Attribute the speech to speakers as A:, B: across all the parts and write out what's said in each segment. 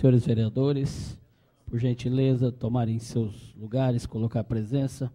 A: Senhores vereadores, por gentileza, tomarem seus lugares, colocar presença.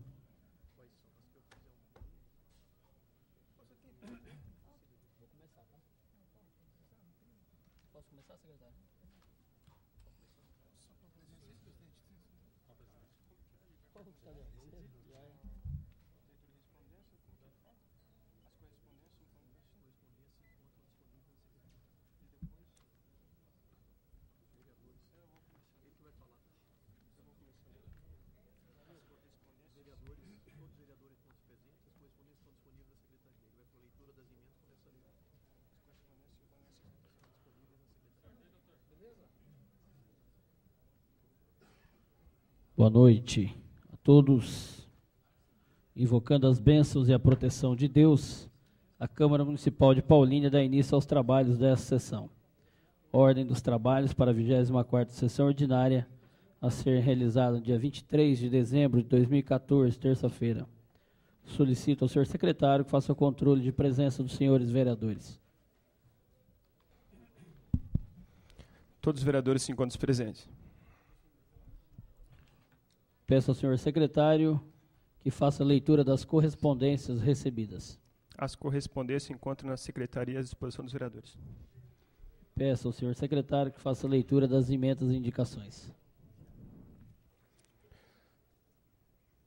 A: Boa noite a todos. Invocando as bênçãos e a proteção de Deus, a Câmara Municipal de Paulínia dá início aos trabalhos desta sessão. Ordem dos trabalhos para a 24ª sessão ordinária a ser realizada no dia 23 de dezembro de 2014, terça-feira. Solicito ao senhor secretário que faça o controle de presença dos senhores vereadores.
B: Todos os vereadores se encontram presentes. Peço ao senhor secretário que
A: faça a leitura das correspondências recebidas.
B: As correspondências encontram na secretaria à disposição dos vereadores.
A: Peço ao senhor secretário que faça a leitura das emendas e indicações.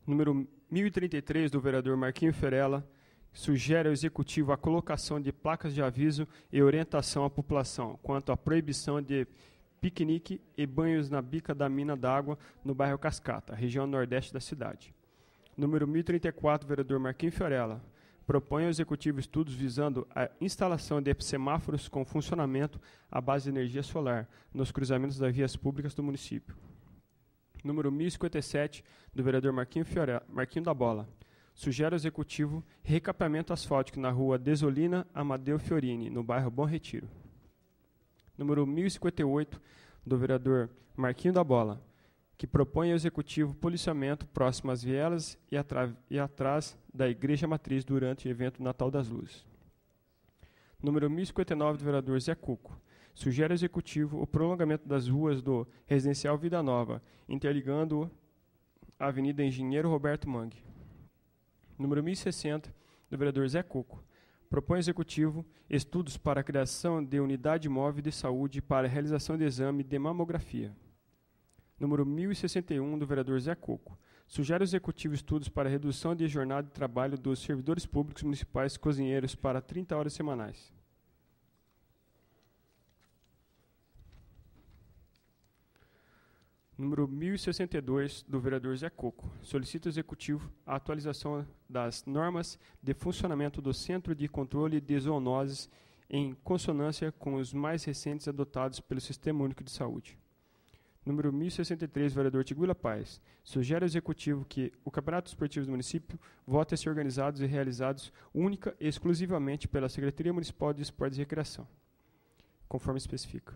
B: Número 1033 do vereador Marquinho Ferella sugere ao executivo a colocação de placas de aviso e orientação à população quanto à proibição de piquenique e banhos na bica da mina d'água no bairro Cascata, região nordeste da cidade. Número 1034, vereador Marquinhos Fiorella. Propõe ao Executivo estudos visando a instalação de semáforos com funcionamento à base de energia solar nos cruzamentos das vias públicas do município. Número 1057, do vereador Marquinho, Fiorella, da Bola sugere ao Executivo recapeamento asfáltico na rua Desolina Amadeu Fiorini, no bairro Bom Retiro número 1058, do vereador Marquinho da Bola, que propõe ao Executivo policiamento próximo às vielas e, e atrás da Igreja Matriz durante o evento Natal das Luzes. Número 1059, do vereador Zé Cuco, sugere ao Executivo o prolongamento das ruas do Residencial Vida Nova, interligando a Avenida Engenheiro Roberto Mangue. Número 1060, do vereador Zé Cuco, propõe ao Executivo estudos para a criação de unidade móvel de saúde para a realização de exame de mamografia. Número 1061, do vereador Zé Coco. Sugere ao Executivo estudos para a redução de jornada de trabalho dos servidores públicos municipais cozinheiros para 30 horas semanais. número 1062 do vereador Zé Coco, solicita ao executivo a atualização das normas de funcionamento do Centro de Controle de Zoonoses em consonância com os mais recentes adotados pelo Sistema Único de Saúde. Número 1063, vereador Tiguila Paz, sugere ao executivo que o Campeonato Esportivo do município vote a ser organizados e realizados única e exclusivamente pela Secretaria Municipal de Esportes e Recreação, conforme especifica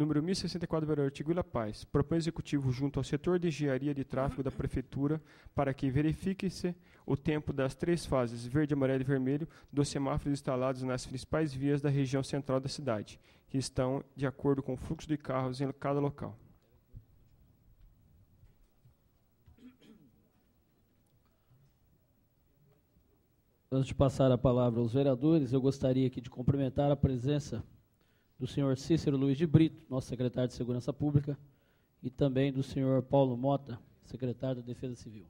B: número 1064 artigo Artigula Paz, propõe o Executivo junto ao setor de engenharia de tráfego da Prefeitura para que verifique-se o tempo das três fases, verde, amarelo e vermelho, dos semáforos instalados nas principais vias da região central da cidade, que estão de acordo com o fluxo de carros em cada local.
A: Antes de passar a palavra aos vereadores, eu gostaria aqui de cumprimentar a presença do senhor Cícero Luiz de Brito, nosso secretário de Segurança Pública, e também do senhor Paulo Mota, secretário da Defesa Civil.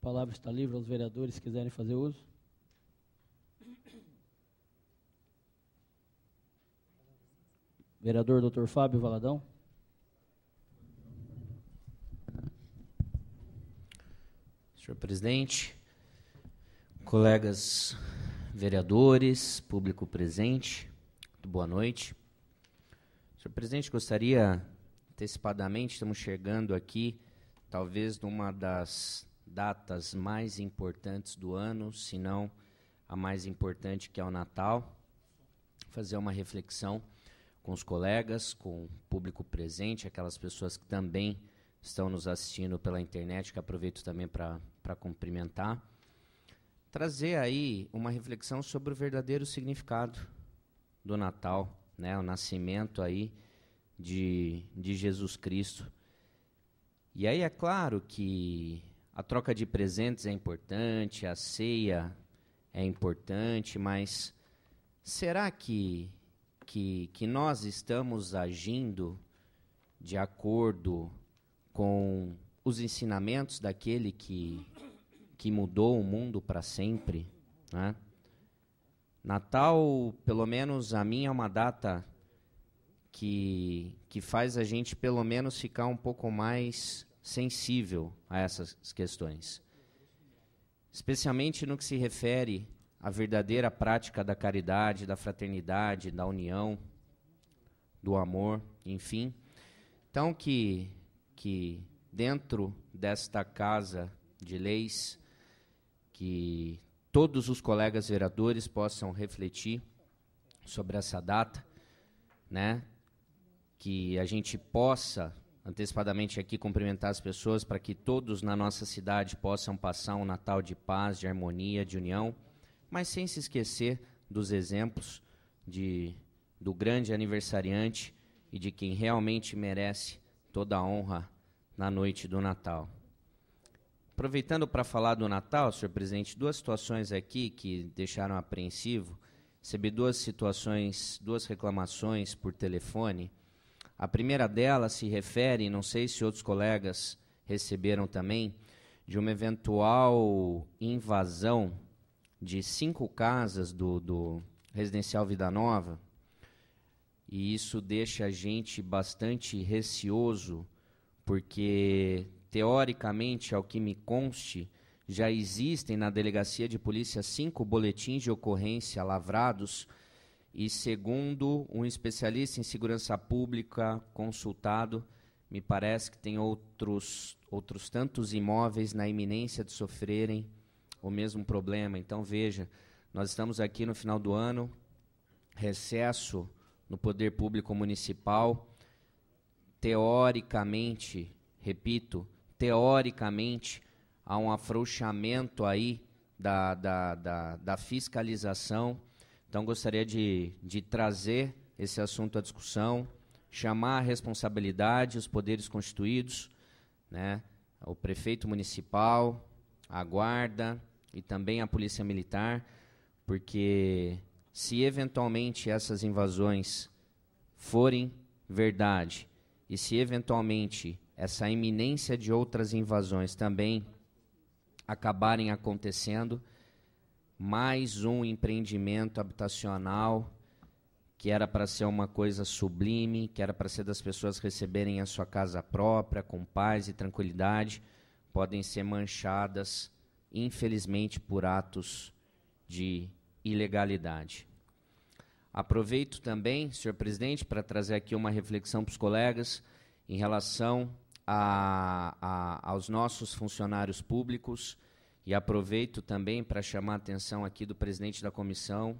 A: A palavra está livre aos vereadores que quiserem fazer uso. Vereador Dr. Fábio Valadão.
C: Senhor presidente, colegas vereadores, público presente, boa noite. Senhor presidente, gostaria antecipadamente, estamos chegando aqui, talvez numa das datas mais importantes do ano, se não a mais importante, que é o Natal. Fazer uma reflexão com os colegas, com o público presente, aquelas pessoas que também estão nos assistindo pela internet, que aproveito também para cumprimentar. Trazer aí uma reflexão sobre o verdadeiro significado do Natal, né? O nascimento aí de, de Jesus Cristo. E aí é claro que a troca de presentes é importante, a ceia é importante, mas será que, que, que nós estamos agindo de acordo com os ensinamentos daquele que, que mudou o mundo para sempre? Né? Natal, pelo menos a mim, é uma data que, que faz a gente, pelo menos, ficar um pouco mais sensível a essas questões. Especialmente no que se refere à verdadeira prática da caridade, da fraternidade, da união, do amor, enfim. Então, que, que dentro desta casa de leis, que todos os colegas vereadores possam refletir sobre essa data, né? Que a gente possa antecipadamente aqui cumprimentar as pessoas para que todos na nossa cidade possam passar um Natal de paz, de harmonia, de união, mas sem se esquecer dos exemplos de do grande aniversariante e de quem realmente merece toda a honra na noite do Natal. Aproveitando para falar do Natal, senhor presidente, duas situações aqui que deixaram apreensivo. Recebi duas situações, duas reclamações por telefone. A primeira delas se refere, não sei se outros colegas receberam também, de uma eventual invasão de cinco casas do, do residencial Vida Nova. E isso deixa a gente bastante receoso, porque Teoricamente, ao que me conste, já existem na Delegacia de Polícia cinco boletins de ocorrência lavrados e, segundo um especialista em segurança pública consultado, me parece que tem outros, outros tantos imóveis na iminência de sofrerem o mesmo problema. Então, veja, nós estamos aqui no final do ano, recesso no poder público municipal. Teoricamente, repito, teoricamente, há um afrouxamento aí da, da, da, da fiscalização. Então, gostaria de, de trazer esse assunto à discussão, chamar a responsabilidade, os poderes constituídos, né? o prefeito municipal, a guarda e também a polícia militar, porque se eventualmente essas invasões forem verdade e se eventualmente essa iminência de outras invasões também acabarem acontecendo, mais um empreendimento habitacional que era para ser uma coisa sublime, que era para ser das pessoas receberem a sua casa própria com paz e tranquilidade, podem ser manchadas, infelizmente, por atos de ilegalidade. Aproveito também, senhor presidente, para trazer aqui uma reflexão para os colegas em relação a, a, aos nossos funcionários públicos e aproveito também para chamar a atenção aqui do presidente da comissão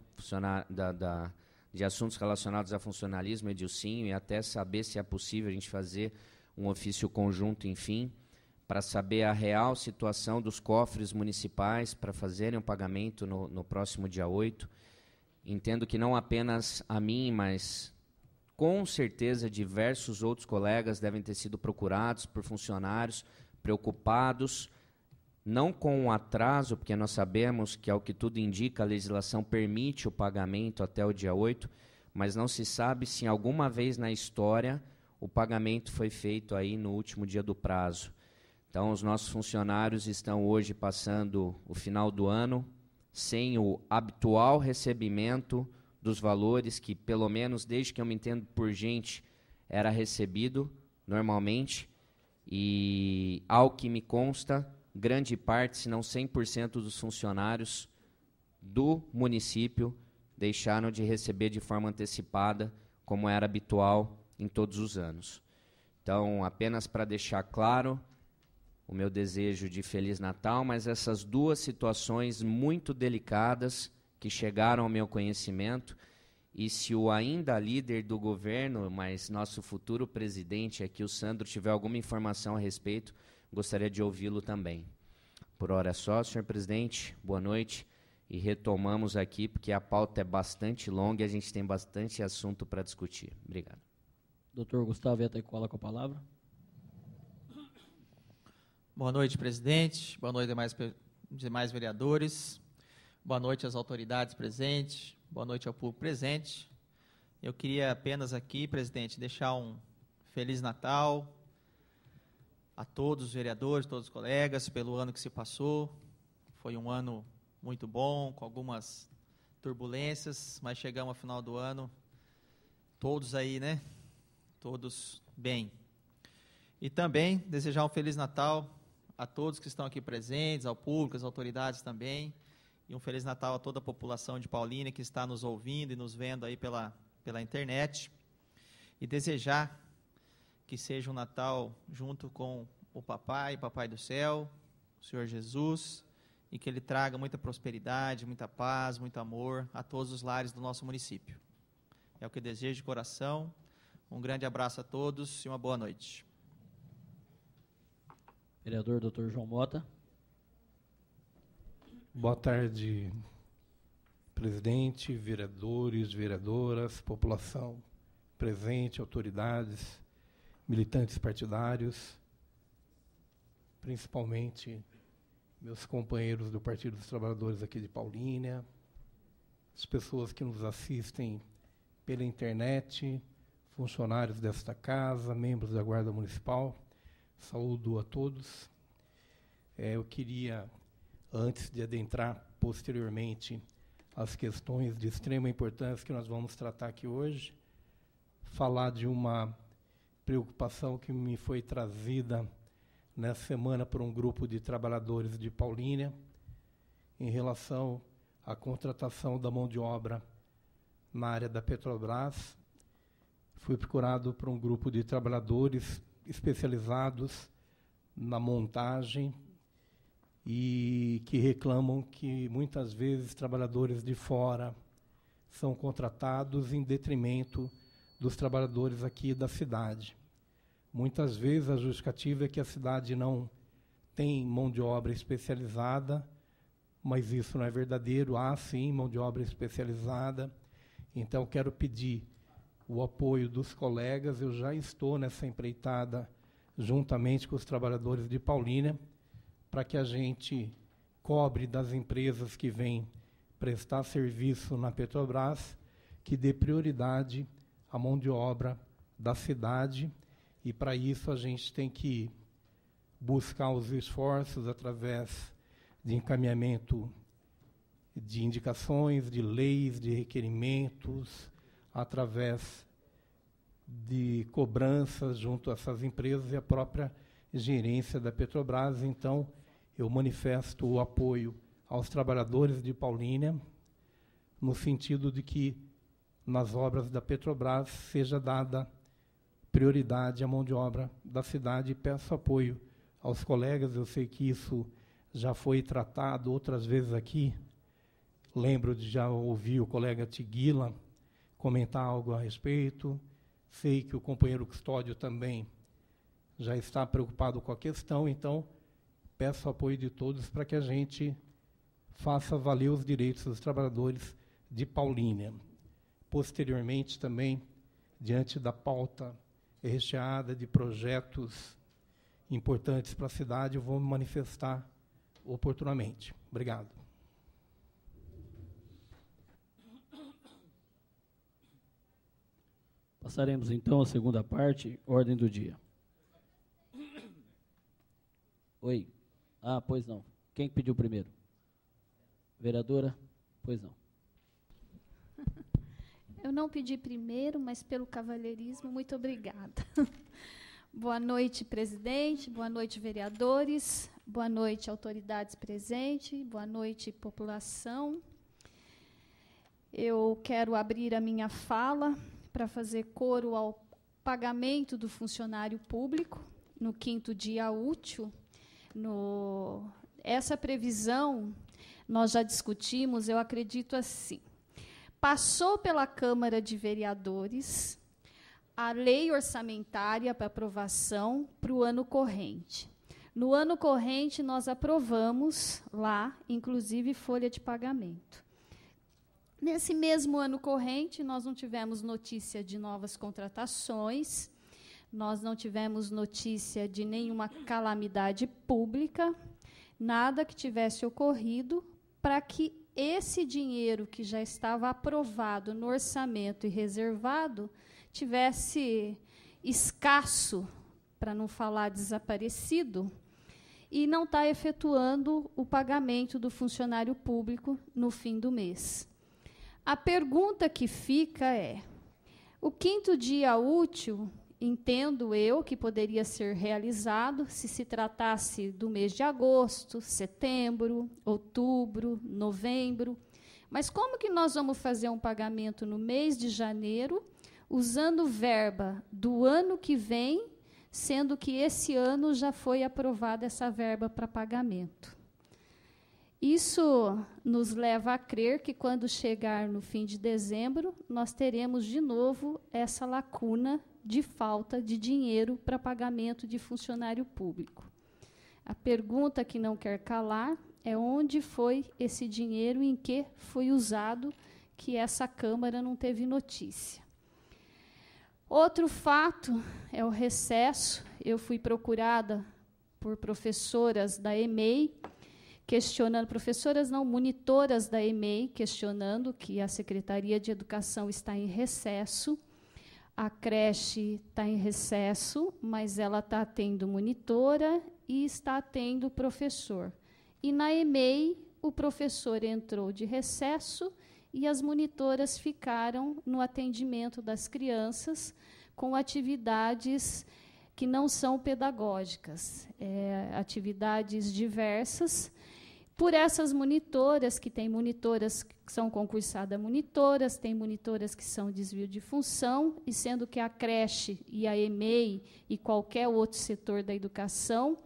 C: da, da, de assuntos relacionados a funcionalismo, Edilcinho, e até saber se é possível a gente fazer um ofício conjunto, enfim, para saber a real situação dos cofres municipais para fazerem o pagamento no, no próximo dia 8. Entendo que não apenas a mim, mas com certeza, diversos outros colegas devem ter sido procurados por funcionários preocupados, não com o atraso, porque nós sabemos que, ao que tudo indica, a legislação permite o pagamento até o dia 8, mas não se sabe se alguma vez na história o pagamento foi feito aí no último dia do prazo. Então, os nossos funcionários estão hoje passando o final do ano sem o habitual recebimento dos valores que, pelo menos desde que eu me entendo por gente, era recebido normalmente. E, ao que me consta, grande parte, se não 100% dos funcionários do município deixaram de receber de forma antecipada, como era habitual em todos os anos. Então, apenas para deixar claro o meu desejo de Feliz Natal, mas essas duas situações muito delicadas que chegaram ao meu conhecimento. E se o ainda líder do governo, mas nosso futuro presidente aqui, o Sandro, tiver alguma informação a respeito, gostaria de ouvi-lo também. Por hora só, senhor presidente, boa noite. E retomamos aqui, porque a pauta é bastante longa e a gente tem bastante assunto para discutir. Obrigado.
A: Doutor Gustavo Etacola com a palavra.
D: Boa noite, presidente. Boa noite, demais, demais vereadores. Boa noite às autoridades presentes, boa noite ao público presente. Eu queria apenas aqui, presidente, deixar um Feliz Natal a todos os vereadores, todos os colegas, pelo ano que se passou. Foi um ano muito bom, com algumas turbulências, mas chegamos ao final do ano, todos aí, né? Todos bem. E também desejar um Feliz Natal a todos que estão aqui presentes, ao público, às autoridades também e um Feliz Natal a toda a população de Paulínia que está nos ouvindo e nos vendo aí pela, pela internet. E desejar que seja um Natal junto com o Papai, Papai do Céu, o Senhor Jesus, e que Ele traga muita prosperidade, muita paz, muito amor a todos os lares do nosso município. É o que desejo de coração. Um grande abraço a todos e uma boa noite.
E: Vereador Dr. João Mota. Boa tarde, presidente, vereadores, vereadoras, população presente, autoridades, militantes partidários, principalmente meus companheiros do Partido dos Trabalhadores aqui de Paulínia, as pessoas que nos assistem pela internet, funcionários desta casa, membros da Guarda Municipal, saúdo a todos. É, eu queria antes de adentrar posteriormente as questões de extrema importância que nós vamos tratar aqui hoje, falar de uma preocupação que me foi trazida nessa semana por um grupo de trabalhadores de Paulínia em relação à contratação da mão de obra na área da Petrobras. Fui procurado por um grupo de trabalhadores especializados na montagem e que reclamam que muitas vezes trabalhadores de fora são contratados em detrimento dos trabalhadores aqui da cidade. Muitas vezes a justificativa é que a cidade não tem mão de obra especializada, mas isso não é verdadeiro. Há sim mão de obra especializada. Então quero pedir o apoio dos colegas. Eu já estou nessa empreitada juntamente com os trabalhadores de Paulínia para que a gente cobre das empresas que vêm prestar serviço na Petrobras que dê prioridade à mão de obra da cidade e para isso a gente tem que buscar os esforços através de encaminhamento de indicações, de leis, de requerimentos, através de cobranças junto a essas empresas e a própria gerência da Petrobras. Então, eu manifesto o apoio aos trabalhadores de Paulínia, no sentido de que nas obras da Petrobras seja dada prioridade à mão de obra da cidade e peço apoio aos colegas. Eu sei que isso já foi tratado outras vezes aqui. Lembro de já ouvir o colega Tiguila comentar algo a respeito. Sei que o companheiro Custódio também já está preocupado com a questão, então peço o apoio de todos para que a gente faça valer os direitos dos trabalhadores de Paulínia. Posteriormente, também, diante da pauta recheada de projetos importantes para a cidade, eu vou me manifestar oportunamente. Obrigado.
A: Passaremos então à segunda parte, ordem do dia. Oi. Ah, pois não. Quem pediu primeiro? Vereadora? Pois não.
F: Eu não pedi primeiro, mas pelo cavalheirismo, muito obrigada. Boa noite, presidente. Boa noite, vereadores. Boa noite, autoridades presentes. Boa noite, população. Eu quero abrir a minha fala para fazer coro ao pagamento do funcionário público no quinto dia útil no essa previsão nós já discutimos, eu acredito assim. Passou pela Câmara de Vereadores a lei orçamentária para aprovação para o ano corrente. No ano corrente, nós aprovamos lá, inclusive, folha de pagamento. Nesse mesmo ano corrente, nós não tivemos notícia de novas contratações, nós não tivemos notícia de nenhuma calamidade pública, nada que tivesse ocorrido para que esse dinheiro que já estava aprovado no orçamento e reservado tivesse escasso, para não falar desaparecido, e não está efetuando o pagamento do funcionário público no fim do mês. A pergunta que fica é: o quinto dia útil entendo eu que poderia ser realizado se se tratasse do mês de agosto, setembro, outubro, novembro. Mas como que nós vamos fazer um pagamento no mês de janeiro, usando verba do ano que vem, sendo que esse ano já foi aprovada essa verba para pagamento? Isso nos leva a crer que quando chegar no fim de dezembro, nós teremos de novo essa lacuna de falta de dinheiro para pagamento de funcionário público. A pergunta que não quer calar é onde foi esse dinheiro, em que foi usado, que essa Câmara não teve notícia. Outro fato é o recesso. Eu fui procurada por professoras da EMEI, questionando, professoras não, monitoras da EMEI, questionando que a Secretaria de Educação está em recesso a creche está em recesso, mas ela está tendo monitora e está tendo professor. E na EMEI, o professor entrou de recesso e as monitoras ficaram no atendimento das crianças com atividades que não são pedagógicas, é, atividades diversas por essas monitoras, que tem monitoras que são concursadas monitoras, tem monitoras que são desvio de função, e sendo que a creche e a EMEI e qualquer outro setor da educação,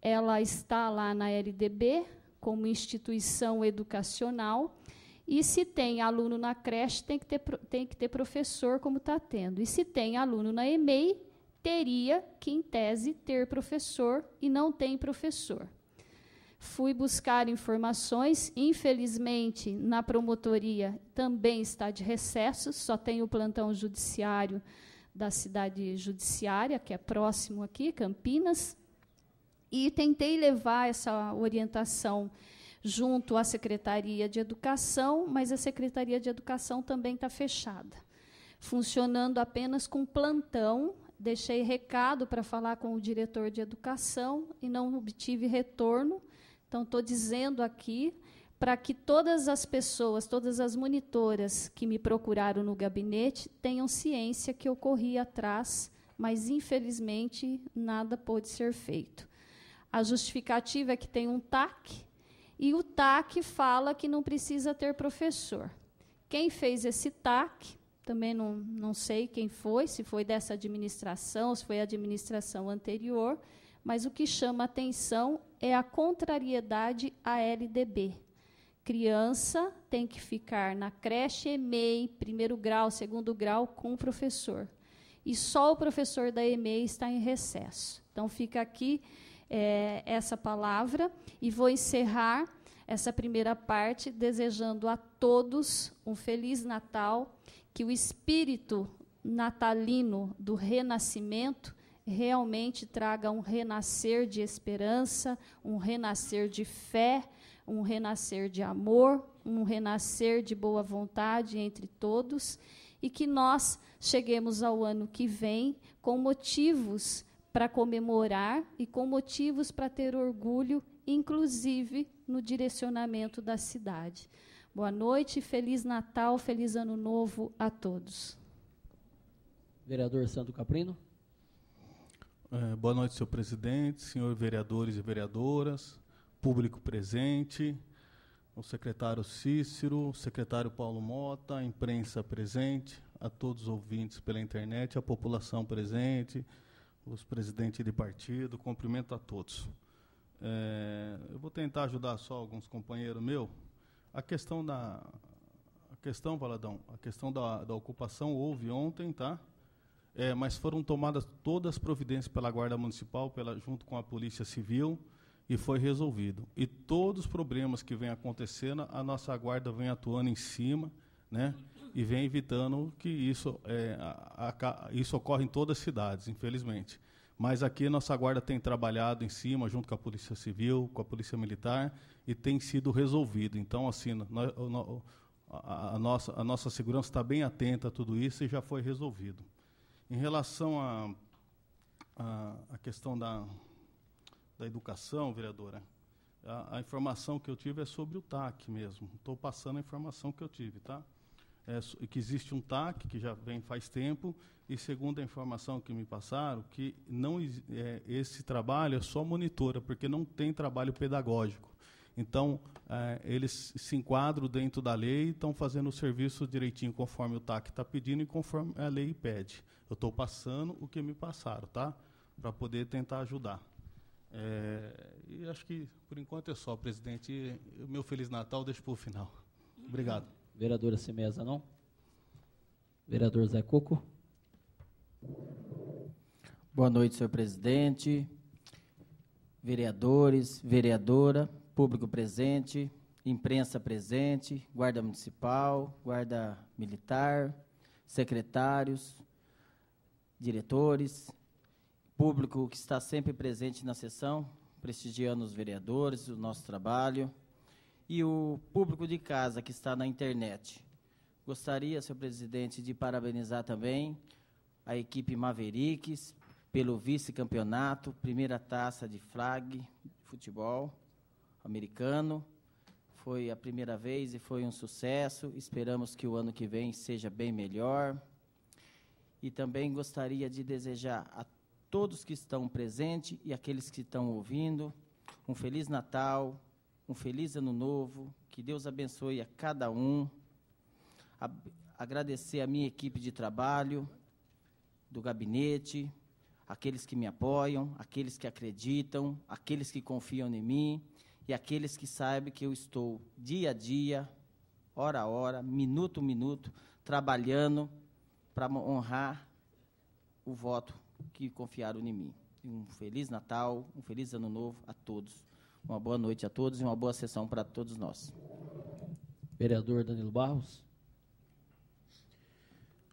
F: ela está lá na LDB como instituição educacional, e se tem aluno na creche, tem que ter, tem que ter professor, como está tendo. E se tem aluno na EMEI, teria que, em tese, ter professor e não tem professor. Fui buscar informações, infelizmente, na promotoria também está de recesso, só tem o plantão judiciário da cidade judiciária, que é próximo aqui, Campinas, e tentei levar essa orientação junto à Secretaria de Educação, mas a Secretaria de Educação também está fechada, funcionando apenas com plantão. Deixei recado para falar com o diretor de educação e não obtive retorno. Então, estou dizendo aqui para que todas as pessoas, todas as monitoras que me procuraram no gabinete tenham ciência que eu corri atrás, mas infelizmente nada pôde ser feito. A justificativa é que tem um TAC e o TAC fala que não precisa ter professor. Quem fez esse TAC, também não, não sei quem foi, se foi dessa administração, se foi a administração anterior, mas o que chama atenção é a contrariedade à LDB. Criança tem que ficar na creche EMEI, primeiro grau, segundo grau, com o professor. E só o professor da EMEI está em recesso. Então, fica aqui é, essa palavra e vou encerrar essa primeira parte desejando a todos um feliz Natal, que o espírito natalino do renascimento realmente traga um renascer de esperança, um renascer de fé, um renascer de amor, um renascer de boa vontade entre todos e que nós cheguemos ao ano que vem com motivos para comemorar e com motivos para ter orgulho, inclusive no direcionamento da cidade. Boa noite, feliz Natal, feliz Ano Novo a todos.
A: Vereador Santo Caprino.
G: É, boa noite, senhor presidente, senhor vereadores e vereadoras, público presente, o secretário Cícero, o secretário Paulo Mota, a imprensa presente, a todos os ouvintes pela internet, a população presente, os presidentes de partido, cumprimento a todos. É, eu vou tentar ajudar só alguns companheiros meus. A questão da. A questão, Valadão, a questão da, da ocupação houve ontem, tá? é, mas foram tomadas todas as providências pela Guarda Municipal, pela, junto com a Polícia Civil, e foi resolvido. E todos os problemas que vêm acontecendo, a nossa Guarda vem atuando em cima, né? e vem evitando que isso, é, a, a, isso ocorra em todas as cidades, infelizmente. Mas aqui nossa guarda tem trabalhado em cima, junto com a Polícia Civil, com a Polícia Militar, e tem sido resolvido. Então, assim, a, a, nossa, a nossa segurança está bem atenta a tudo isso e já foi resolvido. Em relação à a, a, a, questão da, da educação, vereadora, a, a, informação que eu tive é sobre o TAC mesmo. Estou passando a informação que eu tive, tá? É, que existe um TAC que já vem faz tempo e segundo a informação que me passaram que não é, esse trabalho é só monitora porque não tem trabalho pedagógico então, é, eles se enquadram dentro da lei e estão fazendo o serviço direitinho conforme o TAC está pedindo e conforme a lei pede. Eu estou passando o que me passaram, tá? Para poder tentar ajudar. É, e acho que, por enquanto, é só, presidente. E meu Feliz Natal deixo para o final. Obrigado. Vereadora Simesa, não?
A: Vereador Zé Coco.
H: Boa noite, senhor presidente, vereadores, vereadora público presente, imprensa presente, guarda municipal, guarda militar, secretários, diretores, público que está sempre presente na sessão, prestigiando os vereadores, o nosso trabalho, e o público de casa que está na internet. Gostaria, senhor presidente, de parabenizar também a equipe Mavericks pelo vice-campeonato, primeira taça de flag, futebol americano. Foi a primeira vez e foi um sucesso. Esperamos que o ano que vem seja bem melhor. E também gostaria de desejar a todos que estão presentes e aqueles que estão ouvindo um feliz Natal, um feliz Ano Novo. Que Deus abençoe a cada um. A agradecer a minha equipe de trabalho, do gabinete, aqueles que me apoiam, aqueles que acreditam, aqueles que confiam em mim e aqueles que saibam que eu estou dia a dia, hora a hora, minuto a minuto, trabalhando para honrar o voto que confiaram em mim. Um feliz Natal, um feliz Ano Novo a todos. Uma boa noite a todos e uma boa sessão para todos nós. Vereador Danilo Barros.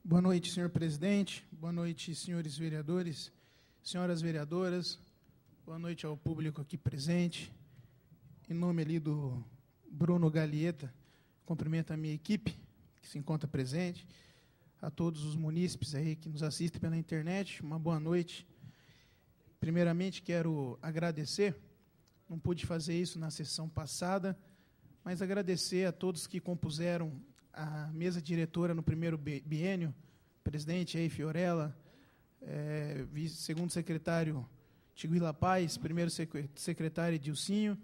I: Boa noite, senhor presidente. Boa noite, senhores vereadores, senhoras vereadoras. Boa noite ao público aqui presente em nome ali do Bruno Galieta, cumprimento a minha equipe, que se encontra presente, a todos os munícipes aí que nos assistem pela internet, uma boa noite. Primeiramente, quero agradecer, não pude fazer isso na sessão passada, mas agradecer a todos que compuseram a mesa diretora no primeiro biênio, presidente aí, Fiorella, é, segundo secretário Tiguila Paz, primeiro secretário Dilcinho,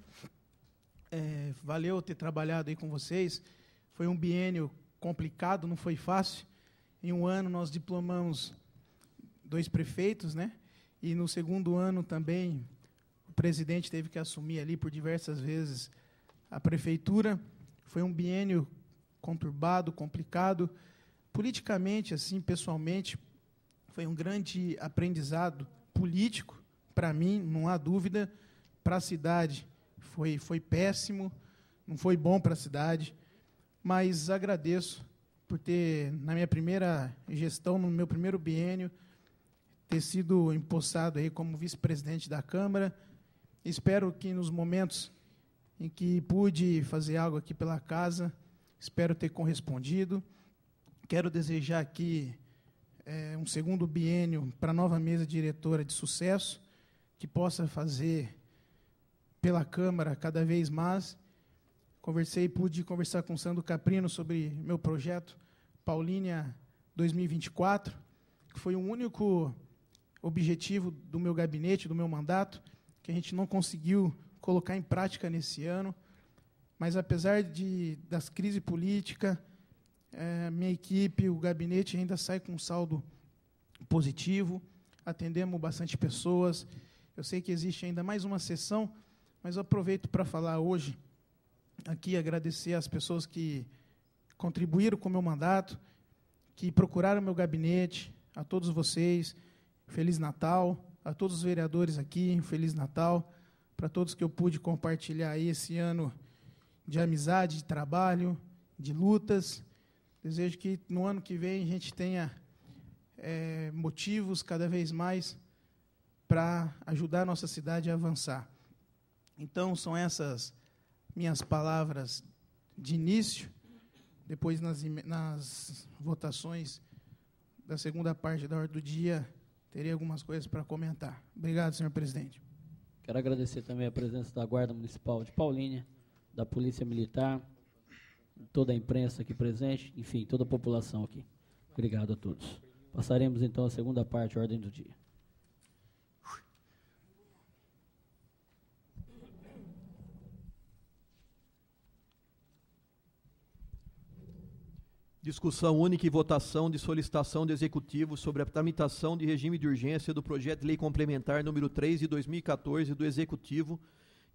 I: é, valeu ter trabalhado aí com vocês. Foi um biênio complicado, não foi fácil. Em um ano nós diplomamos dois prefeitos, né? E no segundo ano também o presidente teve que assumir ali por diversas vezes a prefeitura. Foi um biênio conturbado, complicado, politicamente, assim, pessoalmente, foi um grande aprendizado político para mim, não há dúvida, para a cidade foi, foi péssimo, não foi bom para a cidade, mas agradeço por ter, na minha primeira gestão, no meu primeiro biênio, ter sido empossado aí como vice-presidente da Câmara. Espero que nos momentos em que pude fazer algo aqui pela casa, espero ter correspondido. Quero desejar aqui é, um segundo biênio para a nova mesa diretora de sucesso, que possa fazer pela Câmara cada vez mais. Conversei, pude conversar com o Sandro Caprino sobre meu projeto Paulínia 2024, que foi o único objetivo do meu gabinete, do meu mandato, que a gente não conseguiu colocar em prática nesse ano. Mas apesar de das crises políticas, é, minha equipe, o gabinete ainda sai com um saldo positivo. Atendemos bastante pessoas. Eu sei que existe ainda mais uma sessão mas eu aproveito para falar hoje aqui, agradecer às pessoas que contribuíram com o meu mandato, que procuraram meu gabinete, a todos vocês, Feliz Natal, a todos os vereadores aqui, Feliz Natal, para todos que eu pude compartilhar aí esse ano de amizade, de trabalho, de lutas. Desejo que no ano que vem a gente tenha é, motivos cada vez mais para ajudar a nossa cidade a avançar. Então, são essas minhas palavras de início. Depois, nas, nas votações da segunda parte da ordem do dia, terei algumas coisas para comentar. Obrigado, senhor presidente.
A: Quero agradecer também a presença da Guarda Municipal de Paulínia, da Polícia Militar, toda a imprensa aqui presente, enfim, toda a população aqui. Obrigado a todos. Passaremos então à segunda parte, ordem do dia.
J: Discussão única e votação de solicitação do Executivo sobre a tramitação de regime de urgência do projeto de lei complementar número 3 de 2014 do Executivo,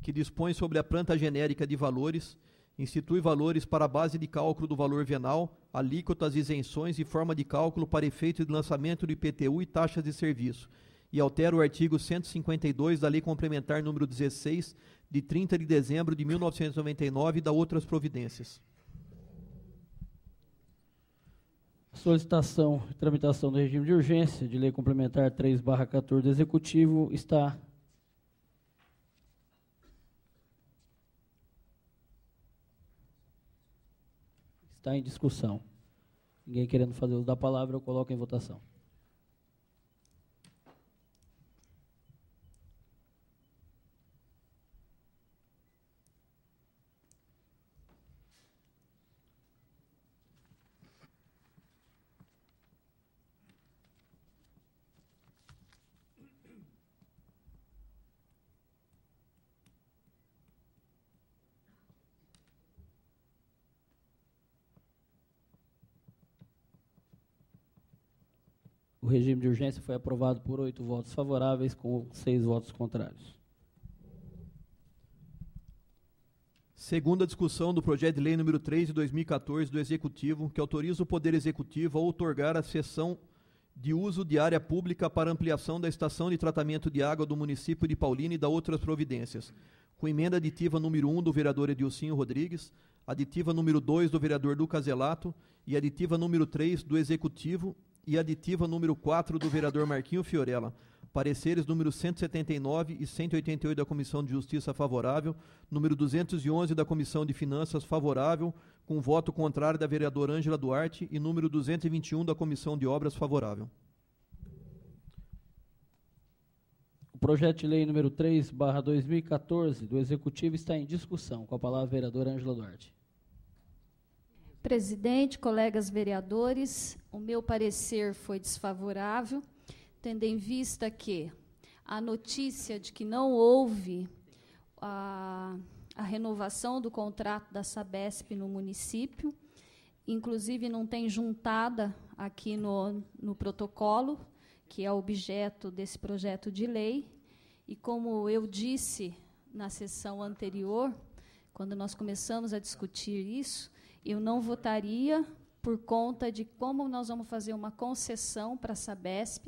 J: que dispõe sobre a planta genérica de valores, institui valores para a base de cálculo do valor venal, alíquotas, isenções e forma de cálculo para efeito de lançamento do IPTU e taxas de serviço, e altera o artigo 152 da Lei Complementar número 16, de 30 de dezembro de 1999, e da outras providências.
A: solicitação e tramitação do regime de urgência de lei complementar 3/14 do executivo está está em discussão. Ninguém querendo fazer uso da palavra, eu coloco em votação. regime de urgência foi aprovado por oito votos favoráveis, com seis votos contrários.
J: Segunda discussão do projeto de lei número 3 de 2014 do Executivo, que autoriza o Poder Executivo a outorgar a cessão de uso de área pública para ampliação da estação de tratamento de água do município de Paulínia e da outras providências, com emenda aditiva número 1 do vereador Edilcinho Rodrigues, aditiva número 2 do vereador Lucas Elato e aditiva número 3 do Executivo e aditiva número 4 do vereador Marquinho Fiorella. Pareceres número 179 e 188 da Comissão de Justiça favorável, número 211 da Comissão de Finanças favorável, com voto contrário da vereadora Ângela Duarte e número
A: 221 da Comissão de Obras favorável. O projeto de lei número 3, barra 2014, do Executivo está em discussão. Com a palavra a vereadora Ângela Duarte.
F: Presidente, colegas vereadores, o meu parecer foi desfavorável, tendo em vista que a notícia de que não houve a, a renovação do contrato da Sabesp no município, inclusive não tem juntada aqui no, no protocolo, que é objeto desse projeto de lei. E como eu disse na sessão anterior, quando nós começamos a discutir isso, eu não votaria por conta de como nós vamos fazer uma concessão para a Sabesp.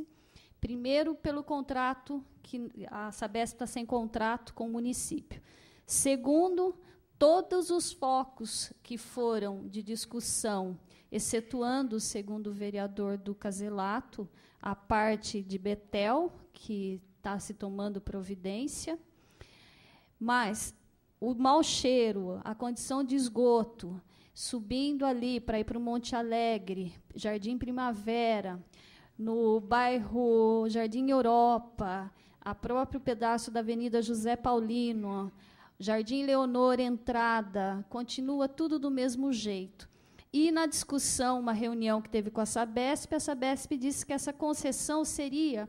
F: Primeiro, pelo contrato, que a Sabesp está sem contrato com o município. Segundo, todos os focos que foram de discussão, excetuando, segundo o vereador do Caselato, a parte de Betel, que está se tomando providência, mas o mau cheiro, a condição de esgoto, subindo ali para ir para o Monte Alegre, Jardim Primavera, no bairro Jardim Europa, a próprio pedaço da Avenida José Paulino, Jardim Leonor entrada, continua tudo do mesmo jeito. E na discussão, uma reunião que teve com a Sabesp, a Sabesp disse que essa concessão seria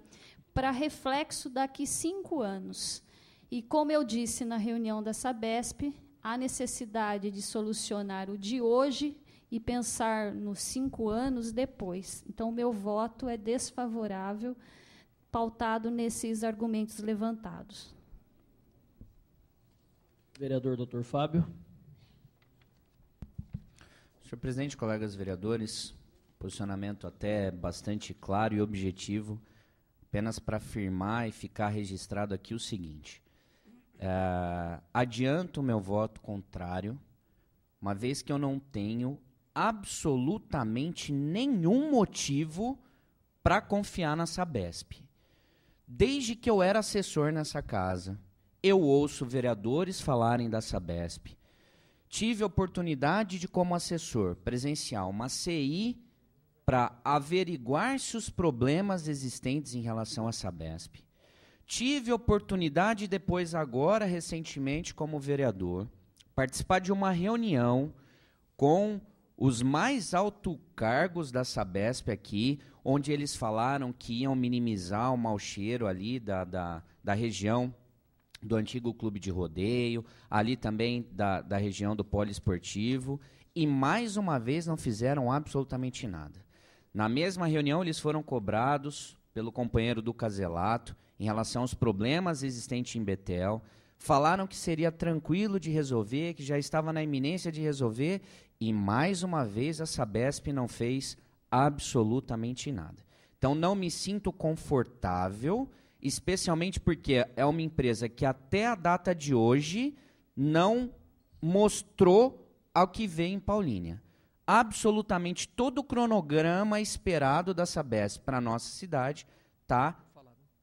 F: para reflexo daqui cinco anos. E como eu disse na reunião da Sabesp, há necessidade de solucionar o de hoje e pensar nos cinco anos depois. Então, meu voto é desfavorável, pautado nesses argumentos levantados.
A: Vereador Dr. Fábio.
C: Senhor presidente, colegas vereadores, posicionamento até bastante claro e objetivo, apenas para afirmar e ficar registrado aqui o seguinte: é, adianto o meu voto contrário, uma vez que eu não tenho absolutamente nenhum motivo para confiar na Sabesp. Desde que eu era assessor nessa casa, eu ouço vereadores falarem da Sabesp. Tive a oportunidade de, como assessor, presenciar uma CI para averiguar se os problemas existentes em relação à Sabesp Tive oportunidade depois, agora recentemente, como vereador, participar de uma reunião com os mais altos cargos da Sabesp aqui, onde eles falaram que iam minimizar o mau cheiro ali da, da, da região do antigo clube de rodeio, ali também da, da região do poliesportivo, e mais uma vez não fizeram absolutamente nada. Na mesma reunião, eles foram cobrados pelo companheiro do Caselato em relação aos problemas existentes em Betel. Falaram que seria tranquilo de resolver, que já estava na iminência de resolver, e mais uma vez a Sabesp não fez absolutamente nada. Então não me sinto confortável, especialmente porque é uma empresa que até a data de hoje não mostrou ao que vem em Paulínia. Absolutamente todo o cronograma esperado da Sabesp para a nossa cidade está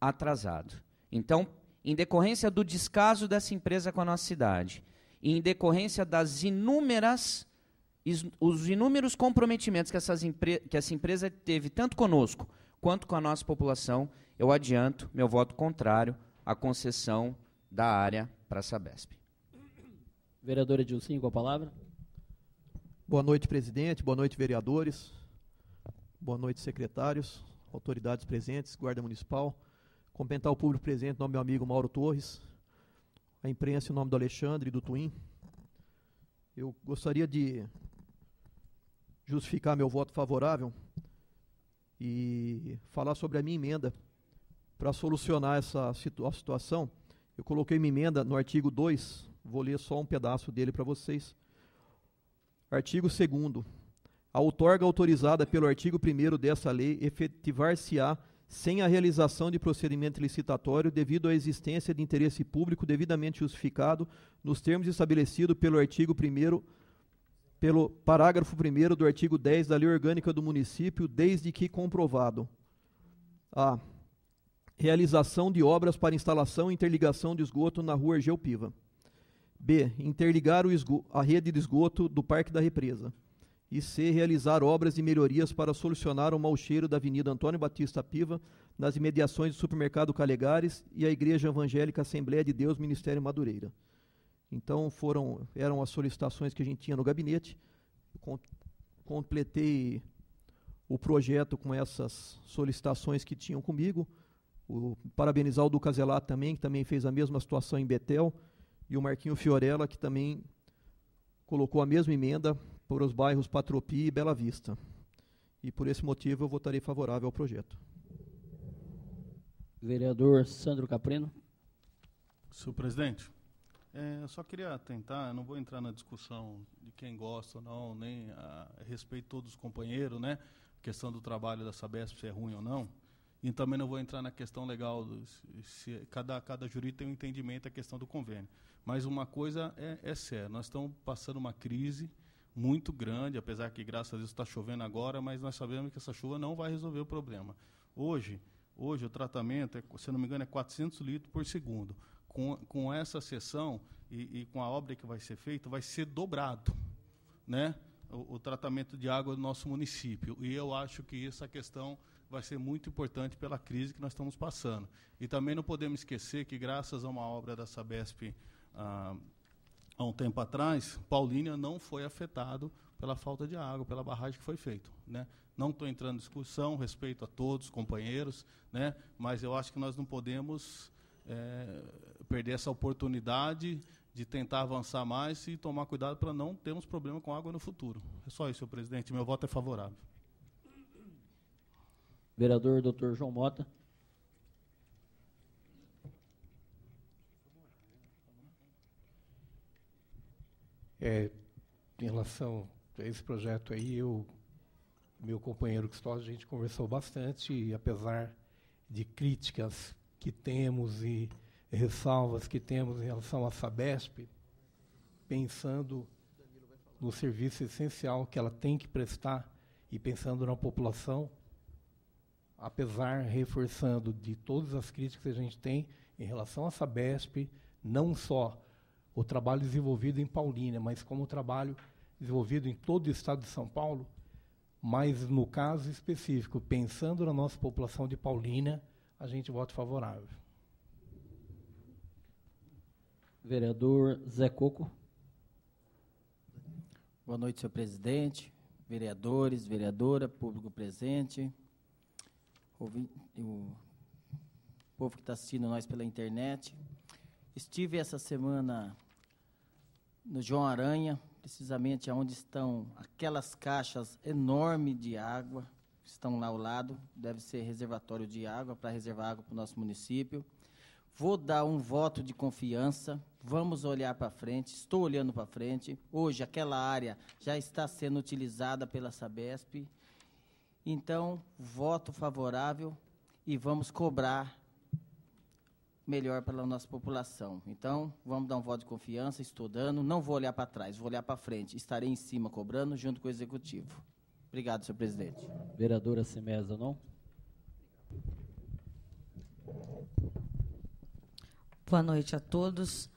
C: atrasado. Então, em decorrência do descaso dessa empresa com a nossa cidade, e em decorrência das inúmeras os inúmeros comprometimentos que, essas que essa empresa teve tanto conosco quanto com a nossa população, eu adianto meu voto contrário à concessão da área para a Sabesp. Vereadora Edilcinho, com a
J: palavra. Boa noite, presidente. Boa noite, vereadores. Boa noite, secretários, autoridades presentes, guarda municipal. Comentar o público presente, nome do meu amigo Mauro Torres, a imprensa em nome do Alexandre e do Twin. Eu gostaria de justificar meu voto favorável e falar sobre a minha emenda para solucionar essa situa situação. Eu coloquei minha emenda no artigo 2, vou ler só um pedaço dele para vocês. Artigo 2 A outorga autorizada pelo artigo 1 dessa lei efetivar-se-á sem a realização de procedimento licitatório devido à existência de interesse público devidamente justificado nos termos estabelecido pelo artigo 1 pelo parágrafo 1 do artigo 10 da Lei Orgânica do Município, desde que comprovado. A realização de obras para instalação e interligação de esgoto na rua Argel Piva. B. Interligar a rede de esgoto do Parque da Represa. E C. Realizar obras e melhorias para solucionar o mau cheiro da Avenida Antônio Batista Piva, nas imediações do supermercado Calegares e a Igreja Evangélica Assembleia de Deus Ministério Madureira. Então foram eram as solicitações que a gente tinha no gabinete. Com, completei o projeto com essas solicitações que tinham comigo. O, parabenizar o Duca Zelato também, que também fez a mesma situação em Betel, e o Marquinho Fiorella, que também colocou a mesma emenda por os bairros Patropi e Bela Vista. E por esse motivo eu votarei favorável ao projeto. Vereador Sandro
G: Caprino. Senhor presidente, é, eu só queria tentar, não vou entrar na discussão de quem gosta ou não, nem a, a respeito todos os companheiros, né? A questão do trabalho da Sabesp, se é ruim ou não. E também não vou entrar na questão legal, do, se, se, cada, cada jurista tem um entendimento da é questão do convênio. Mas uma coisa é, é séria, nós estamos passando uma crise, muito grande, apesar que, graças a Deus, está chovendo agora, mas nós sabemos que essa chuva não vai resolver o problema. Hoje, hoje o tratamento, é, se não me engano, é 400 litros por segundo. Com, com essa sessão e, e com a obra que vai ser feita, vai ser dobrado né, o, o tratamento de água do nosso município. E eu acho que essa questão vai ser muito importante pela crise que nós estamos passando. E também não podemos esquecer que, graças a uma obra da Sabesp ah, há um tempo atrás, Paulínia não foi afetado pela falta de água, pela barragem que foi feita. Né? Não estou entrando em discussão, respeito a todos, companheiros, né? mas eu acho que nós não podemos é, perder essa oportunidade de tentar avançar mais e tomar cuidado para não termos problema com água no futuro. É só isso, senhor presidente. Meu voto é favorável.
A: Vereador Dr. João Mota.
E: É, em relação a esse projeto aí, eu meu companheiro Custódio, a gente conversou bastante, e apesar de críticas que temos e ressalvas que temos em relação à Sabesp, pensando no serviço essencial que ela tem que prestar e pensando na população, apesar, reforçando de todas as críticas que a gente tem em relação à Sabesp, não só o trabalho desenvolvido em Paulínia, mas como o trabalho desenvolvido em todo o estado de São Paulo, mas no caso específico, pensando na nossa população de Paulínia, a gente vota favorável.
H: Vereador Zé Coco. Boa noite, senhor presidente, vereadores, vereadora, público presente, o povo que está assistindo nós pela internet. Estive essa semana no João Aranha, precisamente onde estão aquelas caixas enormes de água que estão lá ao lado, deve ser reservatório de água para reservar água para o nosso município. Vou dar um voto de confiança. Vamos olhar para frente. Estou olhando para frente. Hoje aquela área já está sendo utilizada pela Sabesp. Então, voto favorável e vamos cobrar melhor para a nossa população. Então, vamos dar um voto de confiança, estudando. Não vou olhar para trás, vou olhar para frente. Estarei em cima cobrando junto com o Executivo. Obrigado, senhor presidente.
K: Vereadora Semesa, não? Boa noite a todos.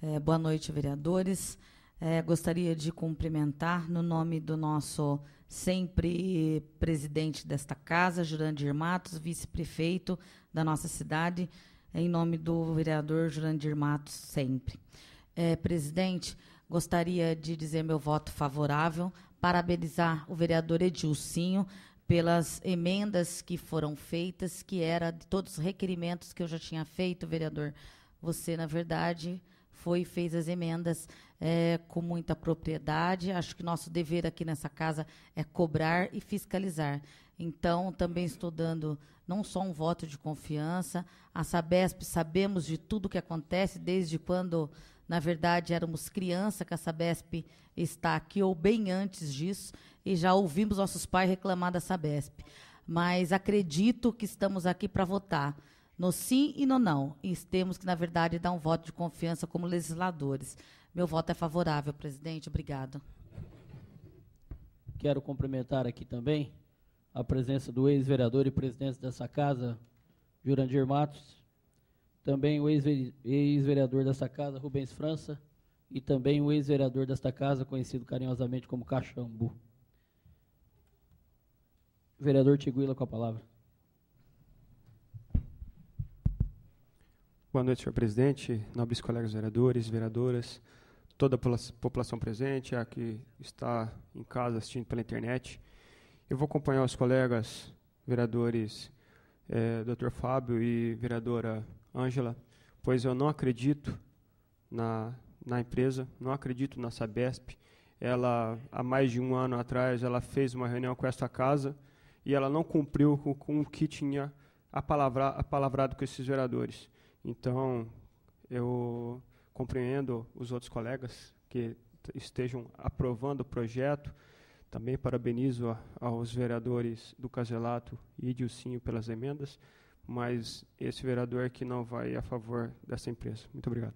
K: É, boa noite, vereadores. É, gostaria de cumprimentar, no nome do nosso sempre presidente desta casa, Jurandir Matos, vice-prefeito da nossa cidade, é em nome do vereador Jurandir Matos, sempre. É, presidente, gostaria de dizer meu voto favorável, parabenizar o vereador Edilcinho pelas emendas que foram feitas, que era de todos os requerimentos que eu já tinha feito, vereador. Você, na verdade, foi e fez as emendas é, com muita propriedade. Acho que nosso dever aqui nessa casa é cobrar e fiscalizar. Então, também estou dando não só um voto de confiança, a Sabesp sabemos de tudo o que acontece, desde quando, na verdade, éramos criança que a Sabesp está aqui, ou bem antes disso, e já ouvimos nossos pais reclamar da Sabesp. Mas acredito que estamos aqui para votar no sim e no não. E temos que, na verdade, dar um voto de confiança como legisladores. Meu voto é favorável, presidente. Obrigado.
A: Quero cumprimentar aqui também a presença do ex-vereador e presidente dessa casa, Jurandir Matos, também o ex-vereador dessa casa, Rubens França, e também o ex-vereador desta casa, conhecido carinhosamente como Caxambu. Vereador Tiguila com a palavra.
B: Boa noite, senhor presidente, nobres colegas vereadores, vereadoras, toda a população presente, a que está em casa assistindo pela internet. Eu vou acompanhar os colegas vereadores é, eh, Dr. Fábio e vereadora Ângela, pois eu não acredito na, na empresa, não acredito na Sabesp. Ela, há mais de um ano atrás, ela fez uma reunião com esta casa e ela não cumpriu com, com o que tinha apalavrado, apalavrado com esses vereadores. Então, eu compreendo os outros colegas que estejam aprovando o projeto. Também parabenizo a, aos vereadores do Caselato e de Dilcinho pelas emendas, mas esse vereador que não vai a favor dessa empresa. Muito obrigado.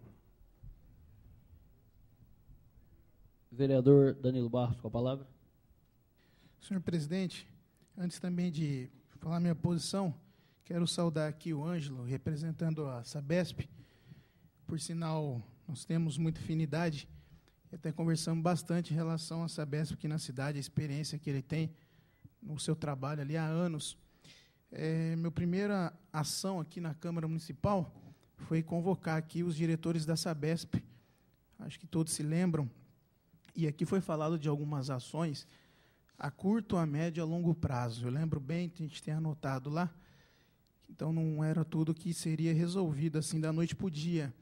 B: Vereador Danilo Barros, com a palavra.
I: Senhor presidente, antes também de falar minha posição, Quero saudar aqui o Ângelo, representando a Sabesp. Por sinal, nós temos muita afinidade. Até conversamos bastante em relação à Sabesp aqui na cidade, a experiência que ele tem no seu trabalho ali há anos. É, minha primeira ação aqui na Câmara Municipal foi convocar aqui os diretores da Sabesp. Acho que todos se lembram. E aqui foi falado de algumas ações a curto, a médio e a longo prazo. Eu lembro bem, a gente tem anotado lá então não era tudo que seria resolvido assim da noite para o dia.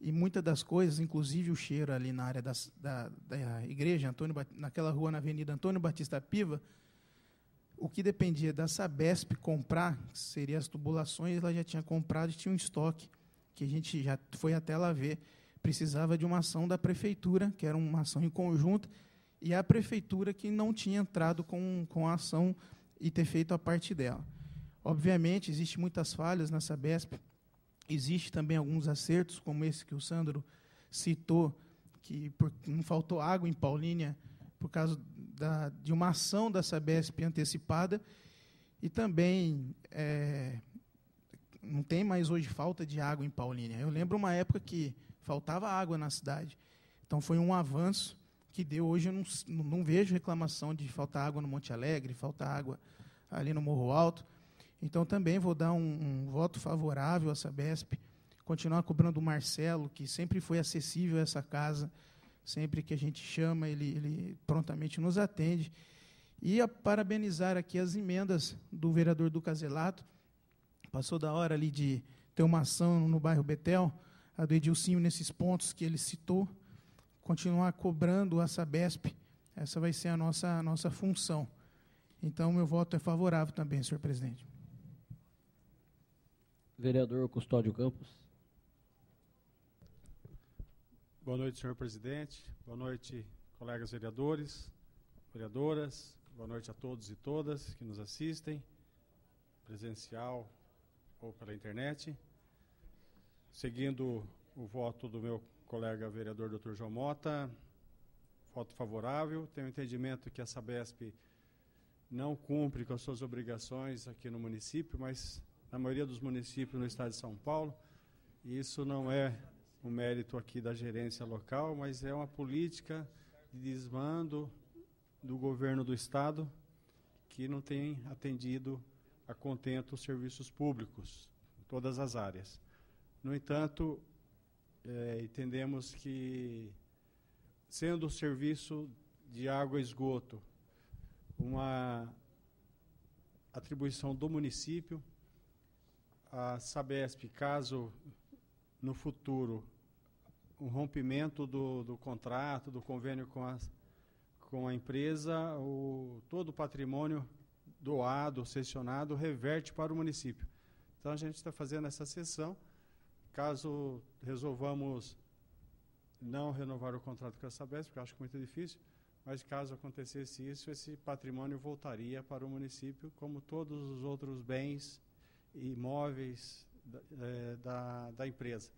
I: E muitas das coisas, inclusive o cheiro ali na área das, da, da igreja, Antônio, naquela rua na Avenida Antônio Batista Piva, o que dependia da Sabesp comprar, que seria as tubulações, ela já tinha comprado e tinha um estoque, que a gente já foi até lá ver. Precisava de uma ação da prefeitura, que era uma ação em conjunto, e a prefeitura que não tinha entrado com, com a ação e ter feito a parte dela. Obviamente, existem muitas falhas na Sabesp, existe também alguns acertos, como esse que o Sandro citou, que por, não faltou água em Paulínia por causa da, de uma ação da Sabesp antecipada, e também é, não tem mais hoje falta de água em Paulínia. Eu lembro uma época que faltava água na cidade. Então foi um avanço que deu. Hoje eu não, não vejo reclamação de de água no Monte Alegre, de água ali no Morro Alto. Então, também vou dar um, um voto favorável à Sabesp, continuar cobrando o Marcelo, que sempre foi acessível a essa casa, sempre que a gente chama, ele, ele prontamente nos atende. E a parabenizar aqui as emendas do vereador do Caselato. Passou da hora ali de ter uma ação no bairro Betel, a do Edilcinho nesses pontos que ele citou. Continuar cobrando a Sabesp, essa vai ser a nossa, a nossa função. Então, meu voto é favorável também, senhor presidente.
L: Vereador Custódio Campos. Boa noite, senhor presidente. Boa noite, colegas vereadores, vereadoras. Boa noite a todos e todas que nos assistem, presencial ou pela internet. Seguindo o voto do meu colega vereador Dr. João Mota, voto favorável. Tenho entendimento que a Sabesp não cumpre com as suas obrigações aqui no município, mas na maioria dos municípios no estado de São Paulo. Isso não é um mérito aqui da gerência local, mas é uma política de desmando do governo do estado que não tem atendido a contento os serviços públicos, em todas as áreas. No entanto, é, entendemos que, sendo o serviço de água e esgoto uma atribuição do município, a Sabesp, caso no futuro o um rompimento do, do, contrato, do convênio com a, com a empresa, o, todo o patrimônio doado, cessionado, reverte para o município. Então a gente está fazendo essa sessão. Caso resolvamos não renovar o contrato com a Sabesp, porque acho que é muito difícil, mas caso acontecesse isso, esse patrimônio voltaria para o município, como todos os outros bens imóveis é, da, da empresa.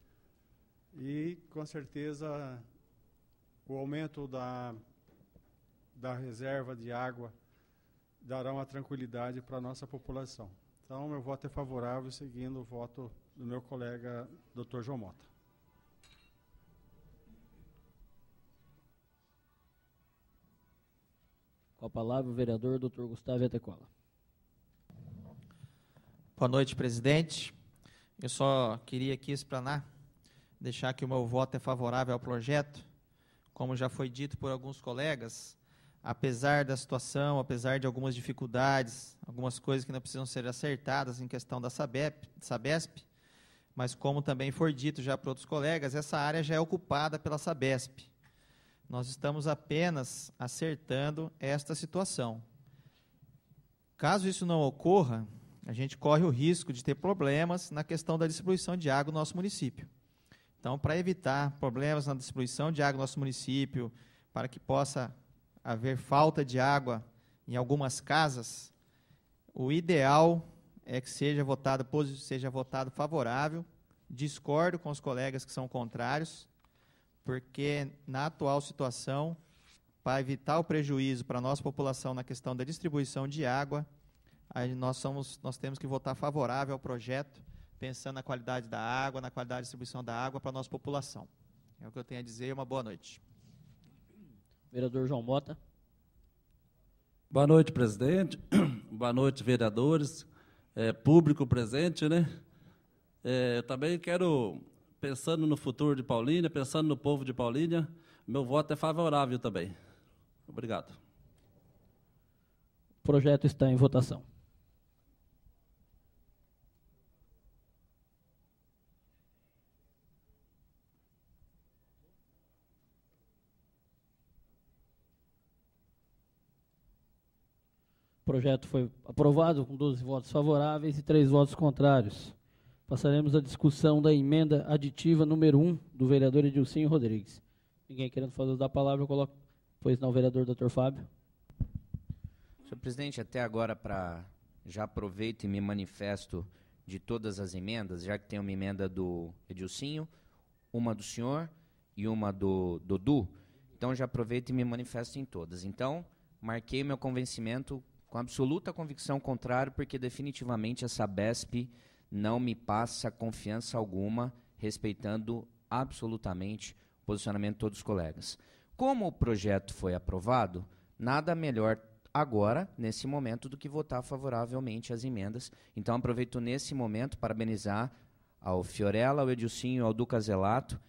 L: E, com certeza, o aumento da, da reserva de água dará uma tranquilidade para a nossa população. Então, meu voto é favorável, seguindo o voto do meu colega, Dr. João Mota.
A: Com a palavra, o vereador Dr. Gustavo Etecola.
D: Boa noite, presidente. Eu só queria aqui explanar, deixar que o meu voto é favorável ao projeto. Como já foi dito por alguns colegas, apesar da situação, apesar de algumas dificuldades, algumas coisas que não precisam ser acertadas em questão da Sabep, Sabesp, mas como também foi dito já por outros colegas, essa área já é ocupada pela Sabesp. Nós estamos apenas acertando esta situação. Caso isso não ocorra, a gente corre o risco de ter problemas na questão da distribuição de água no nosso município. Então, para evitar problemas na distribuição de água no nosso município, para que possa haver falta de água em algumas casas, o ideal é que seja votado seja votado favorável. Discordo com os colegas que são contrários, porque na atual situação, para evitar o prejuízo para a nossa população na questão da distribuição de água, aí nós, somos, nós temos que votar favorável ao projeto, pensando na qualidade da água, na qualidade da distribuição da água para a nossa população. É o que eu tenho a dizer uma boa noite.
A: Vereador João Mota.
E: Boa noite, presidente. Boa noite,
A: vereadores. É, público presente, né? É, eu também quero, pensando no futuro de Paulínia, pensando no povo de Paulínia, meu voto é favorável também. Obrigado. O projeto está em votação. projeto foi aprovado com 12 votos favoráveis e 3 votos contrários. Passaremos à discussão da emenda aditiva número 1 do vereador Edilcinho Rodrigues. Ninguém querendo fazer da palavra, eu coloco, pois não, o vereador Dr. Fábio.
C: Senhor presidente, até agora, para já aproveito e me manifesto de todas as emendas, já que tem uma emenda do Edilcinho, uma do senhor e uma do Dudu, então já aproveito e me manifesto em todas. Então, marquei meu convencimento com absoluta convicção contrária, porque definitivamente essa BESP não me passa confiança alguma, respeitando absolutamente o posicionamento de todos os colegas. Como o projeto foi aprovado, nada melhor agora, nesse momento, do que votar favoravelmente as emendas. Então, aproveito nesse momento para parabenizar ao Fiorella, ao Edilcinho, ao Duca Zelato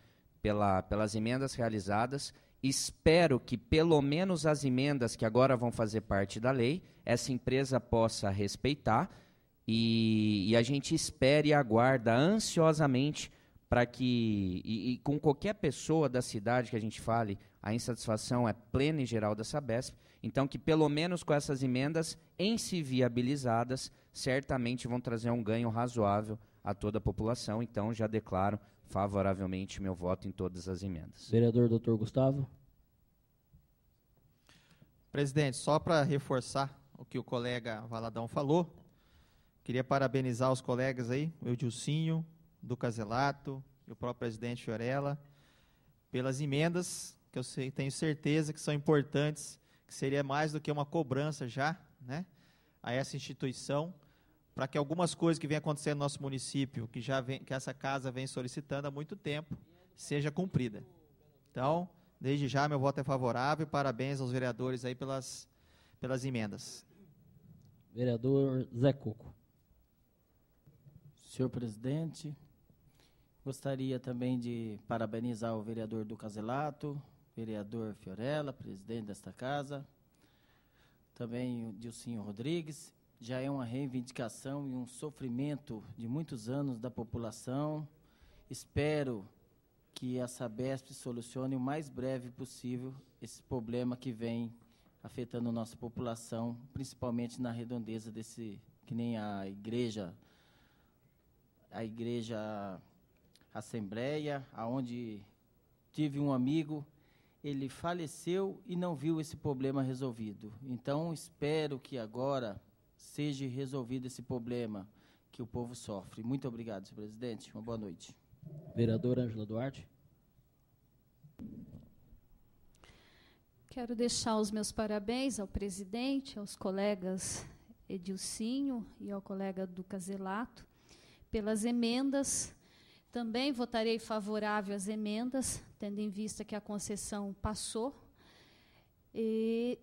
C: pela, pelas emendas realizadas Espero que pelo menos as emendas que agora vão fazer parte da lei, essa empresa possa respeitar e, e a gente espera e aguarda ansiosamente para que, e, e, com qualquer pessoa da cidade que a gente fale, a insatisfação é plena e geral da Sabesp, então que pelo menos com essas emendas, em si viabilizadas, certamente vão trazer um ganho razoável a toda a população, então já declaro favoravelmente meu voto em todas as emendas.
A: Vereador Dr. Gustavo.
D: Presidente, só para reforçar o que o colega Valadão falou, queria parabenizar os colegas aí, o Edilcinho, do Caselato e o próprio presidente Fiorella, pelas emendas que eu sei, tenho certeza que são importantes, que seria mais do que uma cobrança já, né, a essa instituição para que algumas coisas que vêm acontecendo no nosso município, que já vem, que essa casa vem solicitando há muito tempo, seja cumprida. Então, desde já meu voto é favorável. Parabéns aos vereadores aí pelas pelas emendas.
A: Vereador
H: Zé Coco. Senhor presidente, gostaria também de parabenizar o vereador do Caselato, vereador Fiorella, presidente desta casa, também o Dilcinho Rodrigues já é uma reivindicação e um sofrimento de muitos anos da população. Espero que a Sabesp solucione o mais breve possível esse problema que vem afetando nossa população, principalmente na redondeza desse que nem a igreja a igreja Assembleia, aonde tive um amigo, ele faleceu e não viu esse problema resolvido. Então espero que agora seja resolvido esse problema que o povo sofre. Muito obrigado, senhor presidente. Uma boa noite. Vereadora Ângela Duarte.
F: Quero deixar os meus parabéns ao presidente, aos colegas Edilcinho e ao colega do Caselato pelas emendas. Também votarei favorável às emendas, tendo em vista que a concessão passou. E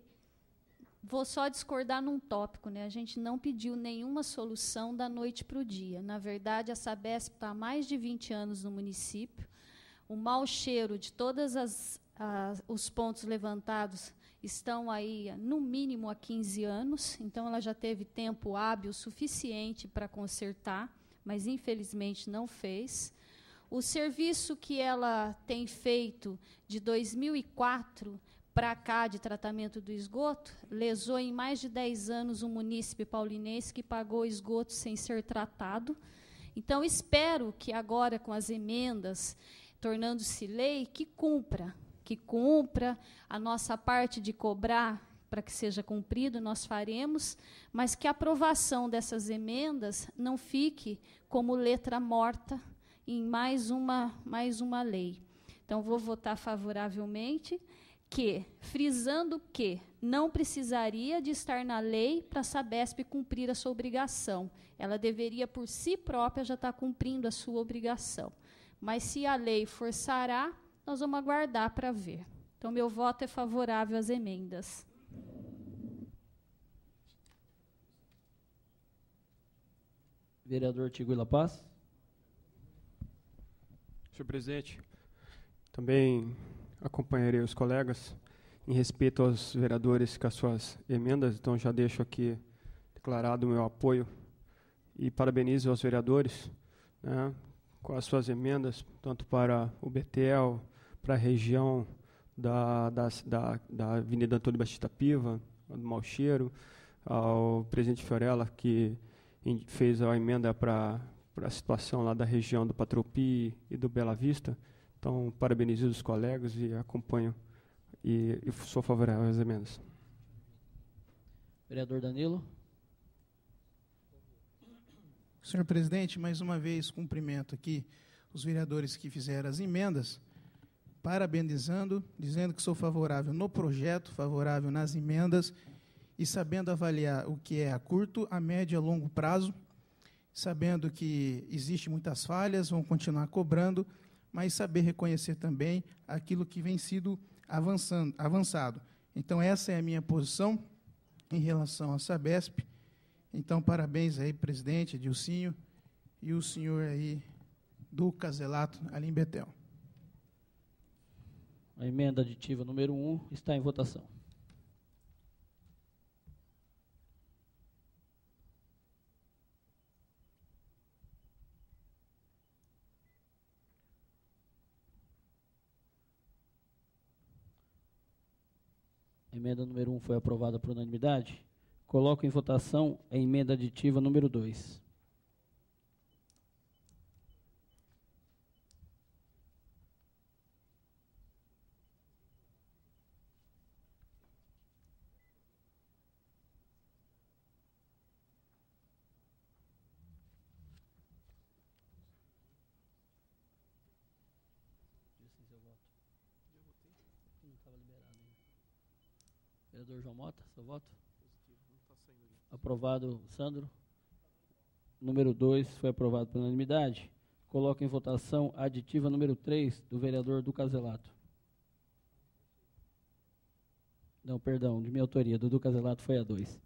F: Vou só discordar num tópico, né? A gente não pediu nenhuma solução da noite para o dia. Na verdade, a Sabesp está há mais de 20 anos no município. O mau cheiro de todos os pontos levantados estão aí, no mínimo, há 15 anos. Então, ela já teve tempo hábil suficiente para consertar, mas, infelizmente, não fez. O serviço que ela tem feito de 2004 para cá de tratamento do esgoto, lesou em mais de 10 anos um munícipe paulinense que pagou esgoto sem ser tratado. Então, espero que agora, com as emendas, tornando-se lei, que cumpra, que cumpra a nossa parte de cobrar para que seja cumprido, nós faremos, mas que a aprovação dessas emendas não fique como letra morta em mais uma, mais uma lei. Então, vou votar favoravelmente que, frisando que não precisaria de estar na lei para a Sabesp cumprir a sua obrigação. Ela deveria, por si própria, já estar tá cumprindo a sua obrigação. Mas se a lei forçará, nós vamos aguardar para ver. Então, meu voto é favorável às emendas.
A: Vereador Tiguila Paz.
B: Senhor presidente, também acompanharei os colegas em respeito aos vereadores com as suas emendas, então já deixo aqui declarado o meu apoio e parabenizo aos vereadores né, com as suas emendas, tanto para o Betel, para a região da, da, da, da Avenida Antônio Batista Piva, do Malcheiro, ao presidente Fiorella, que fez a emenda para a situação lá da região do Patropi e do Bela Vista, então, parabenizo os colegas e acompanho e, e sou favorável às emendas.
A: Vereador Danilo.
I: Senhor presidente, mais uma vez cumprimento aqui os vereadores que fizeram as emendas, parabenizando, dizendo que sou favorável no projeto, favorável nas emendas e sabendo avaliar o que é a curto, a médio e a longo prazo, sabendo que existem muitas falhas, vão continuar cobrando, mas saber reconhecer também aquilo que vem sido avançando, avançado. Então, essa é a minha posição em relação à Sabesp. Então, parabéns aí, presidente Dilcinho, e o senhor aí do Caselato, ali em Betel. A emenda aditiva número 1 um está em
A: votação. Emenda número 1 um foi aprovada por unanimidade. Coloco em votação a emenda aditiva número 2. Seu voto? Tá aprovado, Sandro. Número 2 foi aprovado por unanimidade. Coloco em votação a aditiva número 3 do vereador do Caselato. Não, perdão, de minha autoria. do ducaselato foi a 2.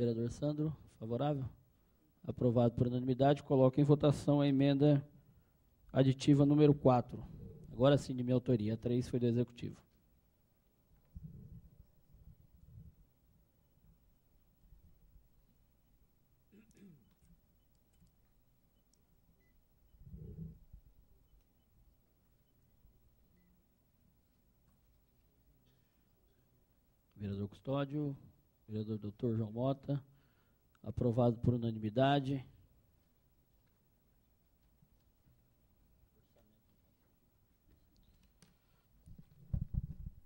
A: Vereador Sandro, favorável? Aprovado por unanimidade. Coloco em votação a emenda aditiva número 4. Agora sim, de minha autoria. A 3 foi do Executivo. Vereador Custódio, vereador doutor João Mota. Aprovado por unanimidade.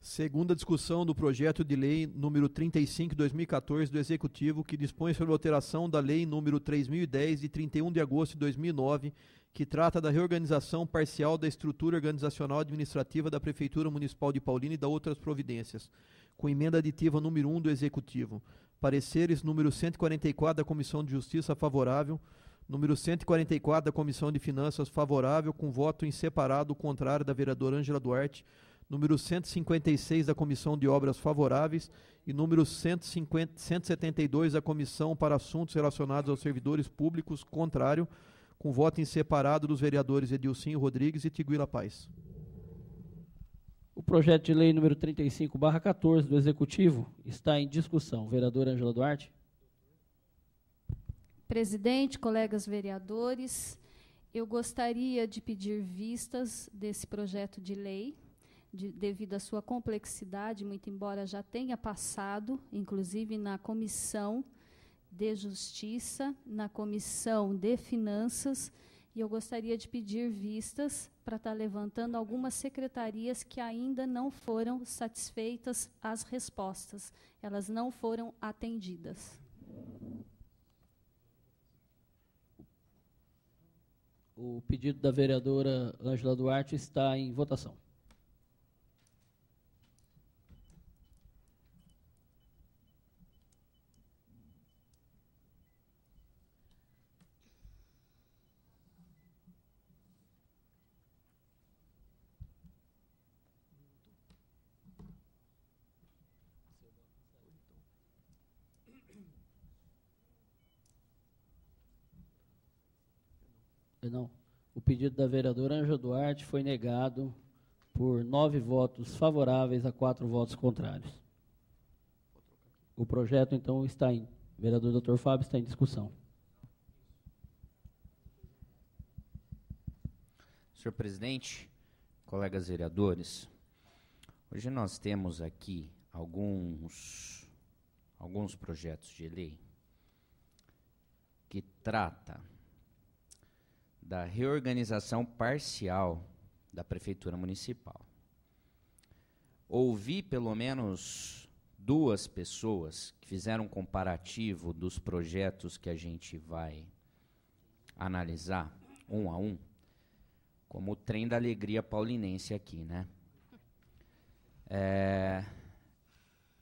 J: Segunda discussão do projeto de lei número 35 2014 do executivo que dispõe sobre a alteração da lei número 3010 de 31 de agosto de 2009, que trata da reorganização parcial da estrutura organizacional administrativa da prefeitura municipal de Paulínia e da outras providências com emenda aditiva número 1 do Executivo. Pareceres número 144 da Comissão de Justiça favorável, número 144 da Comissão de Finanças favorável, com voto em separado contrário da vereadora Ângela Duarte, número 156 da Comissão de Obras Favoráveis e número 150, 172 da Comissão para Assuntos Relacionados aos Servidores Públicos, contrário, com voto em separado dos vereadores Edilcinho Rodrigues e Tiguila Paz
A: projeto de lei número 35/14 do executivo está em discussão. Vereadora Angela Duarte.
F: Presidente, colegas vereadores, eu gostaria de pedir vistas desse projeto de lei, de, devido à sua complexidade, muito embora já tenha passado, inclusive na comissão de Justiça, na Comissão de Finanças e eu gostaria de pedir vistas para estar tá levantando algumas secretarias que ainda não foram satisfeitas as respostas, elas não foram atendidas.
A: O pedido da vereadora Ângela Duarte está em votação. Não. O pedido da vereadora Anja Duarte foi negado por nove votos favoráveis a quatro votos contrários. O projeto, então, está em. vereador doutor Fábio está em discussão.
C: Senhor presidente, colegas vereadores, hoje nós temos aqui alguns, alguns projetos de lei que trata da reorganização parcial da Prefeitura Municipal. Ouvi pelo menos duas pessoas que fizeram um comparativo dos projetos que a gente vai analisar um a um, como o trem da alegria paulinense aqui, né? É,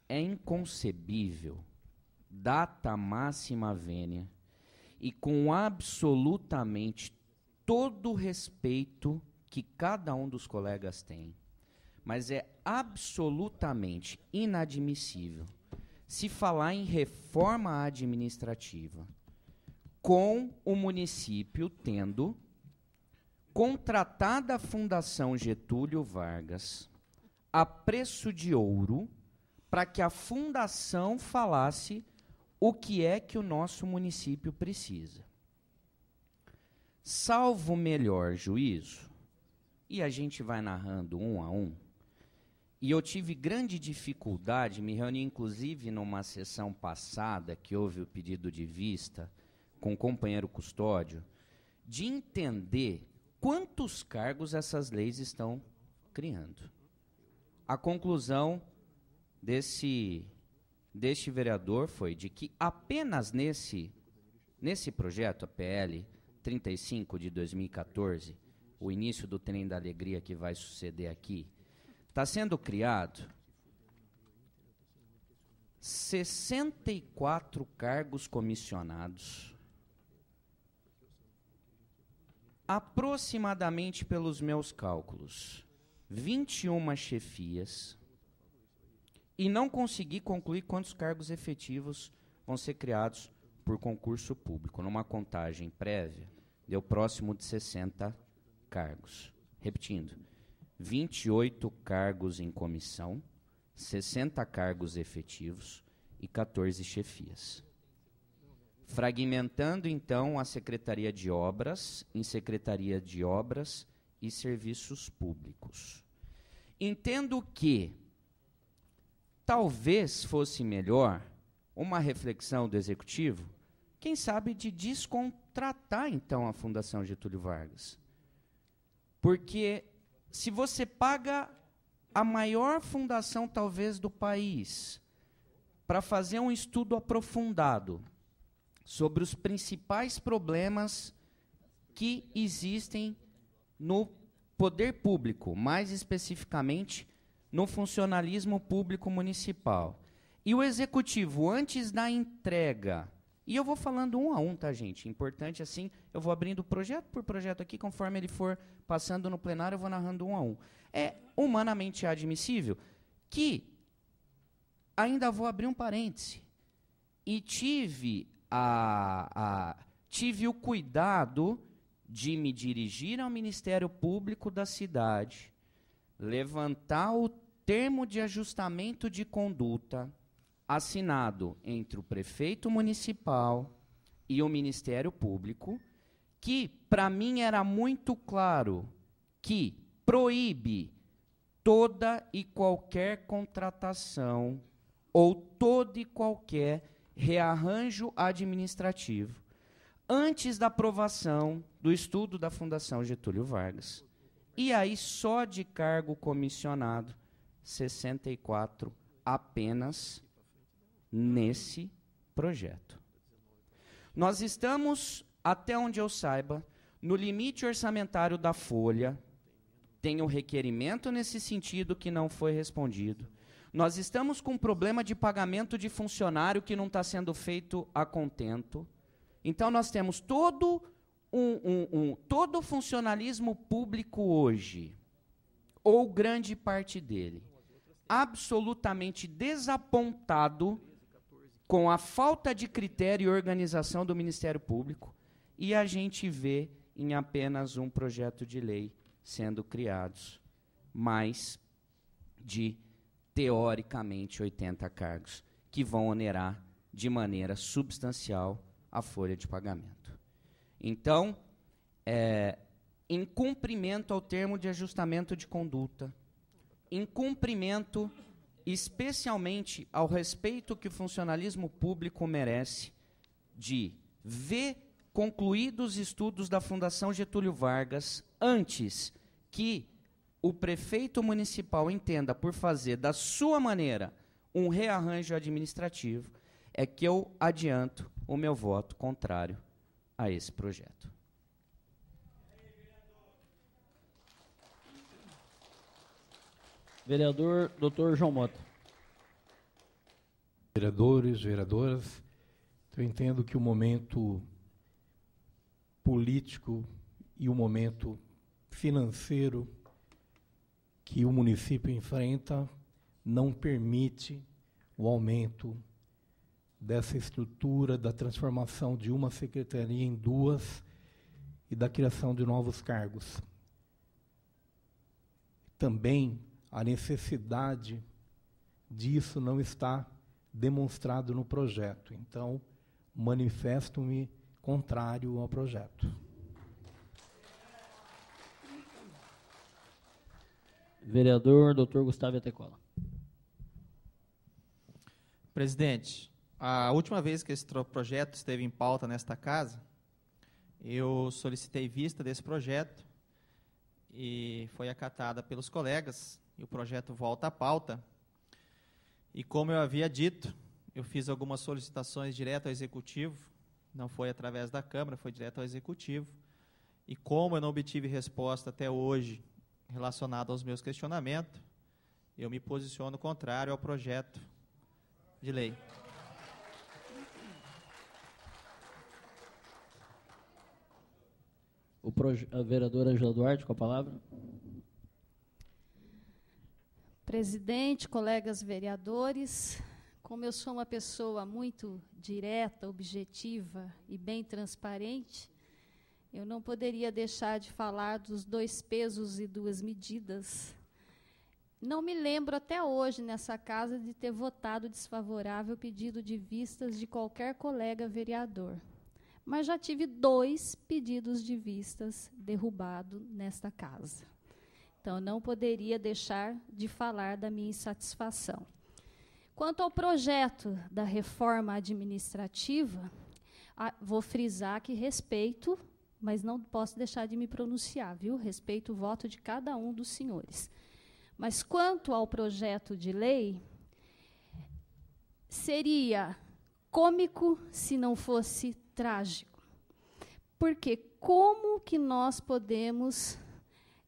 C: é inconcebível, data máxima vênia, e com absolutamente todo o respeito que cada um dos colegas tem, mas é absolutamente inadmissível se falar em reforma administrativa com o município tendo contratada a Fundação Getúlio Vargas a preço de ouro para que a fundação falasse o que é que o nosso município precisa salvo melhor juízo, e a gente vai narrando um a um, e eu tive grande dificuldade, me reuni inclusive numa sessão passada que houve o pedido de vista com o companheiro custódio, de entender quantos cargos essas leis estão criando. A conclusão desse deste vereador foi de que apenas nesse nesse projeto a PL 35 de 2014, o início do trem da alegria que vai suceder aqui, está sendo criado 64 cargos comissionados, aproximadamente pelos meus cálculos, 21 chefias, e não consegui concluir quantos cargos efetivos vão ser criados por concurso público, numa contagem prévia deu próximo de 60 cargos. Repetindo, 28 cargos em comissão, 60 cargos efetivos e 14 chefias. Fragmentando então a Secretaria de Obras em Secretaria de Obras e Serviços Públicos. Entendo que talvez fosse melhor uma reflexão do executivo, quem sabe de descontar tratar então a Fundação Getúlio Vargas. Porque se você paga a maior fundação talvez do país para fazer um estudo aprofundado sobre os principais problemas que existem no poder público, mais especificamente no funcionalismo público municipal. E o executivo, antes da entrega e eu vou falando um a um, tá, gente? Importante assim, eu vou abrindo projeto por projeto aqui, conforme ele for passando no plenário, eu vou narrando um a um. É humanamente admissível que ainda vou abrir um parêntese. E tive a, a tive o cuidado de me dirigir ao Ministério Público da cidade, levantar o termo de ajustamento de conduta assinado entre o prefeito municipal e o Ministério Público, que para mim era muito claro que proíbe toda e qualquer contratação ou todo e qualquer rearranjo administrativo antes da aprovação do estudo da Fundação Getúlio Vargas. E aí só de cargo comissionado 64 apenas nesse projeto. Nós estamos, até onde eu saiba, no limite orçamentário da folha. Tem um requerimento nesse sentido que não foi respondido. Nós estamos com um problema de pagamento de funcionário que não está sendo feito a contento. Então, nós temos todo um, um, um, todo o funcionalismo público hoje, ou grande parte dele, absolutamente desapontado com a falta de critério e organização do Ministério Público, e a gente vê em apenas um projeto de lei sendo criados mais de, teoricamente, 80 cargos, que vão onerar de maneira substancial a folha de pagamento. Então, é, em cumprimento ao termo de ajustamento de conduta, em cumprimento especialmente ao respeito que o funcionalismo público merece de ver concluídos estudos da Fundação Getúlio Vargas antes que o prefeito municipal entenda por fazer da sua maneira um rearranjo administrativo, é que eu adianto o meu voto contrário a esse projeto.
A: Vereador Dr. João Mota.
E: Vereadores, vereadoras, eu entendo que o momento político e o momento financeiro que o município enfrenta não permite o aumento dessa estrutura, da transformação de uma secretaria em duas e da criação de novos cargos. Também a necessidade disso não está demonstrado no projeto. Então, manifesto-me contrário ao projeto.
A: Vereador Dr. Gustavo Atecola.
D: Presidente, a última vez que esse projeto esteve em pauta nesta casa, eu solicitei vista desse projeto e foi acatada pelos colegas o projeto volta à pauta. E como eu havia dito, eu fiz algumas solicitações direto ao executivo, não foi através da Câmara, foi direto ao executivo. E como eu não obtive resposta até hoje relacionada aos meus questionamentos, eu me posiciono contrário ao projeto de lei.
A: O proje... a vereadora Angela Duarte, com a palavra
F: presidente, colegas vereadores, como eu sou uma pessoa muito direta, objetiva e bem transparente, eu não poderia deixar de falar dos dois pesos e duas medidas. Não me lembro até hoje nessa casa de ter votado desfavorável pedido de vistas de qualquer colega vereador. Mas já tive dois pedidos de vistas derrubados nesta casa. Então, eu não poderia deixar de falar da minha insatisfação. Quanto ao projeto da reforma administrativa, a, vou frisar que respeito, mas não posso deixar de me pronunciar, viu? Respeito o voto de cada um dos senhores. Mas quanto ao projeto de lei, seria cômico se não fosse trágico. Porque como que nós podemos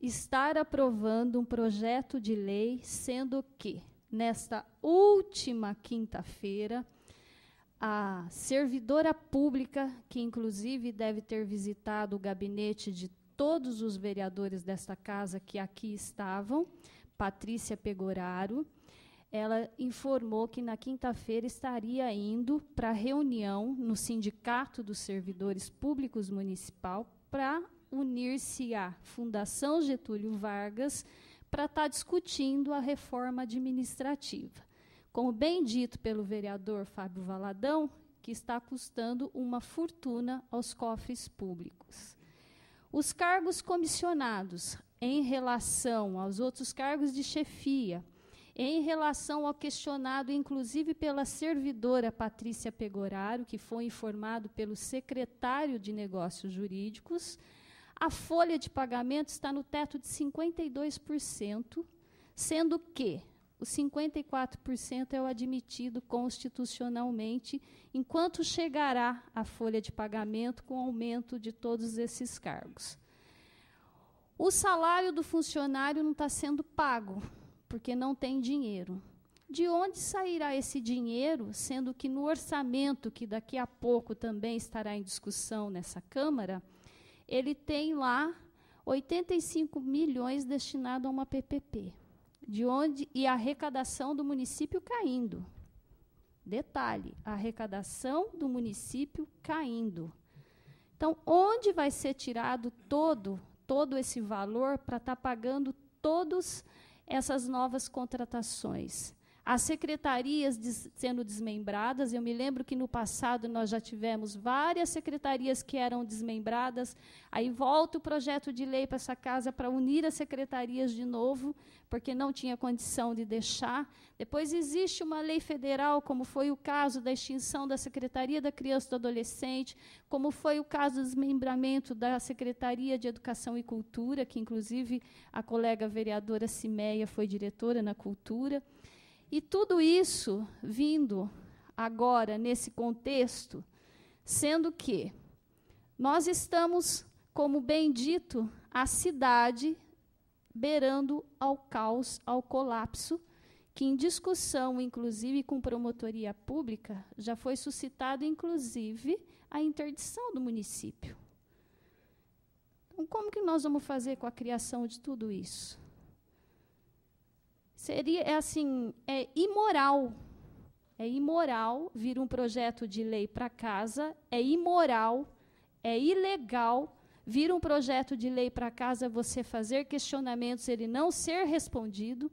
F: estar aprovando um projeto de lei, sendo que, nesta última quinta-feira, a servidora pública, que inclusive deve ter visitado o gabinete de todos os vereadores desta casa que aqui estavam, Patrícia Pegoraro, ela informou que na quinta-feira estaria indo para reunião no Sindicato dos Servidores Públicos Municipal para unir-se à Fundação Getúlio Vargas para estar tá discutindo a reforma administrativa. Como bem dito pelo vereador Fábio Valadão, que está custando uma fortuna aos cofres públicos. Os cargos comissionados em relação aos outros cargos de chefia, em relação ao questionado, inclusive pela servidora Patrícia Pegoraro, que foi informado pelo secretário de Negócios Jurídicos, a folha de pagamento está no teto de 52%, sendo que os 54% é o admitido constitucionalmente, enquanto chegará a folha de pagamento com aumento de todos esses cargos. O salário do funcionário não está sendo pago, porque não tem dinheiro. De onde sairá esse dinheiro, sendo que no orçamento, que daqui a pouco também estará em discussão nessa Câmara, ele tem lá 85 milhões destinados a uma PPP, de onde e a arrecadação do município caindo. Detalhe, a arrecadação do município caindo. Então, onde vai ser tirado todo todo esse valor para estar tá pagando todas essas novas contratações? as secretarias sendo desmembradas. Eu me lembro que no passado nós já tivemos várias secretarias que eram desmembradas. Aí volta o projeto de lei para essa casa para unir as secretarias de novo, porque não tinha condição de deixar. Depois existe uma lei federal, como foi o caso da extinção da Secretaria da Criança e do Adolescente, como foi o caso do desmembramento da Secretaria de Educação e Cultura, que inclusive a colega vereadora Cimeia foi diretora na Cultura. E tudo isso vindo agora nesse contexto, sendo que nós estamos, como bem dito, a cidade beirando ao caos, ao colapso, que em discussão, inclusive com promotoria pública, já foi suscitado, inclusive, a interdição do município. Então, como que nós vamos fazer com a criação de tudo isso? seria é assim, é imoral. É imoral vir um projeto de lei para casa, é imoral, é ilegal vir um projeto de lei para casa, você fazer questionamentos, ele não ser respondido,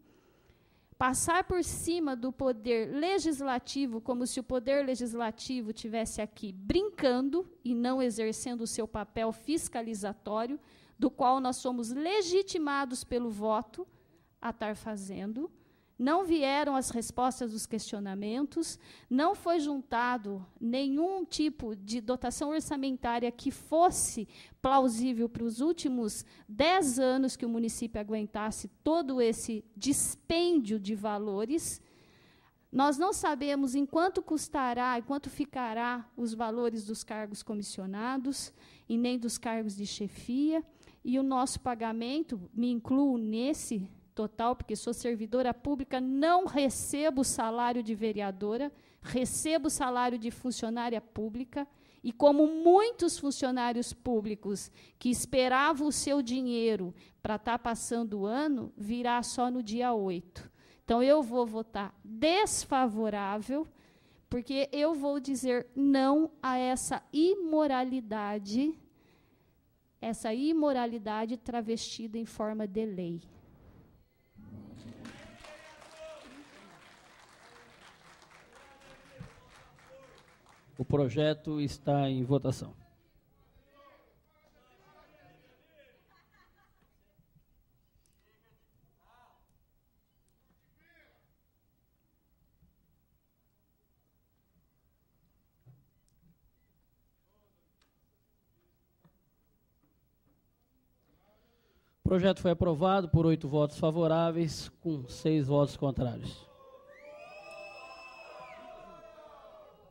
F: passar por cima do poder legislativo, como se o poder legislativo tivesse aqui brincando e não exercendo o seu papel fiscalizatório, do qual nós somos legitimados pelo voto a estar fazendo, não vieram as respostas dos questionamentos, não foi juntado nenhum tipo de dotação orçamentária que fosse plausível para os últimos dez anos que o município aguentasse todo esse dispêndio de valores. Nós não sabemos em quanto custará e quanto ficará os valores dos cargos comissionados e nem dos cargos de chefia. E o nosso pagamento, me incluo nesse total, porque sou servidora pública, não recebo salário de vereadora, recebo salário de funcionária pública. E como muitos funcionários públicos que esperavam o seu dinheiro para estar tá passando o ano, virá só no dia 8. Então eu vou votar desfavorável, porque eu vou dizer não a essa imoralidade, essa imoralidade travestida em forma de lei.
A: O projeto está em votação. O projeto foi aprovado por oito votos favoráveis, com seis votos contrários.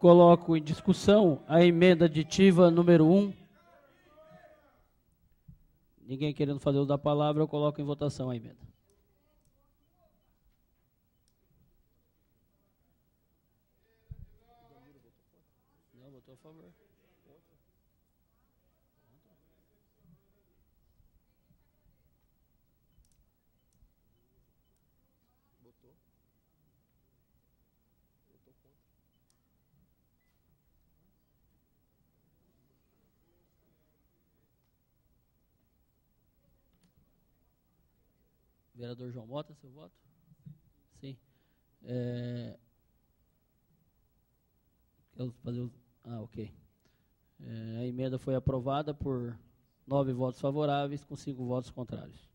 A: coloco em discussão a emenda aditiva número 1. Ninguém querendo fazer uso da palavra, eu coloco em votação a emenda. vereador João Mota, seu voto? Sim. É... Quero fazer o Ah, ok. É, a emenda foi aprovada por nove votos favoráveis com cinco votos contrários.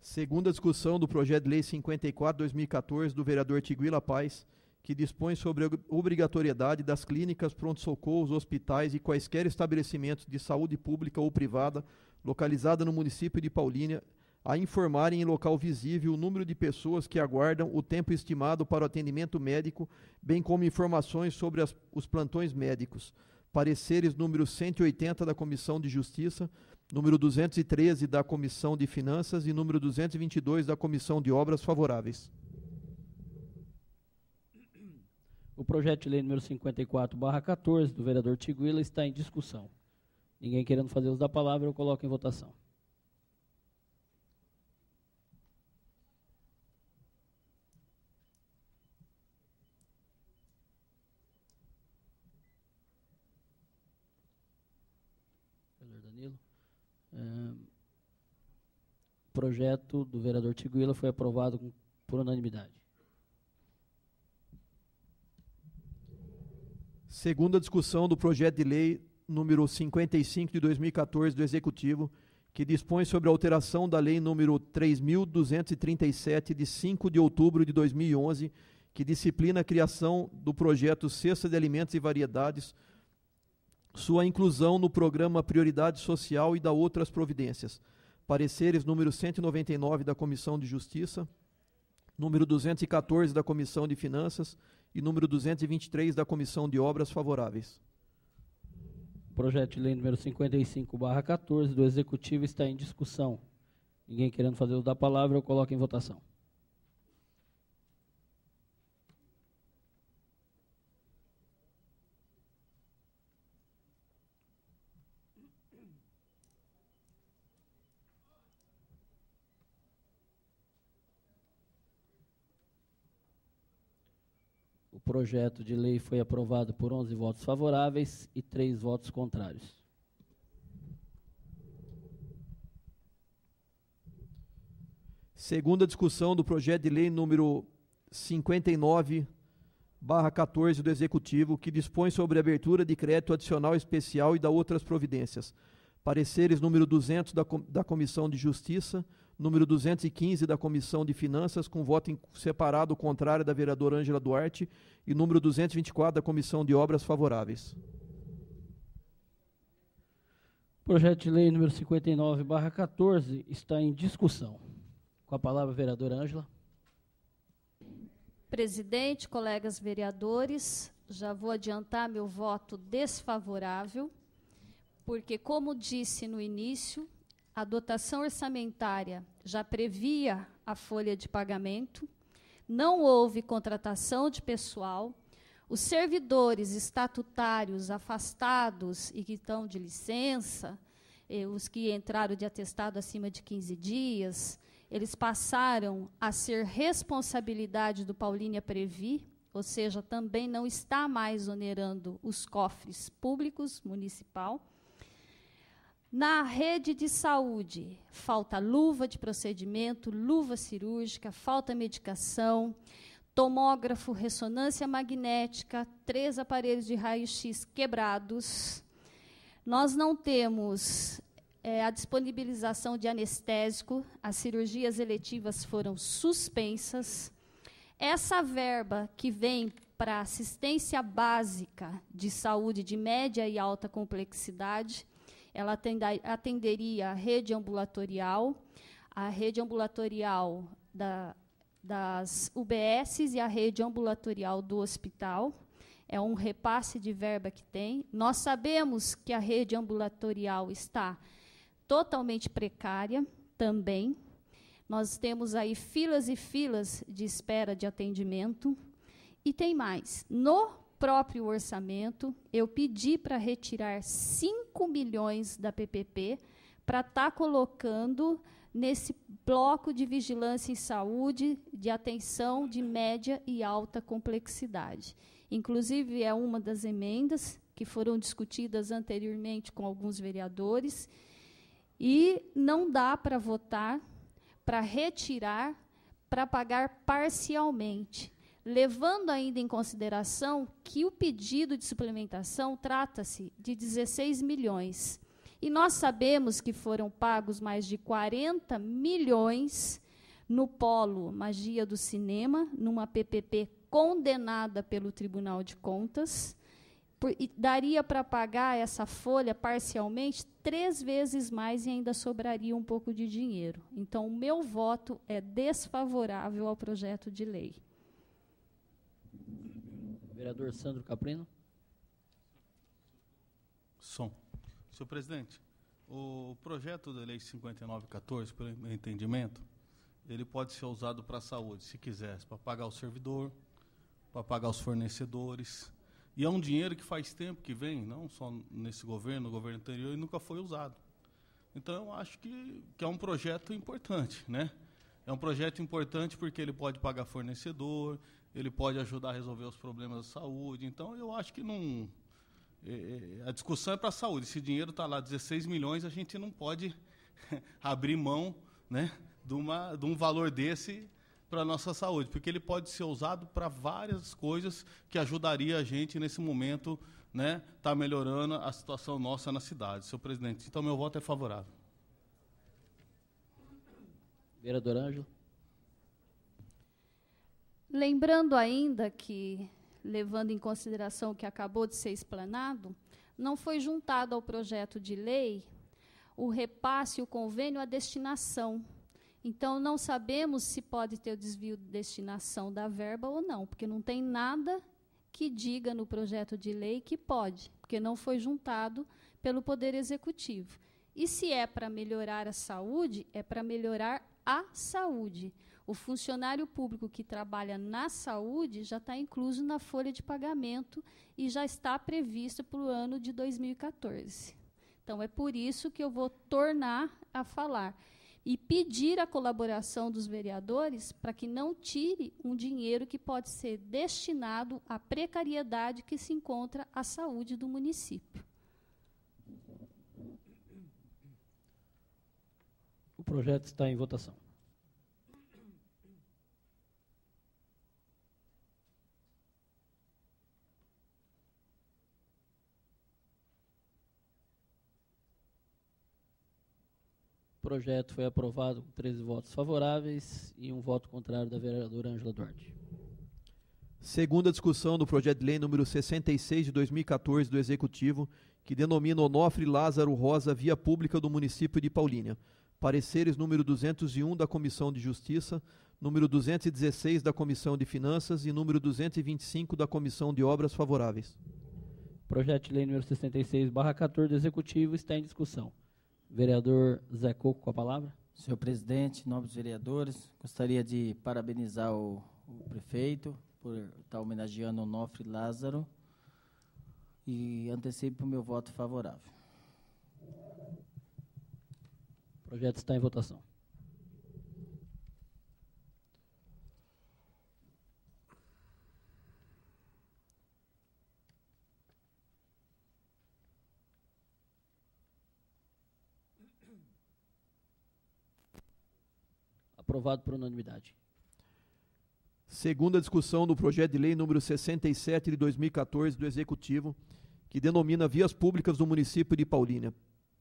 A: Segunda discussão do projeto de lei
J: 54/2014 do vereador Tiguila Paz que dispõe sobre a obrigatoriedade das clínicas, pronto-socorros, hospitais e quaisquer estabelecimentos de saúde pública ou privada localizada no município de Paulínia a informarem em local visível o número de pessoas que aguardam o tempo estimado para o atendimento médico, bem como informações sobre as, os plantões médicos. Pareceres número 180 da Comissão de Justiça, número 213 da Comissão de Finanças e número 222 da Comissão de Obras
A: Favoráveis. O projeto de lei número 54/14 do vereador Tiguila está em discussão. Ninguém querendo fazer uso da palavra, eu coloco em votação. Danilo. É, projeto do vereador Tiguila foi aprovado por unanimidade.
J: Segundo a discussão do projeto de lei número 55 de 2014 do Executivo, que dispõe sobre a alteração da lei número 3237 de 5 de outubro de 2011, que disciplina a criação do projeto Cesta de Alimentos e Variedades, sua inclusão no programa Prioridade Social e da outras providências. Pareceres número 199 da Comissão de Justiça, número 214 da Comissão de Finanças e número 223 da Comissão
A: de Obras Favoráveis. O projeto de lei número 55/14 do executivo está em discussão. Ninguém querendo fazer uso da palavra, eu coloco em votação. projeto de lei foi aprovado por 11 votos favoráveis e 3 votos contrários. Segunda discussão do
J: projeto de lei número 59 14 do Executivo, que dispõe sobre a abertura de crédito adicional especial e da outras providências. Pareceres número 200 da, da Comissão de Justiça, número 215 da Comissão de Finanças, com voto separado contrário da vereadora Ângela Duarte, e número 224 da Comissão de Obras Favoráveis.
A: Projeto de lei número 59, barra 14, está em discussão. Com a palavra, a vereadora Ângela.
F: Presidente, colegas vereadores, já vou adiantar meu voto desfavorável, porque, como disse no início, a dotação orçamentária já previa a folha de pagamento, não houve contratação de pessoal, os servidores estatutários afastados e que estão de licença, eh, os que entraram de atestado acima de 15 dias, eles passaram a ser responsabilidade do Paulínia Previ, ou seja, também não está mais onerando os cofres públicos municipal. Na rede de saúde, falta luva de procedimento, luva cirúrgica, falta medicação, tomógrafo, ressonância magnética, três aparelhos de raio-x quebrados. Nós não temos é, a disponibilização de anestésico, as cirurgias eletivas foram suspensas. Essa verba que vem para assistência básica de saúde de média e alta complexidade ela atenderia a rede ambulatorial, a rede ambulatorial da, das UBSs e a rede ambulatorial do hospital. É um repasse de verba que tem. Nós sabemos que a rede ambulatorial está totalmente precária também. Nós temos aí filas e filas de espera de atendimento. E tem mais. No próprio orçamento, eu pedi para retirar 5 milhões da PPP para estar tá colocando nesse bloco de vigilância em saúde de atenção de média e alta complexidade. Inclusive, é uma das emendas que foram discutidas anteriormente com alguns vereadores, e não dá para votar, para retirar, para pagar parcialmente levando ainda em consideração que o pedido de suplementação trata-se de 16 milhões. E nós sabemos que foram pagos mais de 40 milhões no polo Magia do Cinema, numa PPP condenada pelo Tribunal de Contas. Por, e daria para pagar essa folha parcialmente três vezes mais e ainda sobraria um pouco de dinheiro. Então, o meu voto é desfavorável ao projeto de lei.
G: Vereador Sandro Caprino. Som. Senhor presidente, o projeto da Lei 5914, pelo meu entendimento, ele pode ser usado para a saúde, se quisesse, para pagar o servidor, para pagar os fornecedores. E é um dinheiro que faz tempo que vem, não só nesse governo, no governo anterior, e nunca foi usado. Então, eu acho que, que é um projeto importante, né? É um projeto importante porque ele pode pagar fornecedor, ele pode ajudar a resolver os problemas da saúde. Então, eu acho que não. É, é a discussão é para a saúde. Se o dinheiro está lá, 16 milhões, a gente não pode abrir mão né, de, uma, de um valor desse para a nossa saúde, porque ele pode ser usado para várias coisas que ajudaria a gente nesse momento né, tá melhorando a situação nossa na cidade, senhor presidente. Então, meu voto é favorável.
A: Vereador Ângelo.
F: Lembrando ainda que, levando em consideração o que acabou de ser explanado, não foi juntado ao projeto de lei o repasse, o convênio, a destinação. Então, não sabemos se pode ter o desvio de destinação da verba ou não, porque não tem nada que diga no projeto de lei que pode, porque não foi juntado pelo Poder Executivo. E se é para melhorar a saúde, é para melhorar a saúde. O funcionário público que trabalha na saúde já está incluso na folha de pagamento e já está previsto para o ano de 2014. Então, é por isso que eu vou tornar a falar e pedir a colaboração dos vereadores para que não tire um dinheiro que pode ser destinado à precariedade que se encontra a saúde do município.
A: O projeto está em votação. O projeto foi aprovado com 13 votos favoráveis e um voto contrário da vereadora Ângela Duarte.
J: Segunda discussão do projeto de lei número 66 de 2014 do Executivo, que denomina Onofre Lázaro Rosa Via Pública do município de Paulínia. Pareceres número 201 da Comissão de Justiça, número 216 da Comissão de Finanças e número 225 da Comissão de Obras Favoráveis.
A: Projeto de lei número 66/14 do Executivo está em discussão.
H: Vereador Zé Coco, com a palavra. Senhor presidente, nobres vereadores, gostaria de parabenizar o, o prefeito por estar homenageando o Nofre Lázaro e antecipo o meu voto favorável. O projeto está em
A: votação. Aprovado por unanimidade.
J: Segunda discussão do projeto de lei número 67 de 2014 do Executivo, que denomina Vias Públicas do município de Paulínia.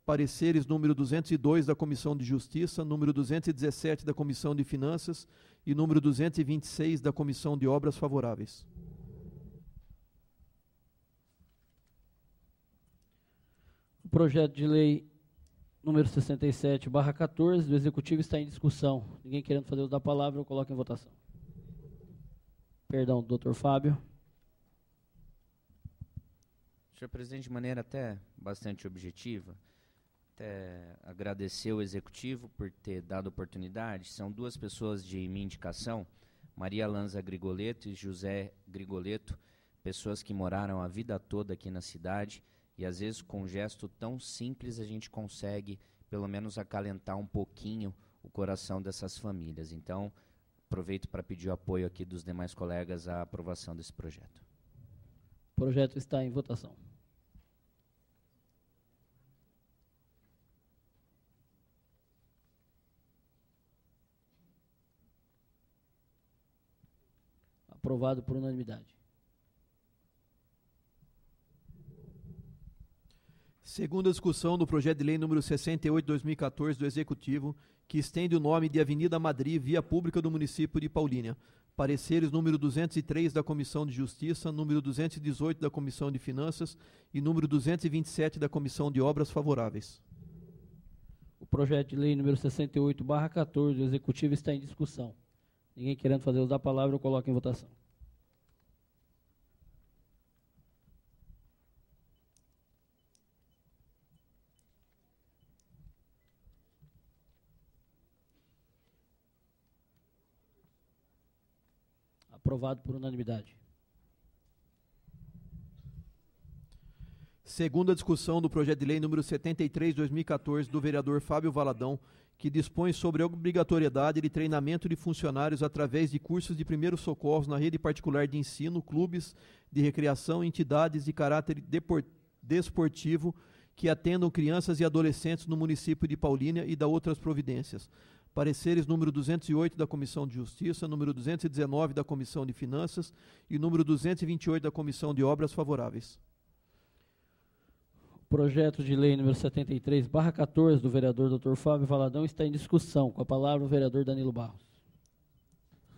J: Pareceres número 202 da Comissão de Justiça, número 217 da Comissão de Finanças e número 226 da Comissão de Obras Favoráveis.
A: O projeto de lei número 67, barra 14, do Executivo está em discussão. Ninguém querendo fazer uso da palavra, eu coloco em votação. Perdão, doutor Fábio.
C: Senhor presidente, de maneira até bastante objetiva, até agradecer o executivo por ter dado oportunidade. São duas pessoas de minha indicação, Maria Lanza Grigoleto e José Grigoleto, pessoas que moraram a vida toda aqui na cidade, e às vezes, com um gesto tão simples, a gente consegue, pelo menos, acalentar um pouquinho o coração dessas famílias. Então, aproveito para pedir o apoio aqui dos demais colegas à aprovação desse projeto. O projeto está
A: em votação. Aprovado por unanimidade.
J: Segunda discussão do projeto de lei número 68/2014 do Executivo, que estende o nome de Avenida Madrid, via pública do município de Paulínia. Pareceres número 203 da Comissão de Justiça, número 218 da Comissão de Finanças e número 227 da Comissão de Obras Favoráveis.
A: O projeto de lei número 68/14 do Executivo está em discussão. Ninguém querendo fazer usar a palavra, eu coloco em votação. aprovado por unanimidade.
J: Segunda discussão do projeto de lei número 73/2014 do vereador Fábio Valadão, que dispõe sobre a obrigatoriedade de treinamento de funcionários através de cursos de primeiros socorros na rede particular de ensino, clubes de recreação, entidades de caráter desportivo que atendam crianças e adolescentes no município de Paulínia e da outras providências pareceres número 208 da Comissão de Justiça, número 219 da Comissão de Finanças e número 228 da Comissão de Obras Favoráveis.
A: O projeto de lei número 73, barra 14, do vereador Dr. Fábio Valadão está em discussão. Com a palavra o vereador Danilo Barros.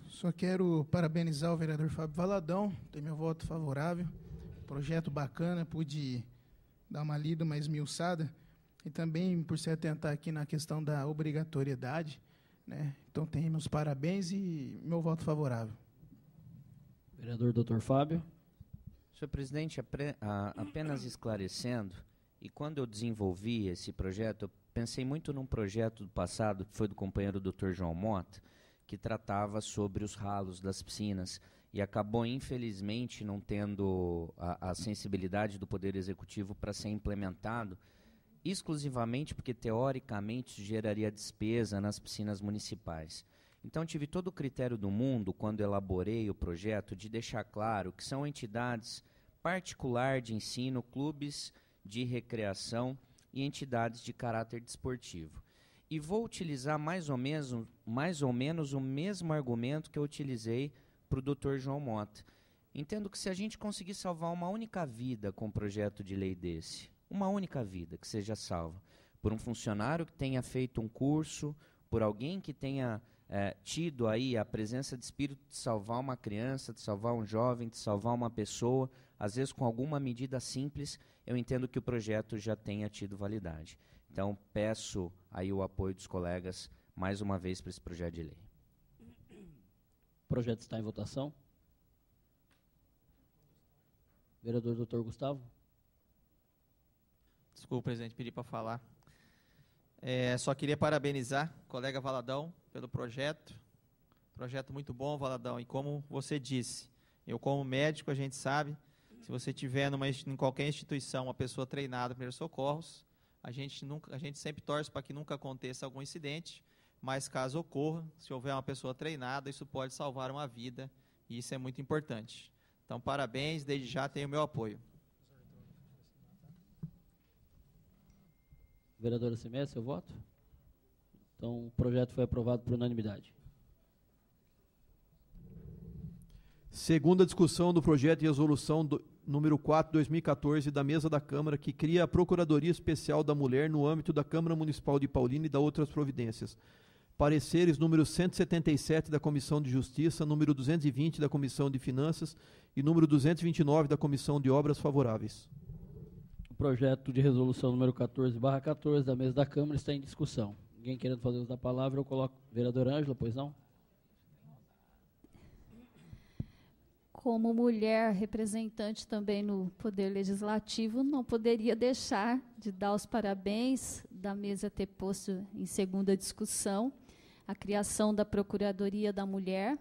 I: Só quero parabenizar o vereador Fábio Valadão, tem meu voto favorável. Projeto bacana, pude dar uma lida mais esmiuçada e também por se atentar aqui na questão da obrigatoriedade. Né? Então, temos parabéns e meu voto favorável.
A: Vereador Dr. Fábio.
I: Senhor
C: presidente, apenas esclarecendo, e quando eu desenvolvi esse projeto, eu pensei muito num projeto do passado, que foi do companheiro Dr. João Mota, que tratava sobre os ralos das piscinas e acabou, infelizmente, não tendo a, a sensibilidade do Poder Executivo para ser implementado exclusivamente porque teoricamente geraria despesa nas piscinas municipais. Então tive todo o critério do mundo quando elaborei o projeto de deixar claro que são entidades particular de ensino, clubes de recreação e entidades de caráter desportivo. E vou utilizar mais ou menos, mais ou menos o mesmo argumento que eu utilizei para o Dr. João Mota. Entendo que se a gente conseguir salvar uma única vida com um projeto de lei desse, uma única vida que seja salva. Por um funcionário que tenha feito um curso, por alguém que tenha é, tido aí a presença de espírito de salvar uma criança, de salvar um jovem, de salvar uma pessoa, às vezes com alguma medida simples, eu entendo que o projeto já tenha tido validade. Então, peço aí o apoio dos colegas mais uma vez para esse projeto de lei.
A: O projeto está em votação. Vereador Dr. Gustavo. Desculpa, presidente, pedi para falar.
D: É, só queria parabenizar o colega Valadão pelo projeto. Projeto muito bom, Valadão. E como você disse, eu como médico, a gente sabe, se você tiver numa, em qualquer instituição uma pessoa treinada primeiros socorros, a gente, nunca, a gente sempre torce para que nunca aconteça algum incidente, mas caso ocorra, se houver uma pessoa treinada, isso pode salvar uma vida, e isso é muito importante. Então, parabéns, desde já tenho o meu apoio.
A: Vereadora Semé, seu voto? Então, o projeto foi aprovado por unanimidade.
J: Segunda discussão do projeto de resolução do, número 4, 2014, da mesa da Câmara, que cria a Procuradoria Especial da Mulher no âmbito da Câmara Municipal de Paulínia e da outras providências. Pareceres número 177 da Comissão de Justiça, número 220 da Comissão de Finanças e número 229 da Comissão de Obras Favoráveis
A: projeto de resolução número 14, 14, da mesa da Câmara, está em discussão. Ninguém querendo fazer uso da palavra, eu coloco. Vereador Ângela, pois não?
F: Como mulher representante também no Poder Legislativo, não poderia deixar de dar os parabéns da mesa ter posto em segunda discussão a criação da Procuradoria da Mulher.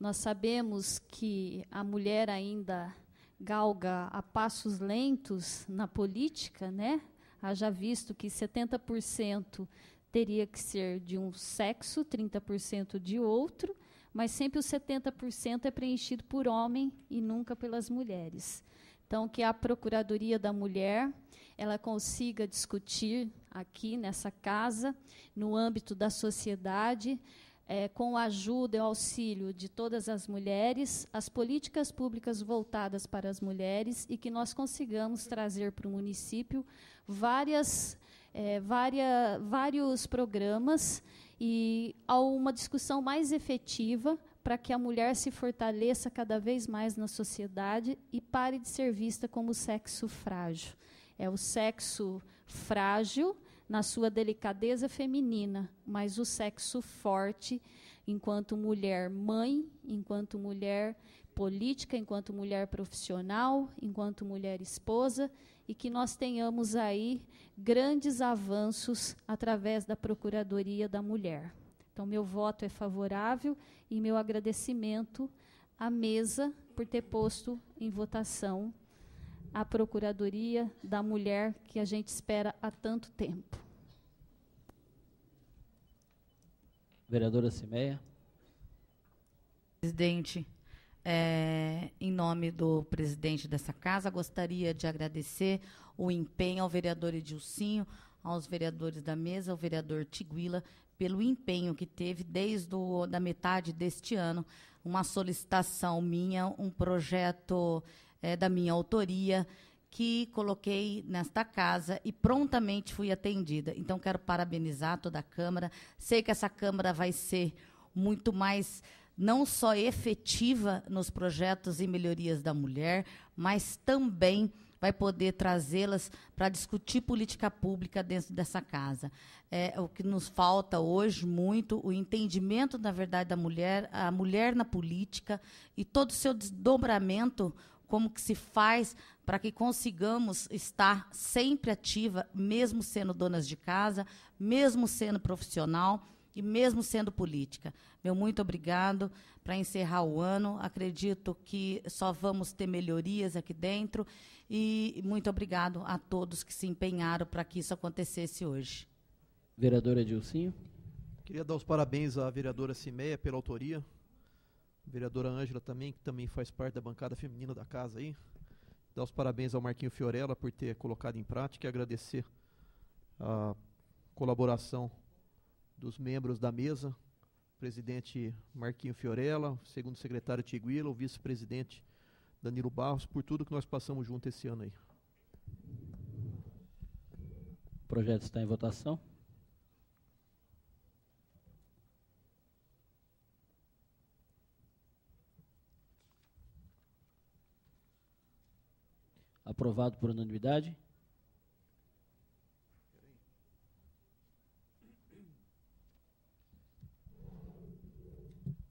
F: Nós sabemos que a mulher ainda galga a passos lentos na política, né? Haja visto que 70% teria que ser de um sexo, 30% de outro, mas sempre os 70% é preenchido por homem e nunca pelas mulheres. Então, que a Procuradoria da Mulher ela consiga discutir aqui nessa casa, no âmbito da sociedade, é, com a ajuda e o auxílio de todas as mulheres, as políticas públicas voltadas para as mulheres e que nós consigamos trazer para o município várias, é, vários programas e a uma discussão mais efetiva para que a mulher se fortaleça cada vez mais na sociedade e pare de ser vista como sexo frágil. É o sexo frágil na sua delicadeza feminina, mas o sexo forte enquanto mulher mãe, enquanto mulher política, enquanto mulher profissional, enquanto mulher esposa, e que nós tenhamos aí grandes avanços através da Procuradoria da Mulher. Então, meu voto é favorável e meu agradecimento à mesa por ter posto em votação a Procuradoria da Mulher que a gente espera há tanto tempo.
A: Vereadora Cimeia.
K: Presidente, é, em nome do presidente dessa casa, gostaria de agradecer o empenho ao vereador Edilcinho, aos vereadores da mesa, ao vereador Tiguila, pelo empenho que teve desde o, da metade deste ano, uma solicitação minha, um projeto é, da minha autoria, que coloquei nesta casa e prontamente fui atendida. Então, quero parabenizar toda a Câmara. Sei que essa Câmara vai ser muito mais não só efetiva nos projetos e melhorias da mulher, mas também vai poder trazê-las para discutir política pública dentro dessa casa. É, o que nos falta hoje muito o entendimento, na verdade, da mulher, a mulher na política e todo o seu desdobramento como que se faz para que consigamos estar sempre ativa, mesmo sendo donas de casa, mesmo sendo profissional e mesmo sendo política. Meu muito obrigado para encerrar o ano. Acredito que só vamos ter melhorias aqui dentro e muito obrigado a todos que se empenharam para que isso acontecesse hoje.
A: Vereadora Dilcinho.
J: Queria dar os parabéns à vereadora Cimeia pela autoria Vereadora Ângela também, que também faz parte da bancada feminina da casa aí. Dar os parabéns ao Marquinho Fiorella por ter colocado em prática e agradecer a colaboração dos membros da mesa, presidente Marquinho Fiorella, segundo secretário Tiguila, o vice-presidente Danilo Barros, por tudo que nós passamos junto esse ano aí.
A: O projeto está em votação. aprovado por unanimidade.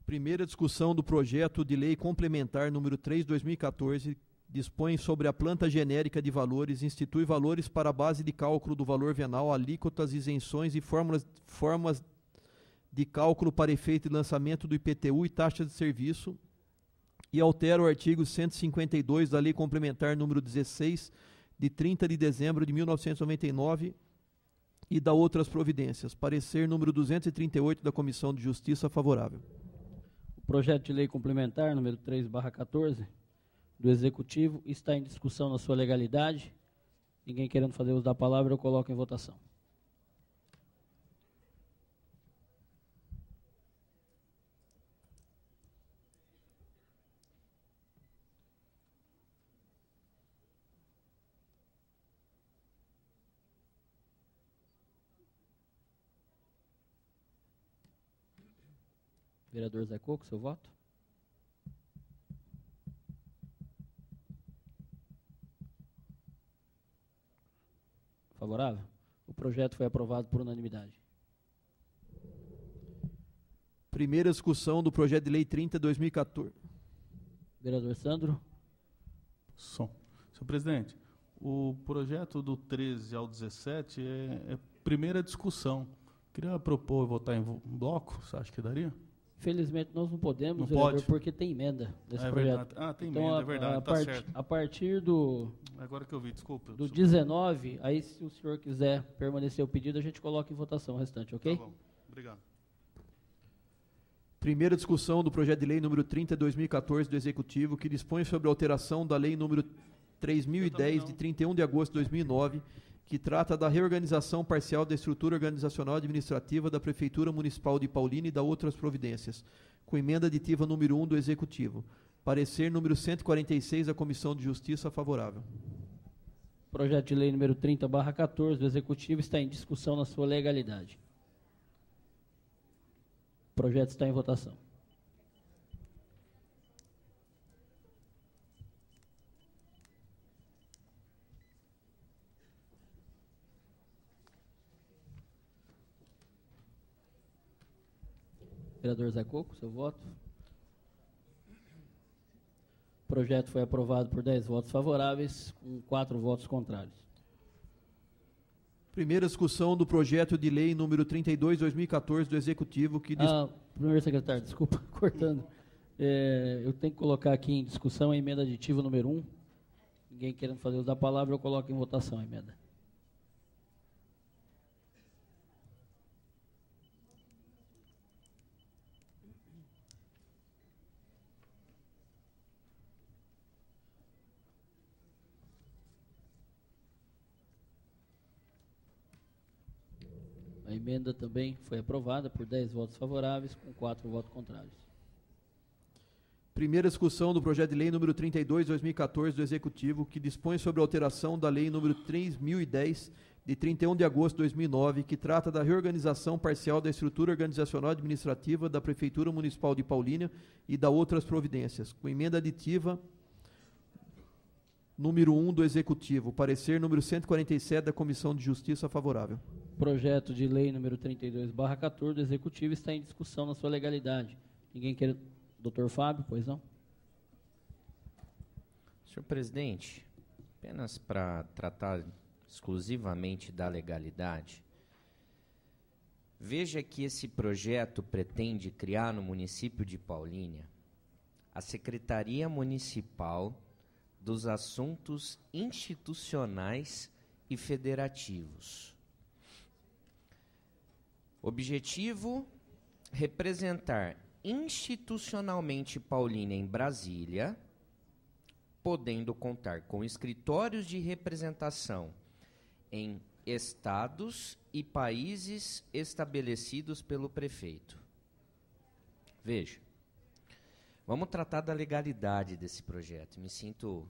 A: Primeira discussão do
J: projeto de lei complementar número 3 2014 dispõe sobre a planta genérica de valores, institui valores para a base de cálculo do valor venal, alíquotas, isenções e fórmulas, formas de cálculo para efeito de lançamento do IPTU e taxa de serviço e altera o artigo 152 da Lei Complementar número 16 de 30 de dezembro de 1999 e da outras providências.
A: Parecer número 238 da Comissão de Justiça favorável. O projeto de lei complementar número 3/14 do Executivo está em discussão na sua legalidade. Ninguém querendo fazer uso da palavra, eu coloco em votação. Vereador Zé Coco, seu voto? Favorável? O projeto foi aprovado por unanimidade.
J: Primeira discussão do projeto de lei 30
G: 2014. Vereador Sandro. Som. Senhor presidente, o projeto do 13 ao 17 é, é primeira discussão. Queria propor votar em bloco, você acha que daria?
A: Felizmente nós não podemos, não vereador, pode. porque tem emenda nesse é projeto. Verdade. Ah, tem então, emenda, é a, é verdade, a, tá part, certo. A partir do...
G: Agora que eu vi, desculpa. Do
A: 19, aí se o senhor quiser permanecer o pedido, a gente coloca em votação o
G: restante, ok? Tá bom, obrigado.
A: Primeira discussão do projeto de lei número
J: 30 de 2014 do Executivo, que dispõe sobre a alteração da lei número 3010 de 31 de agosto de 2009, que trata da reorganização parcial da estrutura organizacional administrativa da Prefeitura Municipal de Paulínia e da outras providências, com emenda aditiva número 1 do Executivo. Parecer número 146 da Comissão de Justiça favorável.
A: Projeto de lei número 30, barra 14 do Executivo está em discussão na sua legalidade. O projeto está em votação. Vereador Zé Coco, seu voto. O projeto foi aprovado por 10 votos favoráveis, com 4 votos contrários. Primeira discussão do projeto de lei número
J: 32, 2014, do Executivo, que... Ah,
A: primeiro secretário, desculpa, cortando. É, eu tenho que colocar aqui em discussão a emenda aditiva número 1. Ninguém querendo fazer uso da palavra, eu coloco em votação a emenda. emenda também foi aprovada por 10 votos favoráveis com 4 votos contrários.
J: Primeira discussão do projeto de lei número 32 2014 do executivo que dispõe sobre a alteração da lei número 3010 de 31 de agosto de 2009, que trata da reorganização parcial da estrutura organizacional administrativa da Prefeitura Municipal de Paulínia e da outras providências, com emenda aditiva número 1 do Executivo, parecer número 147 da Comissão de Justiça favorável projeto de lei número
A: 32, barra 14, do Executivo está em discussão na sua legalidade. Ninguém quer... Doutor Fábio, pois não?
C: Senhor presidente, apenas para tratar exclusivamente da legalidade, veja que esse projeto pretende criar no município de Paulínia a Secretaria Municipal dos Assuntos Institucionais e Federativos. Objetivo: representar institucionalmente Paulina em Brasília, podendo contar com escritórios de representação em estados e países estabelecidos pelo prefeito. Veja, vamos tratar da legalidade desse projeto. Me sinto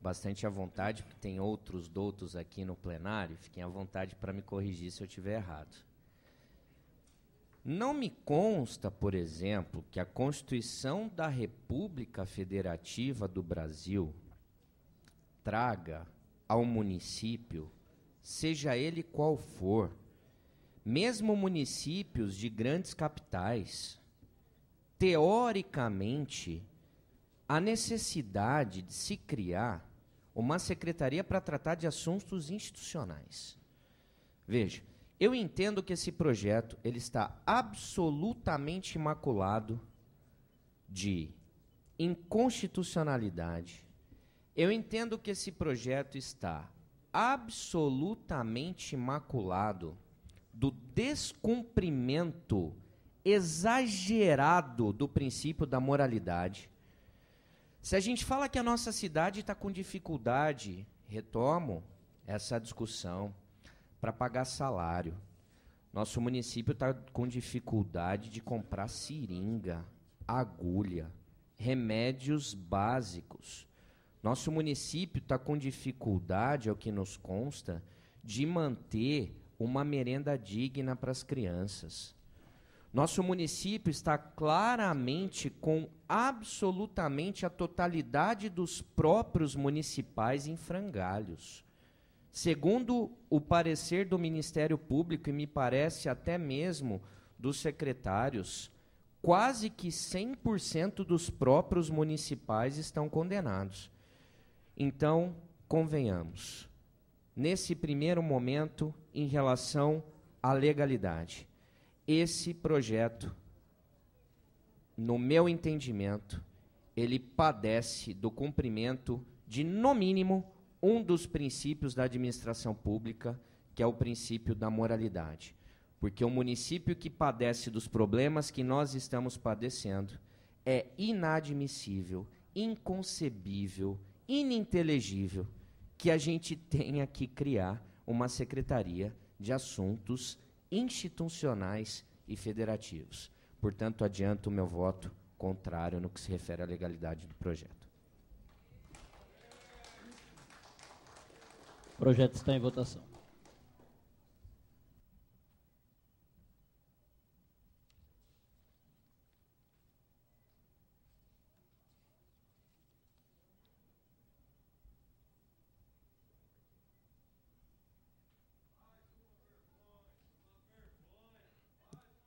C: bastante à vontade, porque tem outros doutos aqui no plenário, fiquem à vontade para me corrigir se eu estiver errado. Não me consta, por exemplo, que a Constituição da República Federativa do Brasil traga ao município, seja ele qual for, mesmo municípios de grandes capitais, teoricamente, a necessidade de se criar uma secretaria para tratar de assuntos institucionais. Veja, eu entendo que esse projeto ele está absolutamente imaculado de inconstitucionalidade. Eu entendo que esse projeto está absolutamente imaculado do descumprimento exagerado do princípio da moralidade. Se a gente fala que a nossa cidade está com dificuldade, retomo essa discussão para pagar salário. Nosso município está com dificuldade de comprar seringa, agulha, remédios básicos. Nosso município está com dificuldade, é o que nos consta, de manter uma merenda digna para as crianças. Nosso município está claramente com absolutamente a totalidade dos próprios municipais em frangalhos. Segundo o parecer do Ministério Público, e me parece até mesmo dos secretários, quase que 100% dos próprios municipais estão condenados. Então, convenhamos, nesse primeiro momento, em relação à legalidade, esse projeto, no meu entendimento, ele padece do cumprimento de, no mínimo, um dos princípios da administração pública, que é o princípio da moralidade. Porque o município que padece dos problemas que nós estamos padecendo é inadmissível, inconcebível, ininteligível que a gente tenha que criar uma secretaria de assuntos institucionais e federativos. Portanto, adianto o meu voto contrário no que se refere à legalidade do projeto.
A: O projeto está em votação.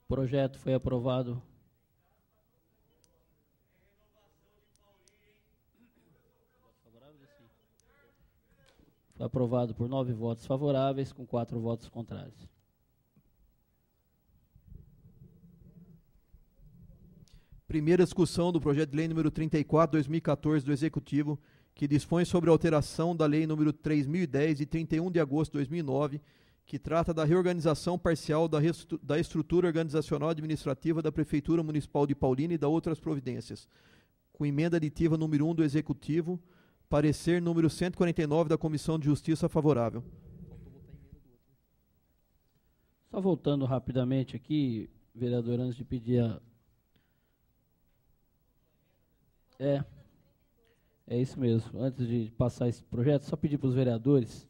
A: O projeto foi aprovado aprovado por nove votos favoráveis, com quatro votos contrários. Primeira discussão do
J: projeto de lei número 34, 2014, do Executivo, que dispõe sobre a alteração da lei número 3010, de 31 de agosto de 2009, que trata da reorganização parcial da, da estrutura organizacional administrativa da Prefeitura Municipal de Paulínia e da outras providências, com emenda aditiva número 1 do Executivo, Parecer número 149 da Comissão de Justiça favorável. Só
A: voltando rapidamente aqui, vereador, antes de pedir a. É. É isso mesmo. Antes de passar esse projeto, só pedir para os vereadores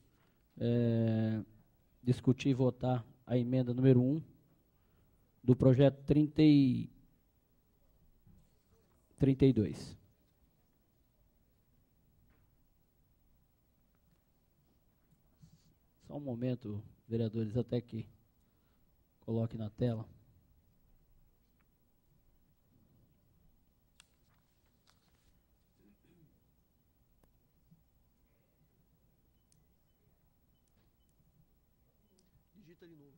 A: é, discutir e votar a emenda número 1 do projeto 30 e 32. Só um momento, vereadores, até que coloque na tela. Digita de novo.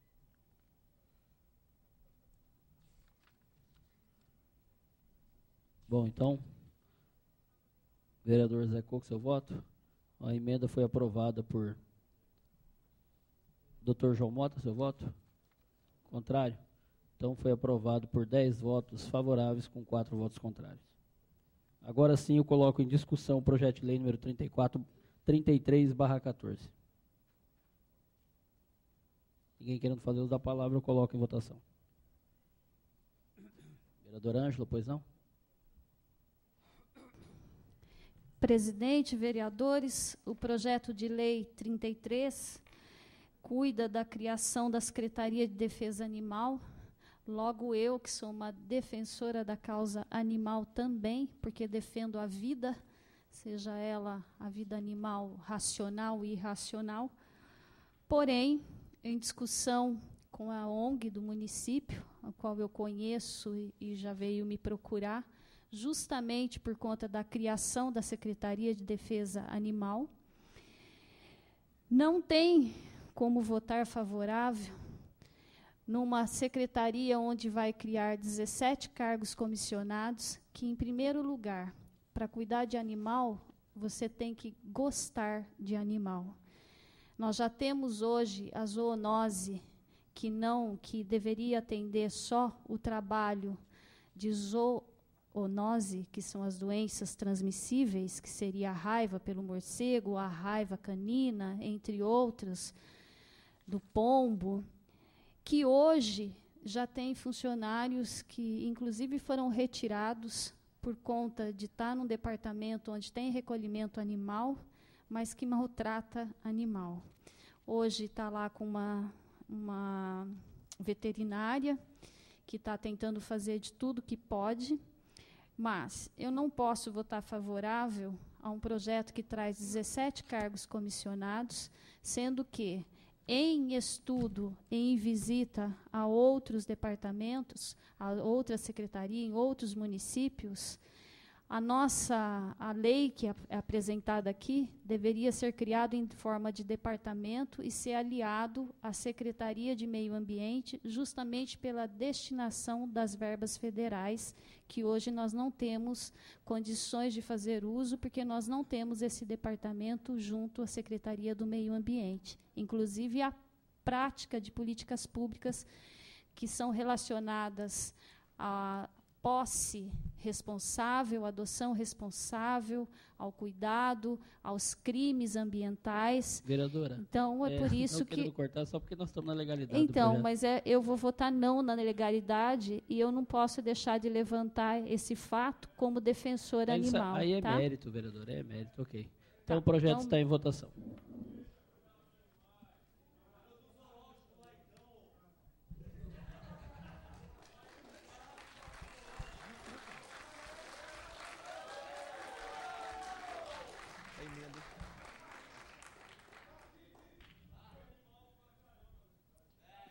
A: Bom, então, vereador Zé Coco, seu voto. A emenda foi aprovada por Doutor João Mota, seu voto? Contrário? Então foi aprovado por 10 votos favoráveis com 4 votos contrários. Agora sim eu coloco em discussão o projeto de lei número 34, 33, 14. Ninguém querendo fazer uso da palavra, eu coloco em votação. Vereador Ângelo, pois não?
F: Presidente, vereadores, o projeto de lei 33 cuida da criação da Secretaria de Defesa Animal. Logo eu, que sou uma defensora da causa animal também, porque defendo a vida, seja ela a vida animal racional e irracional. Porém, em discussão com a ONG do município, a qual eu conheço e, e já veio me procurar, justamente por conta da criação da Secretaria de Defesa Animal, não tem como votar favorável numa secretaria onde vai criar 17 cargos comissionados, que em primeiro lugar, para cuidar de animal, você tem que gostar de animal. Nós já temos hoje a zoonose que não que deveria atender só o trabalho de zoonose, que são as doenças transmissíveis, que seria a raiva pelo morcego, a raiva canina, entre outras do pombo, que hoje já tem funcionários que, inclusive, foram retirados por conta de estar tá num departamento onde tem recolhimento animal, mas que maltrata animal. Hoje está lá com uma, uma veterinária que está tentando fazer de tudo que pode, mas eu não posso votar favorável a um projeto que traz 17 cargos comissionados, sendo que em estudo, em visita a outros departamentos, a outra secretaria, em outros municípios, a nossa a lei que é, é apresentada aqui deveria ser criada em forma de departamento e ser aliado à Secretaria de Meio Ambiente, justamente pela destinação das verbas federais, que hoje nós não temos condições de fazer uso, porque nós não temos esse departamento junto à Secretaria do Meio Ambiente. Inclusive, a prática de políticas públicas que são relacionadas a posse responsável, adoção responsável, ao cuidado, aos crimes ambientais. Vereadora. Então é, é por isso não que
A: cortar só porque nós estamos na legalidade. Então, mas
F: é, eu vou votar não na legalidade e eu não posso deixar de levantar esse fato como defensor animal. Aí é tá?
A: mérito, vereadora, é mérito, ok. Então tá, o projeto então, está em votação.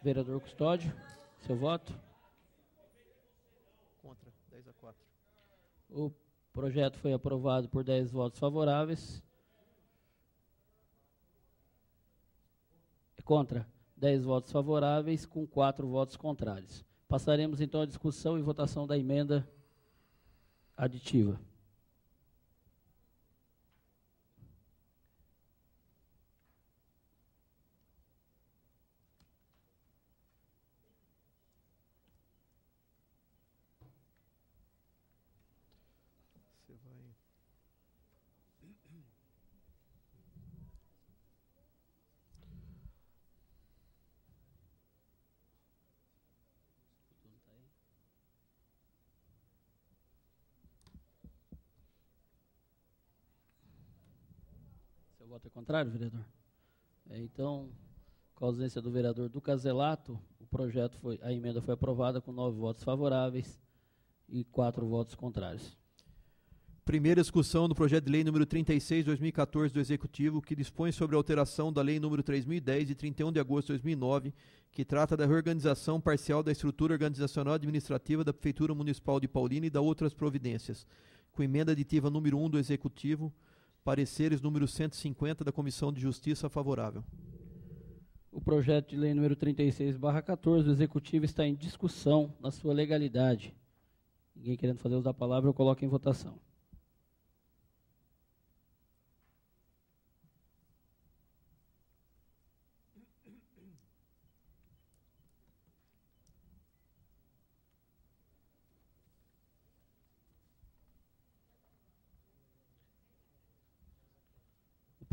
A: Vereador Custódio, seu voto?
J: Contra, 10 a 4.
A: O projeto foi aprovado por 10 votos favoráveis. É contra, 10 votos favoráveis, com 4 votos contrários. Passaremos então à discussão e votação da emenda aditiva. contrário, vereador? É, então, com a ausência do vereador do Caselato, o projeto foi, a emenda foi aprovada com nove votos favoráveis e quatro votos contrários.
J: Primeira discussão do projeto de lei número 36 2014 do executivo, que dispõe sobre a alteração da lei número 3010 de 31 de agosto de 2009, que trata da reorganização parcial da estrutura organizacional administrativa da prefeitura municipal de Paulina e da outras providências, com emenda aditiva número 1 do executivo, Pareceres número 150 da Comissão de
A: Justiça favorável. O projeto de lei número 36/14 do executivo está em discussão na sua legalidade. Ninguém querendo fazer uso da palavra, eu coloco em votação.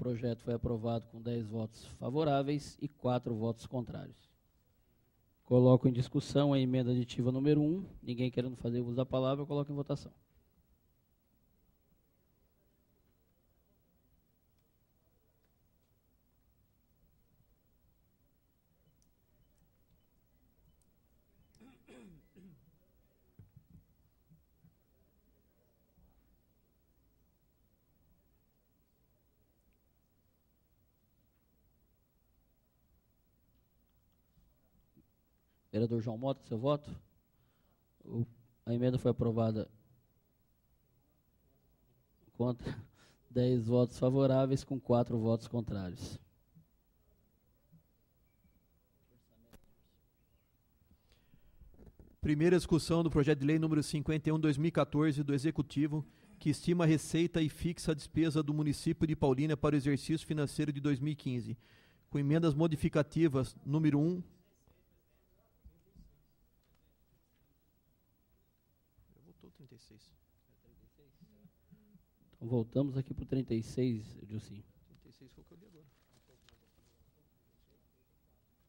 A: projeto foi aprovado com 10 votos favoráveis e 4 votos contrários. Coloco em discussão a emenda aditiva número 1. Ninguém querendo fazer uso da palavra, eu coloco em votação. Vereador João Mota, seu voto. O, a emenda foi aprovada contra 10 votos favoráveis com 4 votos contrários.
J: Primeira discussão do projeto de lei número 51/2014 do executivo, que estima a receita e fixa a despesa do município de Paulínia para o exercício financeiro de 2015, com emendas modificativas número 1
A: Voltamos aqui para o 36, Dilcinho.
J: 36 foi o que eu li agora.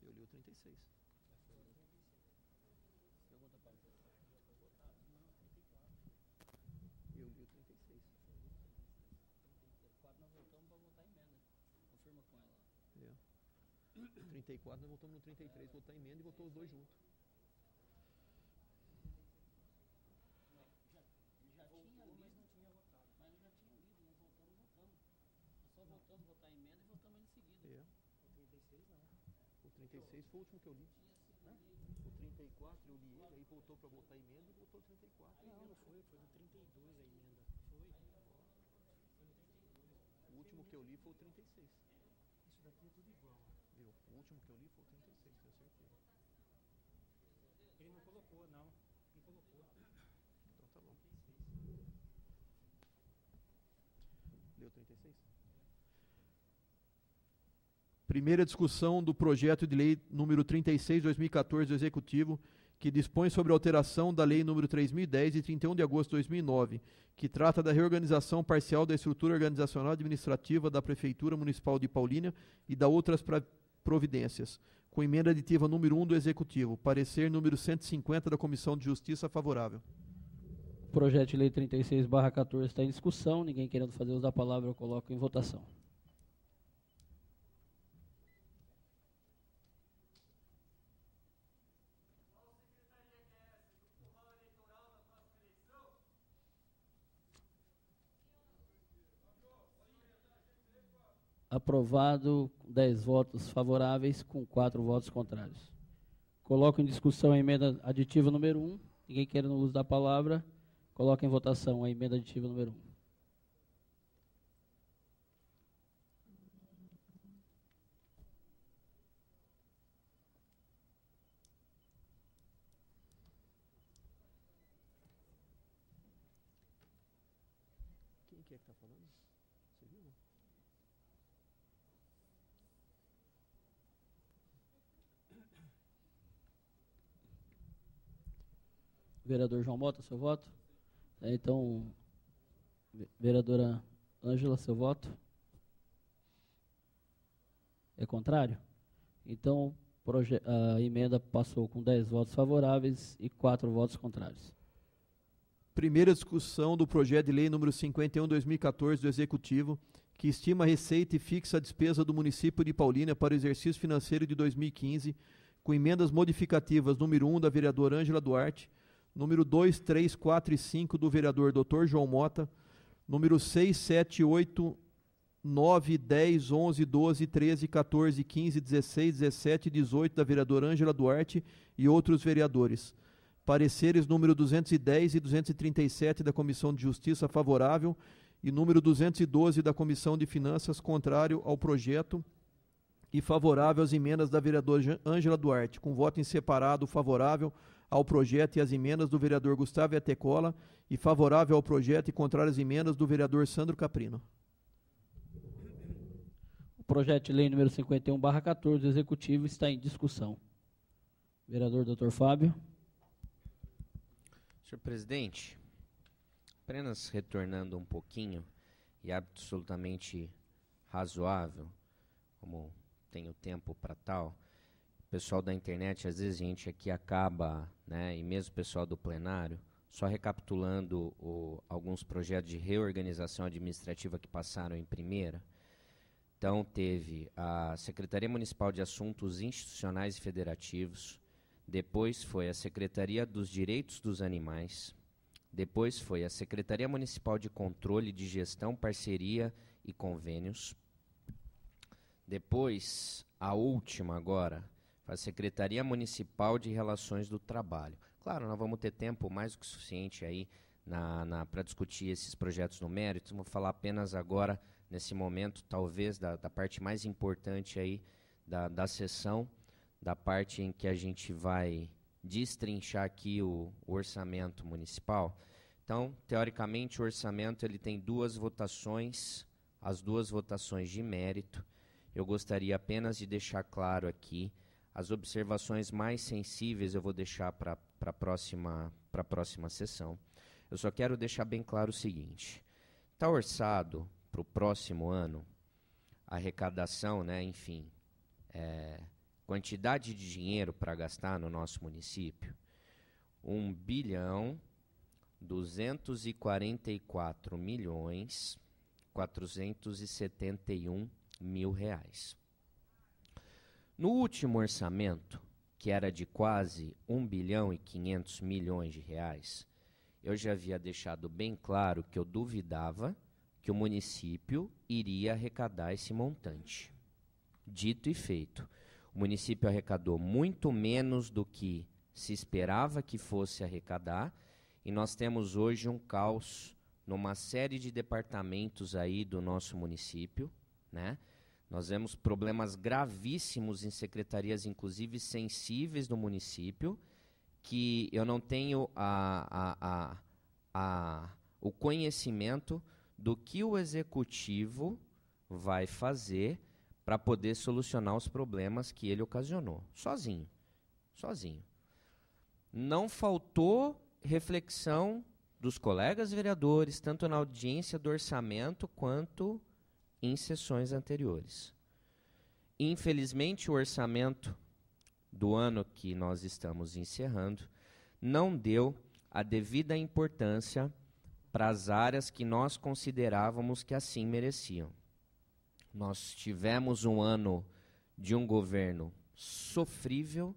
J: Eu li o 36. Eu li o 36.
A: 34 nós voltamos para votar emenda. Confirma com
J: ela. 34 nós voltamos no 33, votar emenda e votou os dois juntos. 36 foi o último que eu li.
A: Né? O
J: 34 eu li ele, aí voltou para botar emenda e botou o 34. Não, não
E: foi, foi no 32 a emenda. Foi. O último que eu
J: li foi o 36. Isso
E: daqui é tudo igual. Né?
J: Viu? O último que eu li foi o 36, tenho certeza.
E: Ele não colocou, não. Não colocou. Então tá bom.
J: Leu 36? Primeira discussão do projeto de lei número 36 2014 do Executivo, que dispõe sobre a alteração da lei número 3010 de 31 de agosto de 2009, que trata da reorganização parcial da estrutura organizacional administrativa da Prefeitura Municipal de Paulínia e da outras providências, com emenda aditiva número 1 do Executivo, parecer número 150 da Comissão de Justiça favorável.
A: O projeto de lei 36/14 está em discussão, ninguém querendo fazer uso da palavra, eu coloco em votação. Aprovado 10 votos favoráveis com 4 votos contrários. Coloco em discussão a emenda aditiva número 1. Ninguém queira no uso da palavra, coloca em votação a emenda aditiva número 1. Vereador João Mota, seu voto. É, então, vereadora Ângela, seu voto. É contrário? Então, a emenda passou com 10 votos favoráveis e 4 votos contrários. Primeira discussão do projeto
J: de lei número 51/2014 do Executivo, que estima a receita e fixa a despesa do município de Paulínia para o exercício financeiro de 2015, com emendas modificativas número 1 da vereadora Ângela Duarte, número 2, 3, 4 e 5 do vereador Dr. João Mota, número 6, 7, 8, 9, 10, 11, 12, 13, 14, 15, 16, 17 18 da vereadora Ângela Duarte e outros vereadores. Pareceres número 210 e 237 da Comissão de Justiça favorável e número 212 da Comissão de Finanças contrário ao projeto e favorável às emendas da vereadora Ângela Duarte, com voto em separado favorável ao projeto e às emendas do vereador Gustavo Atecola e favorável ao projeto e
A: contrário às emendas do vereador Sandro Caprino. O projeto de lei número 51, 14, executivo, está em discussão. Vereador Doutor
C: Fábio. Senhor presidente, apenas retornando um pouquinho, e absolutamente razoável, como tenho tempo para tal, pessoal da internet, às vezes a gente aqui acaba, né, e mesmo o pessoal do plenário, só recapitulando o, alguns projetos de reorganização administrativa que passaram em primeira. Então, teve a Secretaria Municipal de Assuntos Institucionais e Federativos, depois foi a Secretaria dos Direitos dos Animais, depois foi a Secretaria Municipal de Controle de Gestão, Parceria e Convênios. Depois, a última agora, a Secretaria Municipal de Relações do Trabalho. Claro, nós vamos ter tempo mais do que suficiente aí na, na para discutir esses projetos no mérito. Vou falar apenas agora, nesse momento, talvez, da, da parte mais importante aí da, da sessão, da parte em que a gente vai destrinchar aqui o, o orçamento municipal. Então, teoricamente, o orçamento ele tem duas votações, as duas votações de mérito. Eu gostaria apenas de deixar claro aqui as observações mais sensíveis eu vou deixar para a próxima, próxima sessão. Eu só quero deixar bem claro o seguinte: está orçado para o próximo ano a arrecadação, né, enfim, é, quantidade de dinheiro para gastar no nosso município, 1 bilhão 244 milhões 471 mil reais. No último orçamento, que era de quase 1 bilhão e 500 milhões de reais, eu já havia deixado bem claro que eu duvidava que o município iria arrecadar esse montante. Dito e feito, o município arrecadou muito menos do que se esperava que fosse arrecadar, e nós temos hoje um caos numa série de departamentos aí do nosso município, né? Nós vemos problemas gravíssimos em secretarias, inclusive sensíveis do município, que eu não tenho a, a, a, o conhecimento do que o executivo vai fazer para poder solucionar os problemas que ele ocasionou, sozinho. Sozinho. Não faltou reflexão dos colegas vereadores, tanto na audiência do orçamento quanto em sessões anteriores. Infelizmente, o orçamento do ano que nós estamos encerrando não deu a devida importância para as áreas que nós considerávamos que assim mereciam. Nós tivemos um ano de um governo sofrível,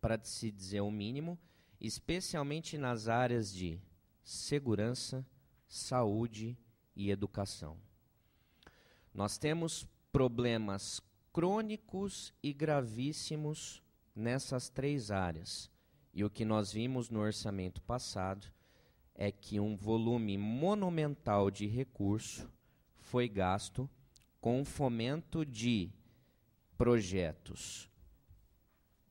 C: para se dizer o mínimo, especialmente nas áreas de segurança, saúde e educação. Nós temos problemas crônicos e gravíssimos nessas três áreas. E o que nós vimos no orçamento passado é que um volume monumental de recurso foi gasto com fomento de projetos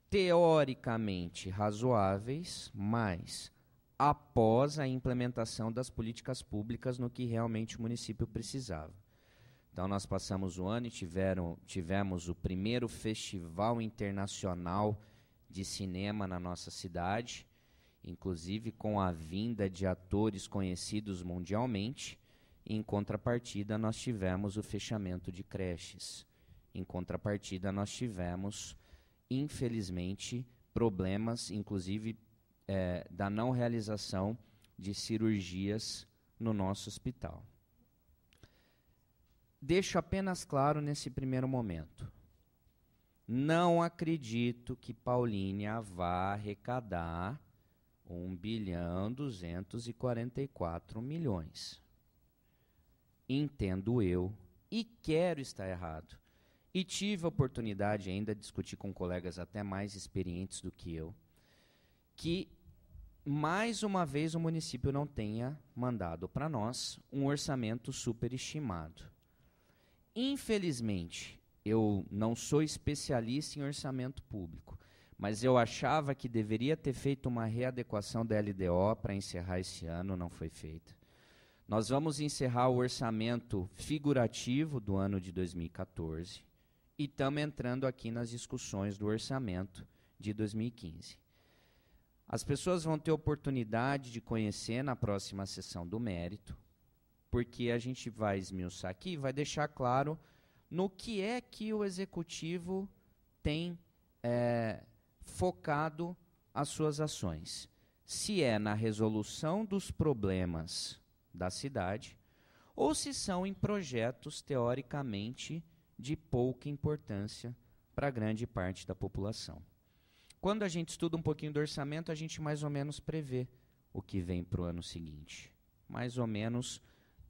C: teoricamente razoáveis, mas após a implementação das políticas públicas no que realmente o município precisava. Então nós passamos o ano e tiveram, tivemos o primeiro festival internacional de cinema na nossa cidade, inclusive com a vinda de atores conhecidos mundialmente. Em contrapartida, nós tivemos o fechamento de creches. Em contrapartida, nós tivemos, infelizmente, problemas, inclusive é, da não realização de cirurgias no nosso hospital deixo apenas claro nesse primeiro momento. Não acredito que Paulínia vá arrecadar 1 bilhão 244 milhões. Entendo eu e quero estar errado. E tive a oportunidade ainda de discutir com colegas até mais experientes do que eu, que mais uma vez o município não tenha mandado para nós um orçamento superestimado. Infelizmente, eu não sou especialista em orçamento público, mas eu achava que deveria ter feito uma readequação da LDO para encerrar esse ano, não foi feita. Nós vamos encerrar o orçamento figurativo do ano de 2014 e estamos entrando aqui nas discussões do orçamento de 2015. As pessoas vão ter oportunidade de conhecer na próxima sessão do mérito porque a gente vai esmiuçar aqui, vai deixar claro no que é que o executivo tem é, focado as suas ações. Se é na resolução dos problemas da cidade ou se são em projetos teoricamente de pouca importância para grande parte da população. Quando a gente estuda um pouquinho do orçamento, a gente mais ou menos prevê o que vem para o ano seguinte. Mais ou menos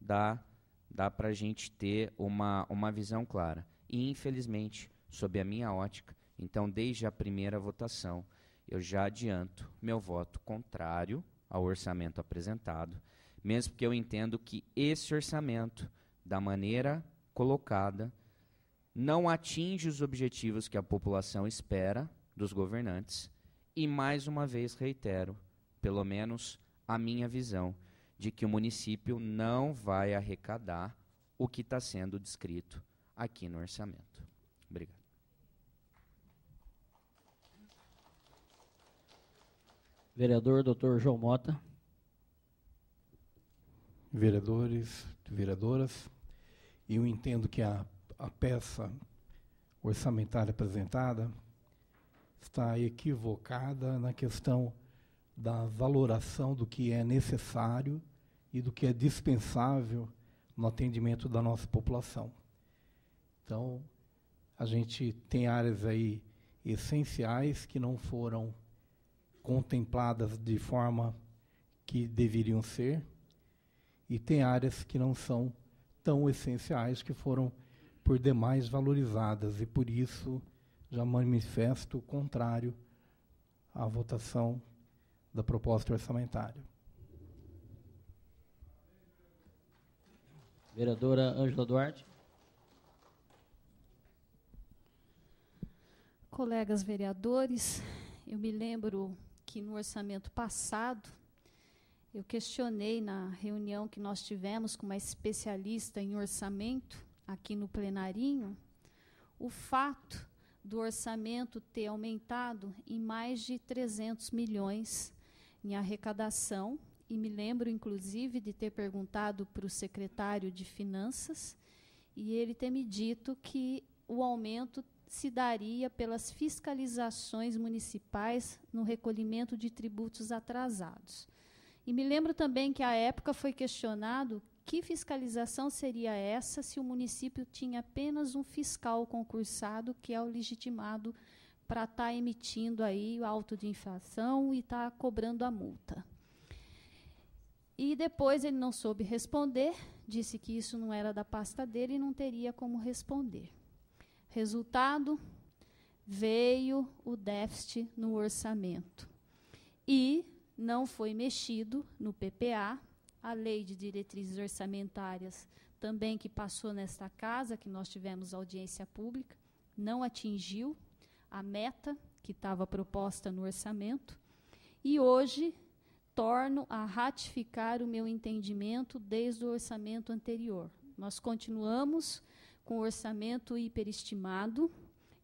C: dá, dá para a gente ter uma, uma visão clara. E, infelizmente, sob a minha ótica, então, desde a primeira votação, eu já adianto meu voto contrário ao orçamento apresentado, mesmo porque eu entendo que esse orçamento, da maneira colocada, não atinge os objetivos que a população espera dos governantes. E mais uma vez reitero, pelo menos a minha visão, de que o município não vai arrecadar o que está sendo descrito aqui no orçamento.
E: Obrigado. Vereador Dr. João Mota. Vereadores, vereadoras, eu entendo que a, a peça orçamentária apresentada está equivocada na questão da valoração do que é necessário e do que é dispensável no atendimento da nossa população. Então, a gente tem áreas aí essenciais que não foram contempladas de forma que deveriam ser e tem áreas que não são tão essenciais que foram por demais valorizadas e por isso já manifesto o contrário à votação da proposta orçamentária.
A: Vereadora Ângela Duarte.
F: Colegas vereadores, eu me lembro que no orçamento passado eu questionei na reunião que nós tivemos com uma especialista em orçamento aqui no plenarinho o fato do orçamento ter aumentado em mais de 300 milhões em arrecadação, e me lembro, inclusive, de ter perguntado para o secretário de Finanças e ele ter me dito que o aumento se daria pelas fiscalizações municipais no recolhimento de tributos atrasados. E me lembro também que, à época, foi questionado que fiscalização seria essa se o município tinha apenas um fiscal concursado, que é o legitimado para estar tá emitindo aí o auto de infração e estar tá cobrando a multa. E depois ele não soube responder, disse que isso não era da pasta dele e não teria como responder. Resultado, veio o déficit no orçamento. E não foi mexido no PPA, a lei de diretrizes orçamentárias também que passou nesta casa, que nós tivemos audiência pública, não atingiu a meta que estava proposta no orçamento e hoje torno a ratificar o meu entendimento desde o orçamento anterior. Nós continuamos com o orçamento hiperestimado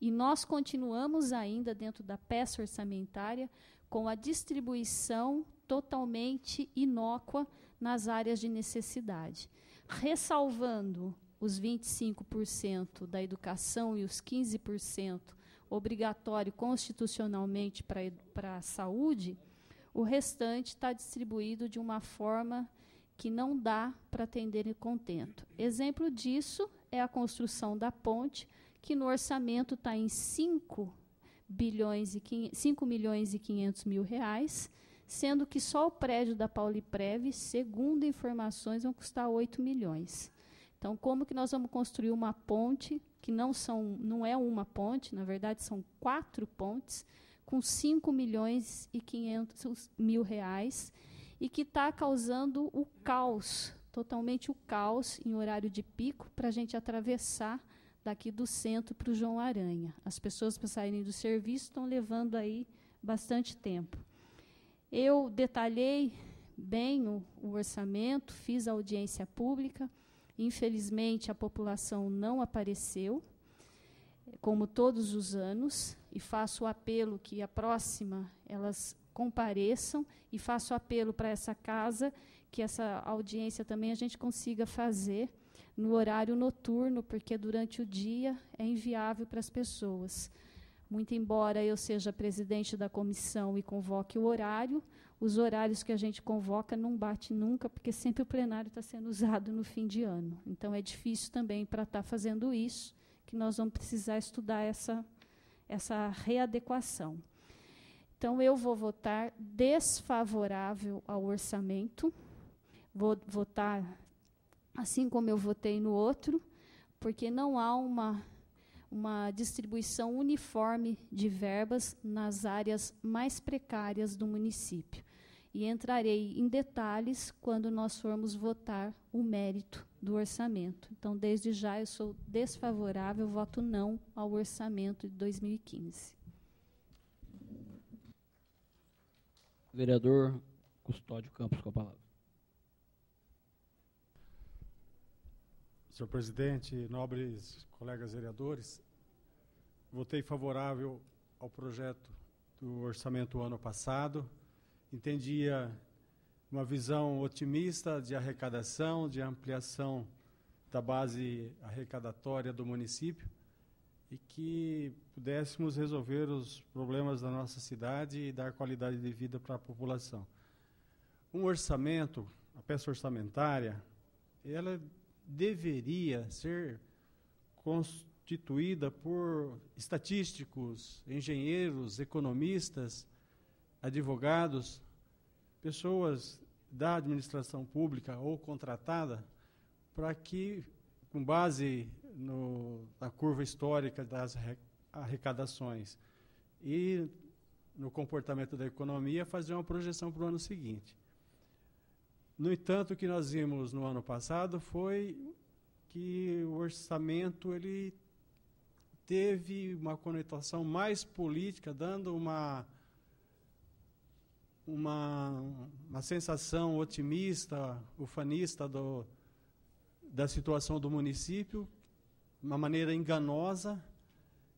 F: e nós continuamos ainda dentro da peça orçamentária com a distribuição totalmente inócua nas áreas de necessidade, ressalvando os 25% da educação e os 15% obrigatório constitucionalmente para a saúde, o restante está distribuído de uma forma que não dá para atender contento. Exemplo disso é a construção da ponte, que no orçamento está em 5 bilhões e 5 milhões e 500 mil reais, sendo que só o prédio da Pauli Preve, segundo informações, vão custar 8 milhões. Então, como que nós vamos construir uma ponte que não são, não é uma ponte, na verdade são quatro pontes com 5 milhões e 500 mil reais e que está causando o caos, totalmente o caos em horário de pico para a gente atravessar daqui do centro para o João Aranha. As pessoas para saírem do serviço estão levando aí bastante tempo. Eu detalhei bem o, o orçamento, fiz a audiência pública. Infelizmente, a população não apareceu, como todos os anos, e faço o apelo que a próxima elas compareçam e faço apelo para essa casa que essa audiência também a gente consiga fazer no horário noturno, porque durante o dia é inviável para as pessoas. Muito embora eu seja presidente da comissão e convoque o horário, os horários que a gente convoca não bate nunca, porque sempre o plenário está sendo usado no fim de ano. Então é difícil também para estar tá fazendo isso, que nós vamos precisar estudar essa, essa readequação. Então eu vou votar desfavorável ao orçamento, vou votar assim como eu votei no outro, porque não há uma uma distribuição uniforme de verbas nas áreas mais precárias do município e entrarei em detalhes quando nós formos votar o mérito do orçamento. Então, desde já, eu sou desfavorável, voto não ao orçamento de 2015.
A: Vereador Custódio Campos, com a palavra.
L: Senhor presidente, nobres colegas vereadores, votei favorável ao projeto do orçamento do ano passado entendia uma visão otimista de arrecadação, de ampliação da base arrecadatória do município e que pudéssemos resolver os problemas da nossa cidade e dar qualidade de vida para a população. Um orçamento, a peça orçamentária, ela deveria ser constituída por estatísticos, engenheiros, economistas, advogados, pessoas da administração pública ou contratada, para que, com base no, na curva histórica das arrecadações e no comportamento da economia, fazer uma projeção para o ano seguinte. No entanto, o que nós vimos no ano passado foi que o orçamento ele teve uma conotação mais política, dando uma uma, uma sensação otimista, ufanista do, da situação do município, uma maneira enganosa,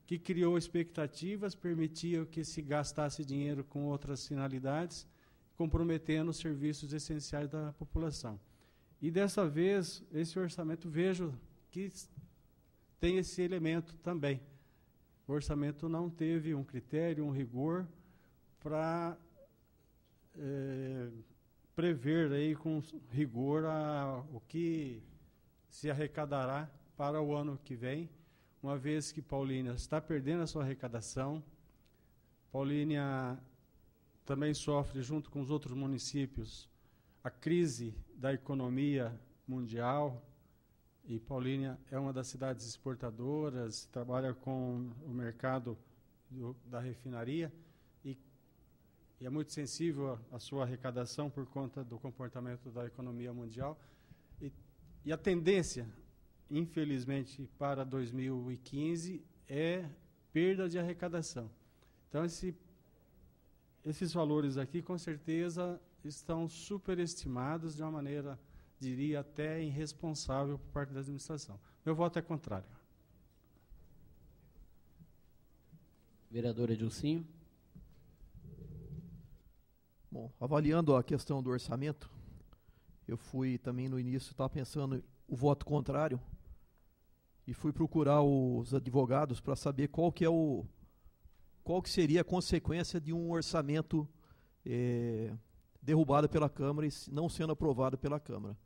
L: que criou expectativas, permitia que se gastasse dinheiro com outras finalidades, comprometendo os serviços essenciais da população. E dessa vez, esse orçamento, vejo que tem esse elemento também. O orçamento não teve um critério, um rigor para é, prever aí com rigor a, o que se arrecadará para o ano que vem, uma vez que Paulínia está perdendo a sua arrecadação. Paulínia também sofre, junto com os outros municípios, a crise da economia mundial. E Paulínia é uma das cidades exportadoras, trabalha com o mercado do, da refinaria e é muito sensível à sua arrecadação por conta do comportamento da economia mundial. E, e a tendência, infelizmente, para 2015 é perda de arrecadação. Então, esse, esses valores aqui, com certeza, estão superestimados de uma maneira, diria, até irresponsável por parte da administração. Meu voto é contrário. Vereadora Edilcinho.
J: Bom, avaliando a questão do orçamento, eu fui também no início, estava pensando o voto contrário e fui procurar os advogados para saber qual que é o qual que seria a consequência de um orçamento é, derrubado pela Câmara e não sendo aprovado pela Câmara.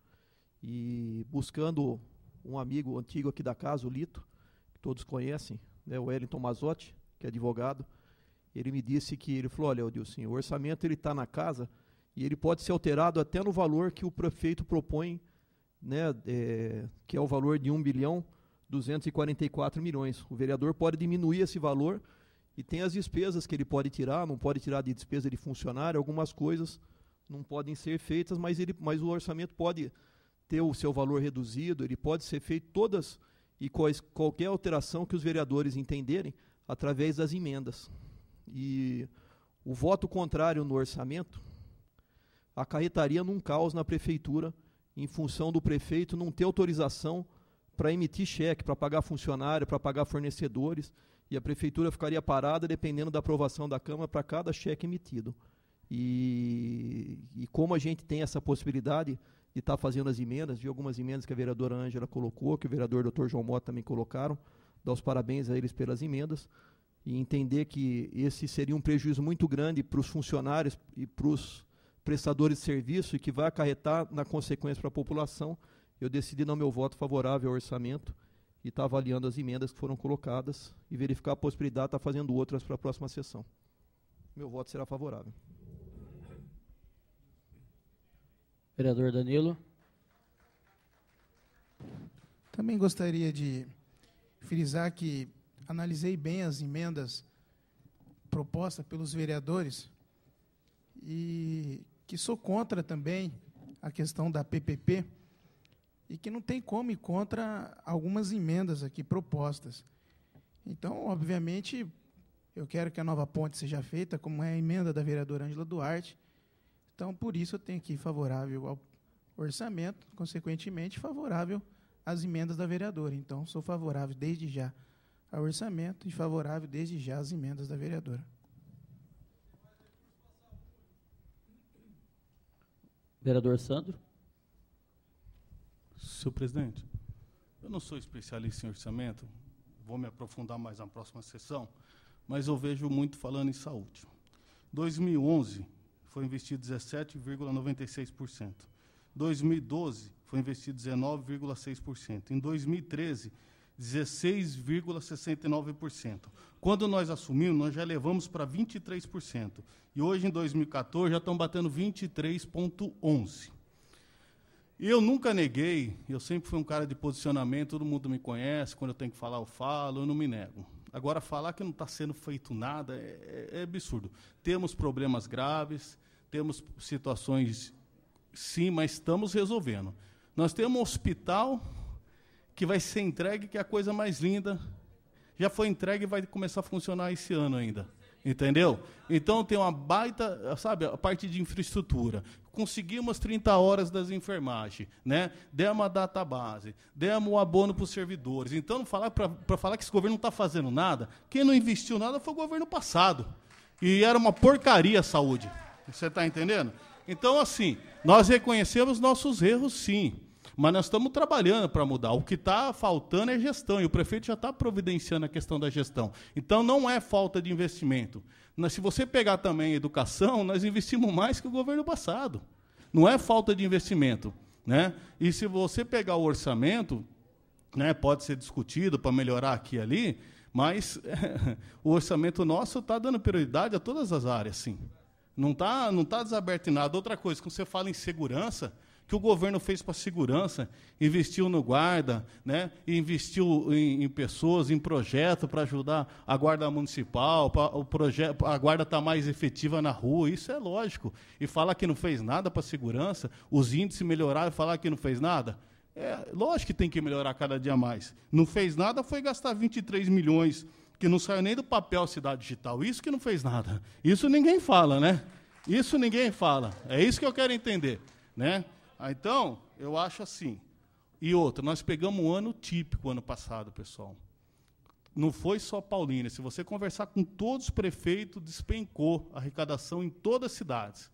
J: E buscando um amigo antigo aqui da casa, o Lito, que todos conhecem, né, o Wellington Mazotti, que é advogado, ele me disse que ele falou, olha, Odilson, o orçamento ele está na casa e ele pode ser alterado até no valor que o prefeito propõe, né, é, que é o valor de 1 bilhão 244 milhões. O vereador pode diminuir esse valor e tem as despesas que ele pode tirar, não pode tirar de despesa de funcionário, algumas coisas não podem ser feitas, mas, ele, mas o orçamento pode ter o seu valor reduzido, ele pode ser feito todas e quais, qualquer alteração que os vereadores entenderem através das emendas. E o voto contrário no orçamento acarretaria num caos na prefeitura, em função do prefeito não ter autorização para emitir cheque, para pagar funcionário, para pagar fornecedores, e a prefeitura ficaria parada dependendo da aprovação da Câmara para cada cheque emitido. E, e, como a gente tem essa possibilidade de estar tá fazendo as emendas, vi algumas emendas que a vereadora Ângela colocou, que o vereador Dr. João Mota também colocaram, dá os parabéns a eles pelas emendas e entender que esse seria um prejuízo muito grande para os funcionários e para os prestadores de serviço e que vai acarretar na consequência para a população, eu decidi dar meu voto favorável ao orçamento e está avaliando as emendas que foram colocadas e verificar a possibilidade de estar tá fazendo outras para a próxima sessão. Meu voto será favorável.
A: Vereador
I: Danilo. Também gostaria de frisar que analisei bem as emendas propostas pelos vereadores e que sou contra também a questão da PPP e que não tem como ir contra algumas emendas aqui propostas. Então, obviamente, eu quero que a nova ponte seja feita, como é a emenda da vereadora Ângela Duarte. Então, por isso, eu tenho aqui favorável ao orçamento, consequentemente, favorável às emendas da vereadora. Então, sou favorável desde já ao orçamento e favorável desde já às emendas da vereadora.
G: Vereador Sandro. Senhor presidente, eu não sou especialista em orçamento, vou me aprofundar mais na próxima sessão, mas eu vejo muito falando em saúde. 2011 foi investido 17,96%. 2012 foi investido 19,6%. Em 2013 16,69%. Quando nós assumimos, nós já levamos para 23%. E hoje, em 2014, já estão batendo 23,11%. Eu nunca neguei, eu sempre fui um cara de posicionamento, todo mundo me conhece, quando eu tenho que falar, eu falo, eu não me nego. Agora, falar que não está sendo feito nada é, é, é, absurdo. Temos problemas graves, temos situações, sim, mas estamos resolvendo. Nós temos um hospital que vai ser entregue, que é a coisa mais linda. Já foi entregue e vai começar a funcionar esse ano ainda. Entendeu? Então tem uma baita, sabe, a parte de infraestrutura. Conseguimos 30 horas das enfermagens, né? Demos a data base, demos o abono para os servidores. Então, falar para falar que esse governo não está fazendo nada, quem não investiu nada foi o governo passado. E era uma porcaria a saúde. Você está entendendo? Então, assim, nós reconhecemos nossos erros, sim. Mas nós estamos trabalhando para mudar. O que está faltando é gestão, e o prefeito já está providenciando a questão da gestão. Então não é falta de investimento. Mas, se você pegar também a educação, nós investimos mais que o governo passado. Não é falta de investimento. Né? E se você pegar o orçamento, né, pode ser discutido para melhorar aqui e ali, mas é, o orçamento nosso está dando prioridade a todas as áreas, sim. Não está não tá desaberto em nada. Outra coisa, quando você fala em segurança, que o governo fez para a segurança, investiu no guarda, né? investiu em, em pessoas, em projeto para ajudar a guarda municipal, pra, o projeto, a guarda tá mais efetiva na rua, isso é lógico. E falar que não fez nada para a segurança, os índices melhoraram e falar que não fez nada. É, lógico que tem que melhorar cada dia mais. Não fez nada, foi gastar 23 milhões, que não saiu nem do papel Cidade Digital. Isso que não fez nada. Isso ninguém fala, né? Isso ninguém fala. É isso que eu quero entender, né? Ah, então, eu acho assim. E outra, nós pegamos um ano típico ano passado, pessoal. Não foi só Paulínia. Se você conversar com todos os prefeitos, despencou a arrecadação em todas as cidades.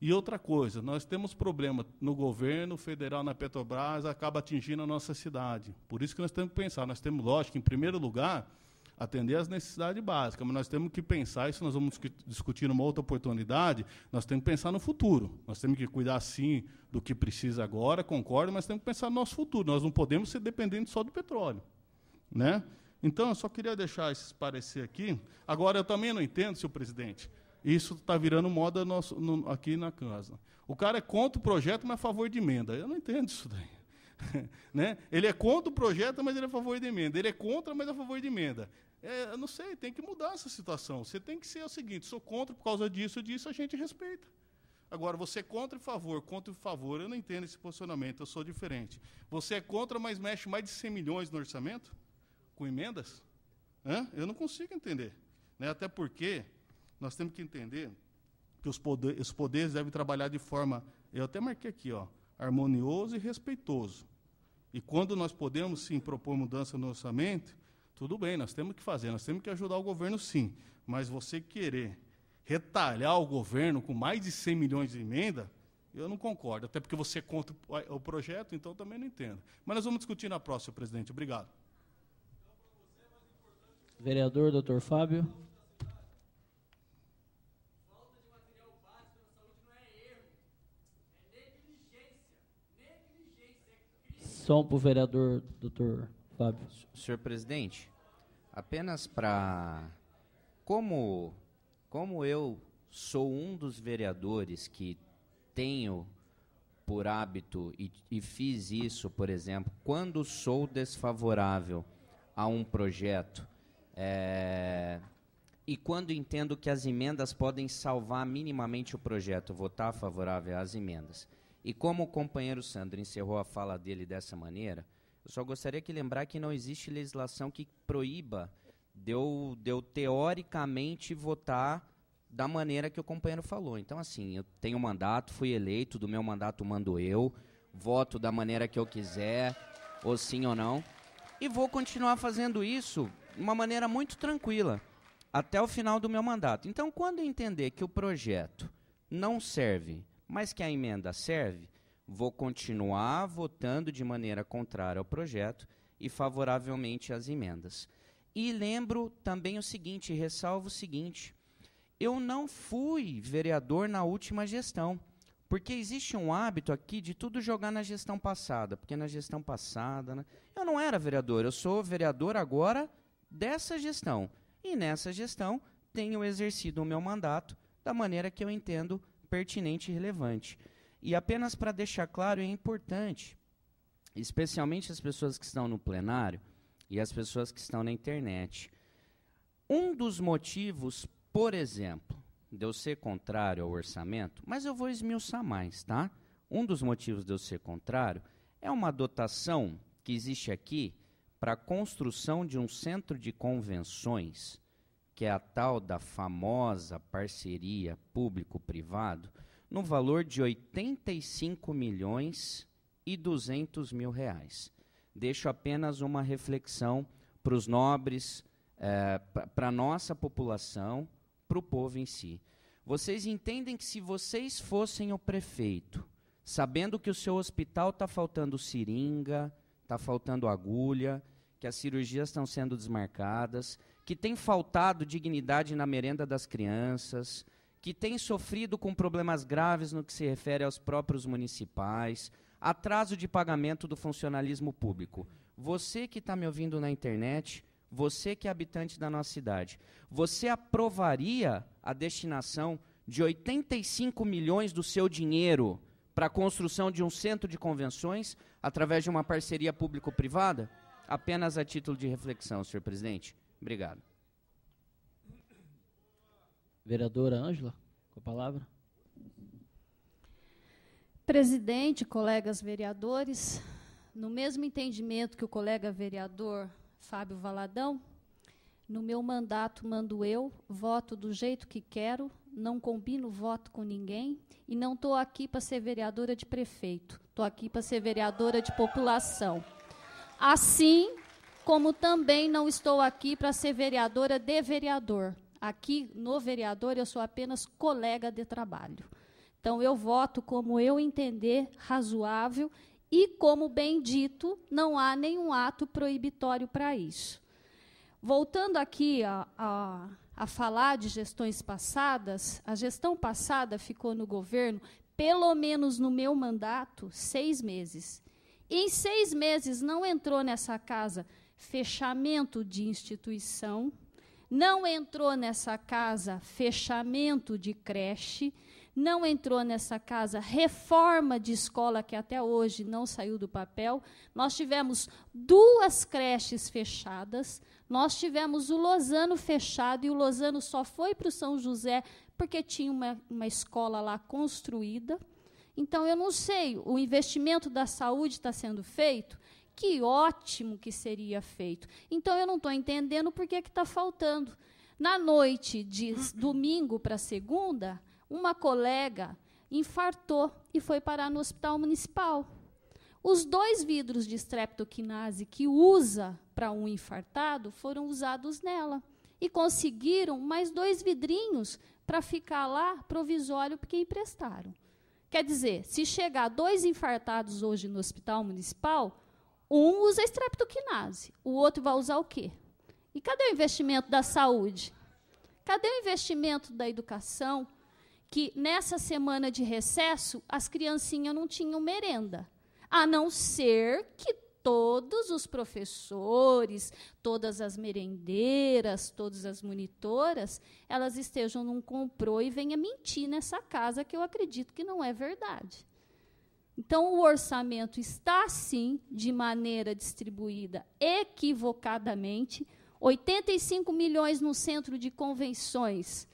G: E outra coisa, nós temos problema no governo federal, na Petrobras, acaba atingindo a nossa cidade. Por isso que nós temos que pensar. Nós temos, lógico, em primeiro lugar, atender às necessidades básicas, mas nós temos que pensar, isso nós vamos discutir numa outra oportunidade, nós temos que pensar no futuro. Nós temos que cuidar, sim, do que precisa agora, concordo, mas temos que pensar no nosso futuro. Nós não podemos ser dependentes só do petróleo. Né? Então, eu só queria deixar esse parecer aqui. Agora, eu também não entendo, senhor presidente, isso está virando moda nosso, no, aqui na casa. O cara é contra o projeto, mas é a favor de emenda. Eu não entendo isso daí. né? Ele é contra o projeto, mas ele é a favor de emenda. Ele é contra, mas é a favor de emenda. É, eu não sei, tem que mudar essa situação. Você tem que ser o seguinte: sou contra por causa disso, disso a gente respeita. Agora, você é contra e favor, contra e favor, eu não entendo esse posicionamento, eu sou diferente. Você é contra, mas mexe mais de 100 milhões no orçamento? Com emendas? Hã? Eu não consigo entender. Né? Até porque nós temos que entender que os, poder, os poderes devem trabalhar de forma, eu até marquei aqui, ó, harmonioso e respeitoso. E quando nós podemos sim propor mudança no orçamento, tudo bem, nós temos que fazer, nós temos que ajudar o governo sim. Mas você querer retalhar o governo com mais de 100 milhões de emenda, eu não concordo. Até porque você é conta o projeto, então também não entendo. Mas nós vamos discutir na próxima, presidente. Obrigado.
A: Vereador, doutor Fábio. som para o vereador doutor Fábio.
C: Senhor presidente, apenas para. Como, como eu sou um dos vereadores que tenho por hábito e, e fiz isso, por exemplo, quando sou desfavorável a um projeto é, e quando entendo que as emendas podem salvar minimamente o projeto, votar favorável às emendas. E como o companheiro Sandro encerrou a fala dele dessa maneira, eu só gostaria de lembrar que não existe legislação que proíba deu de eu teoricamente votar da maneira que o companheiro falou. Então, assim, eu tenho mandato, fui eleito, do meu mandato mando eu, voto da maneira que eu quiser, ou sim ou não, e vou continuar fazendo isso de uma maneira muito tranquila até o final do meu mandato. Então, quando eu entender que o projeto não serve mas que a emenda serve, vou continuar votando de maneira contrária ao projeto e favoravelmente às emendas. E lembro também o seguinte, ressalvo o seguinte: eu não fui vereador na última gestão, porque existe um hábito aqui de tudo jogar na gestão passada, porque na gestão passada né, eu não era vereador, eu sou vereador agora dessa gestão. E nessa gestão tenho exercido o meu mandato da maneira que eu entendo pertinente e relevante. E apenas para deixar claro, é importante, especialmente as pessoas que estão no plenário e as pessoas que estão na internet. Um dos motivos, por exemplo, de eu ser contrário ao orçamento, mas eu vou esmiuçar mais, tá? Um dos motivos de eu ser contrário é uma dotação que existe aqui para a construção de um centro de convenções que é a tal da famosa parceria público-privado, no valor de 85 milhões e 200 mil reais. Deixo apenas uma reflexão para os nobres, é, eh, para a nossa população, para o povo em si. Vocês entendem que se vocês fossem o prefeito, sabendo que o seu hospital está faltando seringa, está faltando agulha, que as cirurgias estão sendo desmarcadas, que tem faltado dignidade na merenda das crianças, que tem sofrido com problemas graves no que se refere aos próprios municipais, atraso de pagamento do funcionalismo público. Você que está me ouvindo na internet, você que é habitante da nossa cidade, você aprovaria a destinação de 85 milhões do seu dinheiro para a construção de um centro de convenções através de uma parceria público-privada? Apenas a título de reflexão, senhor presidente. Obrigado.
A: Vereadora Ângela, com a palavra.
F: Presidente, colegas vereadores, no mesmo entendimento que o colega vereador Fábio Valadão, no meu mandato mando eu, voto do jeito que quero, não combino voto com ninguém e não estou aqui para ser vereadora de prefeito, estou aqui para ser vereadora de população. Assim, como também não estou aqui para ser vereadora de vereador. Aqui no vereador eu sou apenas colega de trabalho. Então eu voto como eu entender razoável e como bem dito, não há nenhum ato proibitório para isso. Voltando aqui a, a, a falar de gestões passadas, a gestão passada ficou no governo, pelo menos no meu mandato, seis meses. E em seis meses não entrou nessa casa fechamento de instituição, não entrou nessa casa fechamento de creche, não entrou nessa casa reforma de escola que até hoje não saiu do papel. Nós tivemos duas creches fechadas, nós tivemos o Lozano fechado e o Lozano só foi para o São José porque tinha uma, uma escola lá construída. Então, eu não sei, o investimento da saúde está sendo feito, que ótimo que seria feito. Então eu não estou entendendo por que está faltando. Na noite de uhum. domingo para segunda, uma colega infartou e foi parar no hospital municipal. Os dois vidros de estreptoquinase que usa para um infartado foram usados nela e conseguiram mais dois vidrinhos para ficar lá provisório porque emprestaram. Quer dizer, se chegar dois infartados hoje no hospital municipal, um usa estreptoquinase, o outro vai usar o quê? E cadê o investimento da saúde? Cadê o investimento da educação? Que nessa semana de recesso as criancinhas não tinham merenda, a não ser que todos os professores, todas as merendeiras, todas as monitoras, elas estejam num comprou e venha mentir nessa casa que eu acredito que não é verdade. Então, o orçamento está, sim, de maneira distribuída equivocadamente. 85 milhões no centro de convenções,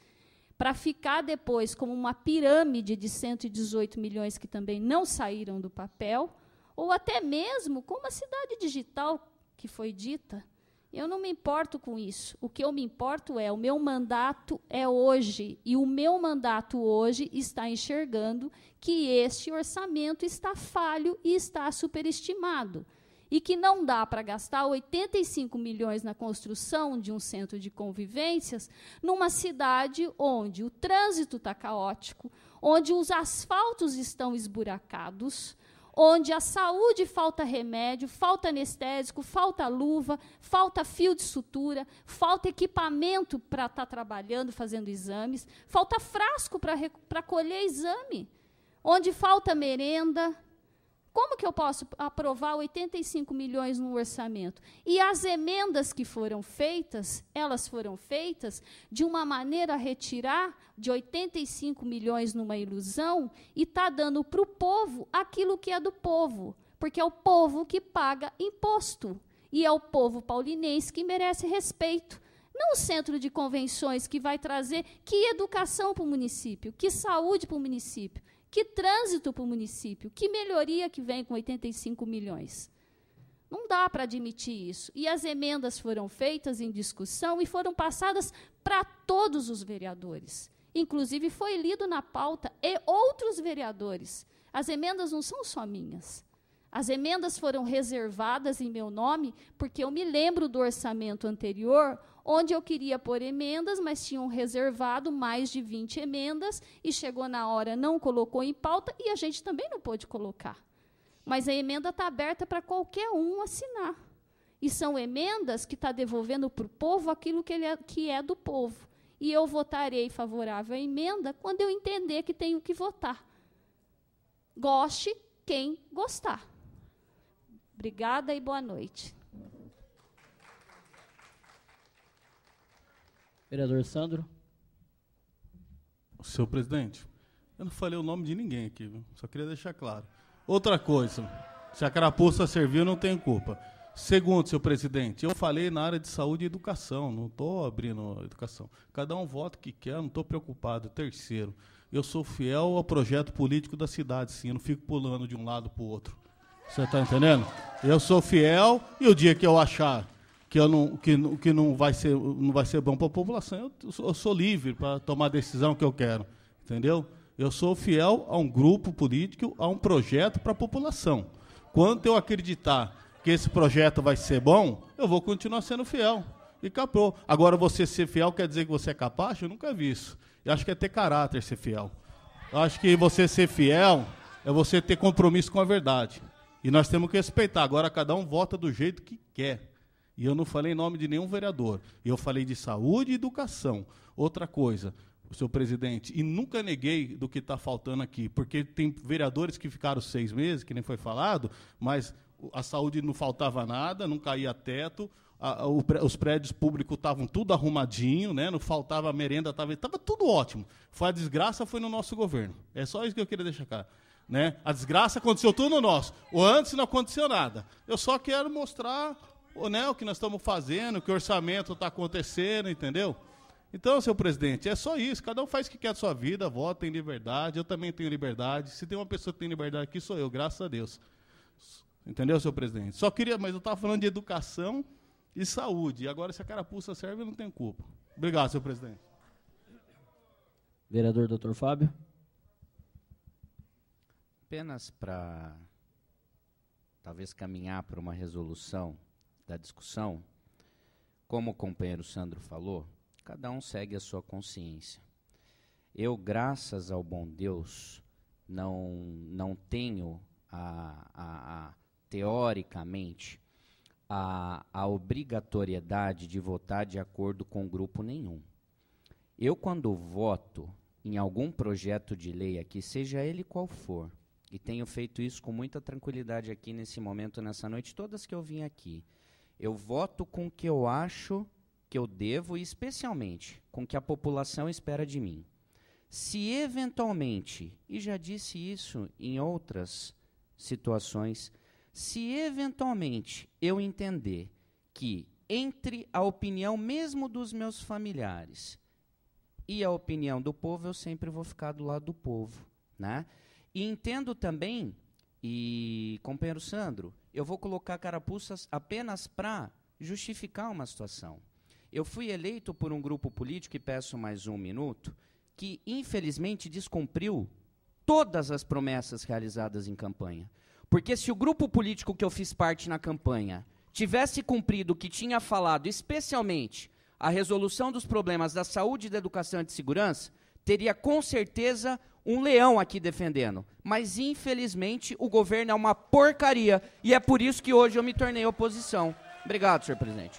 F: para ficar depois como uma pirâmide de 118 milhões que também não saíram do papel, ou até mesmo como a cidade digital que foi dita eu não me importo com isso. O que eu me importo é o meu mandato é hoje e o meu mandato hoje está enxergando que este orçamento está falho e está superestimado e que não dá para gastar 85 milhões na construção de um centro de convivências numa cidade onde o trânsito está caótico, onde os asfaltos estão esburacados, onde a saúde falta remédio, falta anestésico, falta luva, falta fio de sutura, falta equipamento para estar tá trabalhando, fazendo exames, falta frasco para colher exame, onde falta merenda, como que eu posso aprovar 85 milhões no orçamento? E as emendas que foram feitas, elas foram feitas de uma maneira a retirar de 85 milhões numa ilusão e está dando para o povo aquilo que é do povo, porque é o povo que paga imposto e é o povo paulinense que merece respeito. Não o centro de convenções que vai trazer que educação para o município, que saúde para o município. Que trânsito para o município? Que melhoria que vem com 85 milhões? Não dá para admitir isso. E as emendas foram feitas em discussão e foram passadas para todos os vereadores. Inclusive, foi lido na pauta e outros vereadores. As emendas não são só minhas. As emendas foram reservadas em meu nome, porque eu me lembro do orçamento anterior onde eu queria pôr emendas, mas tinham reservado mais de 20 emendas e chegou na hora, não colocou em pauta e a gente também não pôde colocar. Mas a emenda está aberta para qualquer um assinar. E são emendas que está devolvendo para o povo aquilo que, ele é, que é do povo. E eu votarei favorável à emenda quando eu entender que tenho que votar. Goste quem gostar. Obrigada e boa noite.
G: Vereador Sandro. Senhor presidente, eu não falei o nome de ninguém aqui, viu? só queria deixar claro. Outra coisa, se a carapuça serviu, não tenho culpa. Segundo, senhor presidente, eu falei na área de saúde e educação, não estou abrindo educação. Cada um vota o que quer, não estou preocupado. Terceiro, eu sou fiel ao projeto político da cidade, sim, eu não fico pulando de um lado para o outro. Você está entendendo? Eu sou fiel e o dia que eu achar que, eu não, que, que não, vai ser, não vai ser bom para a população. Eu, eu sou livre para tomar a decisão que eu quero, entendeu? Eu sou fiel a um grupo político, a um projeto para a população. Quando eu acreditar que esse projeto vai ser bom, eu vou continuar sendo fiel. E acabou. Agora, você ser fiel quer dizer que você é capaz? Eu nunca vi isso. Eu acho que é ter caráter ser fiel. Eu acho que você ser fiel é você ter compromisso com a verdade. E nós temos que respeitar. Agora, cada um vota do jeito que quer. E eu não falei em nome de nenhum vereador. Eu falei de saúde e educação. Outra coisa, seu presidente, e nunca neguei do que está faltando aqui, porque tem vereadores que ficaram seis meses, que nem foi falado, mas a saúde não faltava nada, não caía teto, a, a, o, os prédios públicos estavam tudo arrumadinho, né? não faltava merenda, estava tava tudo ótimo. Foi a desgraça, foi no nosso governo. É só isso que eu queria deixar claro. Né? A desgraça aconteceu tudo no nosso. O antes não aconteceu nada. Eu só quero mostrar né, o que nós estamos fazendo, que orçamento está acontecendo, entendeu? Então, senhor presidente, é só isso. Cada um faz o que quer da sua vida, vota em liberdade. Eu também tenho liberdade. Se tem uma pessoa que tem liberdade aqui, sou eu, graças a Deus. Entendeu, senhor presidente? Só queria, mas eu estava falando de educação e saúde. Agora, se a carapuça serve, eu não tenho culpa. Obrigado, senhor presidente.
A: Vereador doutor Fábio.
C: Apenas para talvez caminhar para uma resolução da discussão, como o companheiro Sandro falou, cada um segue a sua consciência. Eu, graças ao bom Deus, não, não tenho a, a, a teoricamente a, a obrigatoriedade de votar de acordo com grupo nenhum. Eu, quando voto em algum projeto de lei aqui, seja ele qual for, e tenho feito isso com muita tranquilidade aqui nesse momento, nessa noite, todas que eu vim aqui, eu voto com o que eu acho que eu devo e, especialmente, com o que a população espera de mim. Se eventualmente, e já disse isso em outras situações, se eventualmente eu entender que entre a opinião mesmo dos meus familiares e a opinião do povo, eu sempre vou ficar do lado do povo. Né? E entendo também, e companheiro Sandro, eu vou colocar carapuças apenas para justificar uma situação. Eu fui eleito por um grupo político, e peço mais um minuto, que infelizmente descumpriu todas as promessas realizadas em campanha. Porque se o grupo político que eu fiz parte na campanha tivesse cumprido o que tinha falado, especialmente a resolução dos problemas da saúde, da educação e de segurança, teria com certeza um leão aqui defendendo. Mas, infelizmente, o governo é uma porcaria e é por isso que hoje eu me tornei oposição. Obrigado, senhor presidente.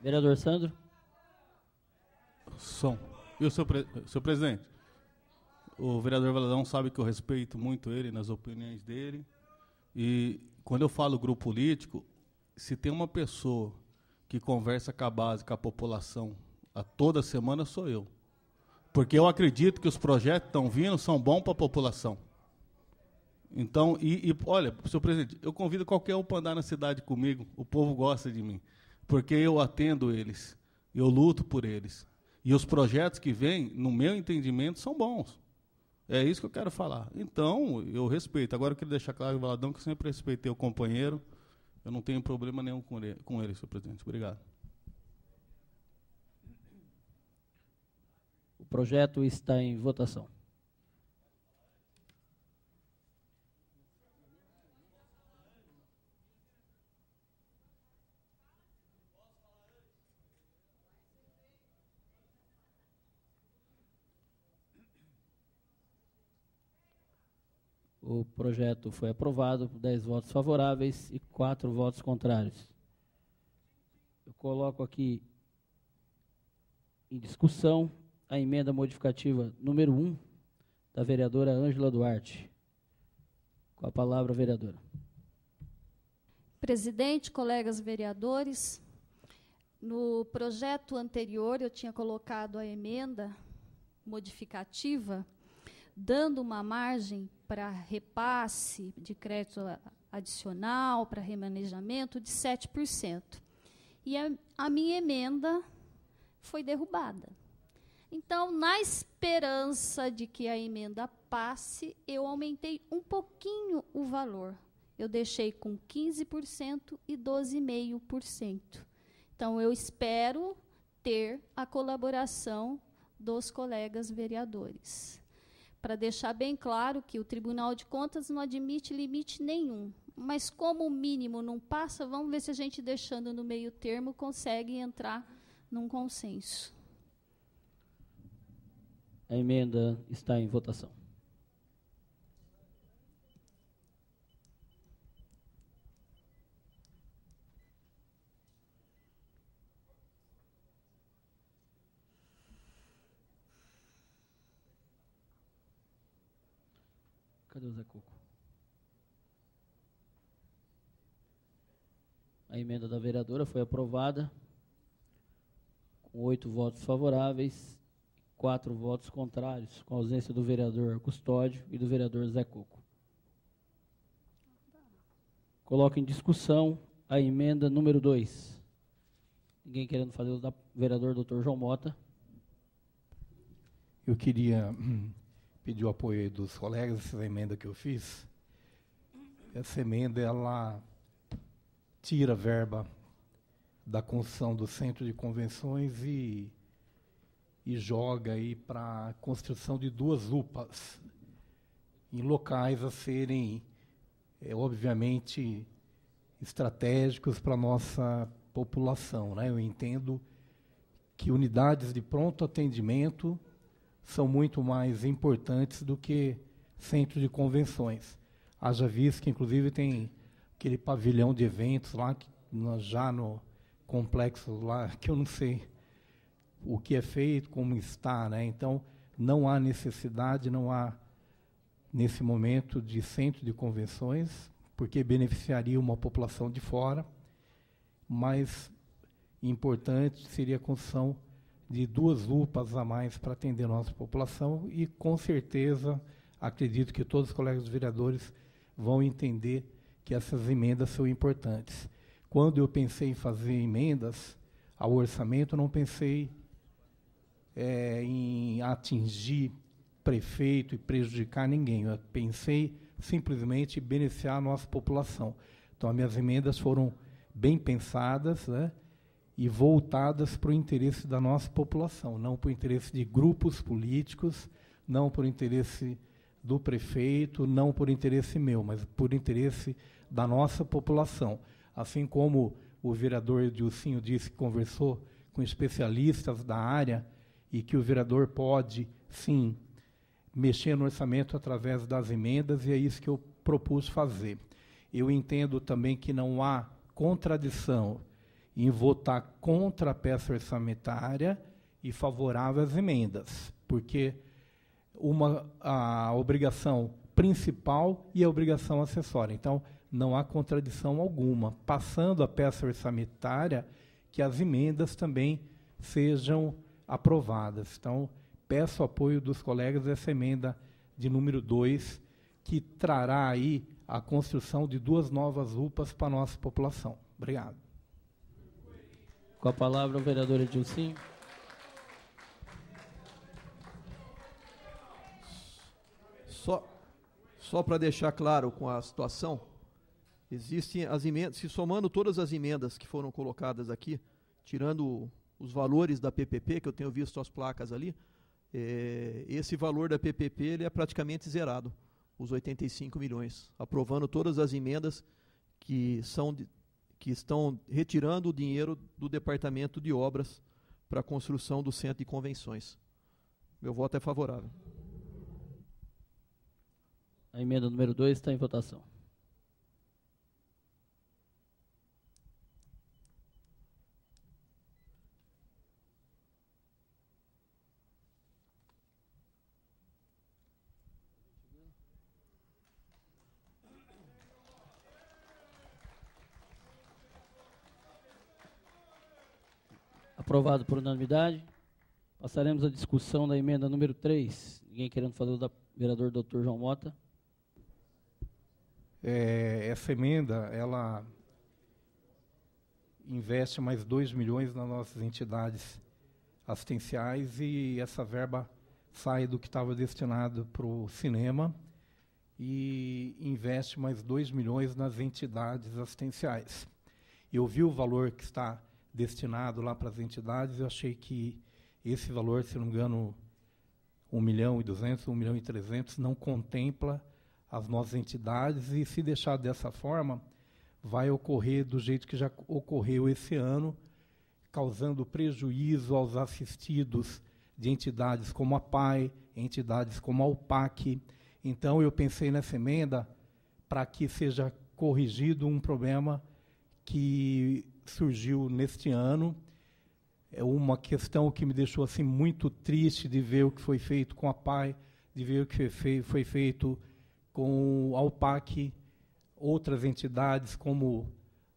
G: Vereador Sandro. Som. E o seu, pre seu presidente? O vereador Valadão sabe que eu respeito muito ele nas opiniões dele. E quando eu falo grupo político, se tem uma pessoa que conversa com a base, com a população, a toda semana, sou eu. Porque eu acredito que os projetos que estão vindo são bons para a população. Então, e, e, olha, senhor presidente, eu convido qualquer um para andar na cidade comigo. O povo gosta de mim, porque eu atendo eles, eu luto por eles. E os projetos que vêm, no meu entendimento, são bons. É isso que eu quero falar. Então, eu respeito. Agora eu quero deixar claro, Valadão, que eu sempre respeitei o companheiro. Eu não tenho problema nenhum com ele, com ele senhor presidente. Obrigado.
A: projeto está em votação. O projeto foi aprovado por 10 votos favoráveis e 4 votos contrários. Eu coloco aqui em discussão a emenda modificativa número 1 da vereadora Ângela Duarte. Com a palavra, vereadora.
F: Presidente, colegas vereadores, no projeto anterior eu tinha colocado a emenda modificativa dando uma margem para repasse de crédito adicional, para remanejamento de 7%. E a, a minha emenda foi derrubada. Então, na esperança de que a emenda passe, eu aumentei um pouquinho o valor. Eu deixei com 15% e 12,5%. Então, eu espero ter a colaboração dos colegas vereadores. Para deixar bem claro que o Tribunal de Contas não admite limite nenhum, mas como o mínimo não passa, vamos ver se a gente deixando no meio termo consegue entrar num consenso.
A: A emenda está em votação. Cadê o Zé Coco? A emenda da vereadora foi aprovada com oito votos favoráveis Quatro votos contrários, com ausência do vereador Custódio e do vereador Zé Coco. Coloco em discussão a emenda número 2. Ninguém querendo fazer o da vereador doutor João Mota.
E: Eu queria hum, pedir o apoio dos colegas essa emenda que eu fiz. Essa emenda ela tira verba da construção do centro de convenções e e joga aí para a construção de duas UPAs em locais a serem, é, obviamente, estratégicos para a nossa população. Né? Eu entendo que unidades de pronto atendimento são muito mais importantes do que centros de convenções. Haja visto que, inclusive, tem aquele pavilhão de eventos lá, que, já no complexo lá, que eu não sei o que é feito, como está, né? Então, não há necessidade, não há nesse momento de centro de convenções, porque beneficiaria uma população de fora, mas importante seria a construção de duas UPAs a mais para atender nossa população e com certeza acredito que todos os colegas vereadores vão entender que essas emendas são importantes. Quando eu pensei em fazer emendas ao orçamento, não pensei é, em atingir prefeito e prejudicar ninguém. Eu pensei simplesmente em beneficiar a nossa população. Então, as minhas emendas foram bem pensadas né, e voltadas para o interesse da nossa população, não para o interesse de grupos políticos, não por interesse do prefeito, não por interesse meu, mas por interesse da nossa população. Assim como o vereador Dilcinho disse que conversou com especialistas da área e que o vereador pode, sim, mexer no orçamento através das emendas, e é isso que eu propus fazer. Eu entendo também que não há contradição em votar contra a peça orçamentária e favorável às emendas, porque uma a obrigação principal e a obrigação acessória. Então, não há contradição alguma, passando a peça orçamentária, que as emendas também sejam aprovadas. Então, peço apoio dos colegas dessa emenda de número 2, que trará aí a construção de duas novas UPAs para a nossa população. Obrigado.
A: Com a palavra o vereador Edilson.
J: Só, só para deixar claro com a situação, existem as emendas, se somando todas as emendas que foram colocadas aqui, tirando os valores da PPP, que eu tenho visto as placas ali, é, esse valor da PPP ele é praticamente zerado, os 85 milhões, aprovando todas as emendas que, são de, que estão retirando o dinheiro do Departamento de Obras para a construção do centro de convenções. Meu
A: voto é favorável. A emenda número 2 está em votação. Aprovado por unanimidade. Passaremos à discussão da emenda número 3. Ninguém querendo fazer o da vereador Dr. João Mota.
E: É, essa emenda, ela investe mais 2 milhões nas nossas entidades assistenciais e essa verba sai do que estava destinado para o cinema e investe mais 2 milhões nas entidades assistenciais. Eu vi o valor que está destinado lá para as entidades, eu achei que esse valor, se não me engano, 1 milhão e 200, 1 milhão e 300, não contempla as nossas entidades e se deixar dessa forma, vai ocorrer do jeito que já ocorreu esse ano, causando prejuízo aos assistidos de entidades como a PAI, entidades como a UPAC. Então, eu pensei nessa emenda para que seja corrigido um problema que surgiu neste ano. É uma questão que me deixou assim muito triste de ver o que foi feito com a PAI, de ver o que foi feito com a Alpac, outras entidades como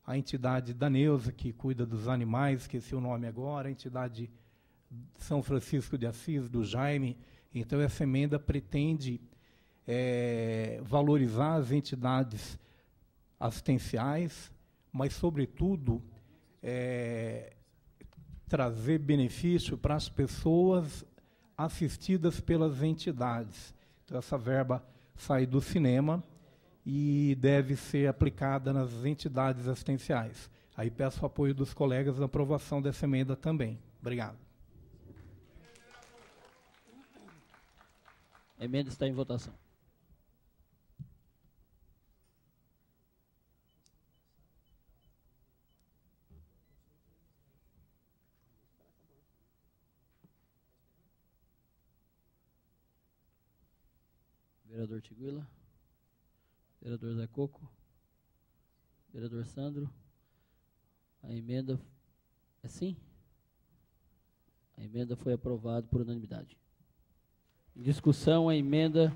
E: a entidade danesa que cuida dos animais, esqueci o nome agora, a entidade São Francisco de Assis, do Jaime. Então, essa emenda pretende é, valorizar as entidades assistenciais, mas, sobretudo, é, trazer benefício para as pessoas assistidas pelas entidades. Então, essa verba sai do cinema e deve ser aplicada nas entidades assistenciais. Aí peço o apoio dos colegas na aprovação dessa emenda também. Obrigado.
A: A emenda está em votação. Vereador Tiguila. Vereador Zé Coco. Vereador Sandro. A emenda é sim? A emenda foi aprovada por unanimidade. Em discussão, a emenda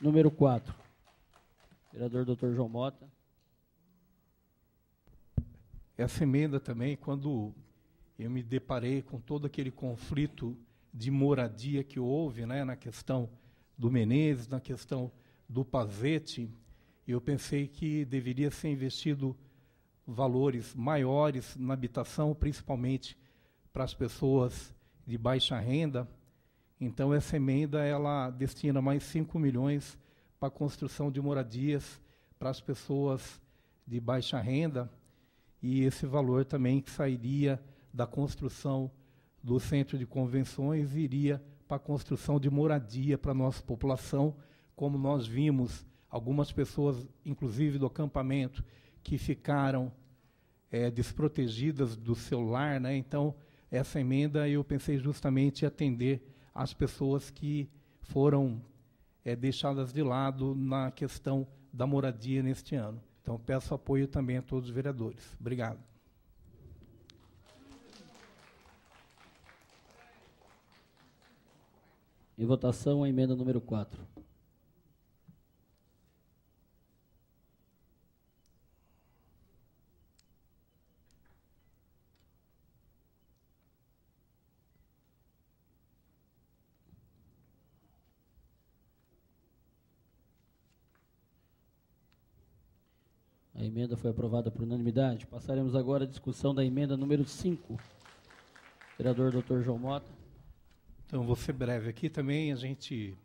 A: número 4. Vereador
E: Dr. João Mota. Essa emenda também, quando eu me deparei com todo aquele conflito de moradia que houve né, na questão do Menezes, na questão do pazete, eu pensei que deveria ser investido valores maiores na habitação, principalmente para as pessoas de baixa renda. Então essa emenda ela destina mais 5 milhões para a construção de moradias para as pessoas de baixa renda e esse valor também que sairia da construção do centro de convenções iria para a construção de moradia para a nossa população, como nós vimos algumas pessoas, inclusive do acampamento, que ficaram é, desprotegidas do seu lar. Né? Então, essa emenda eu pensei justamente em atender as pessoas que foram é, deixadas de lado na questão da moradia neste ano. Então, peço apoio também a todos os vereadores. Obrigado.
A: Em votação, a emenda número 4. A emenda foi aprovada por unanimidade. Passaremos agora à discussão da emenda número
E: 5. Vereador Dr. João Mota. Então, vou ser breve aqui também. A gente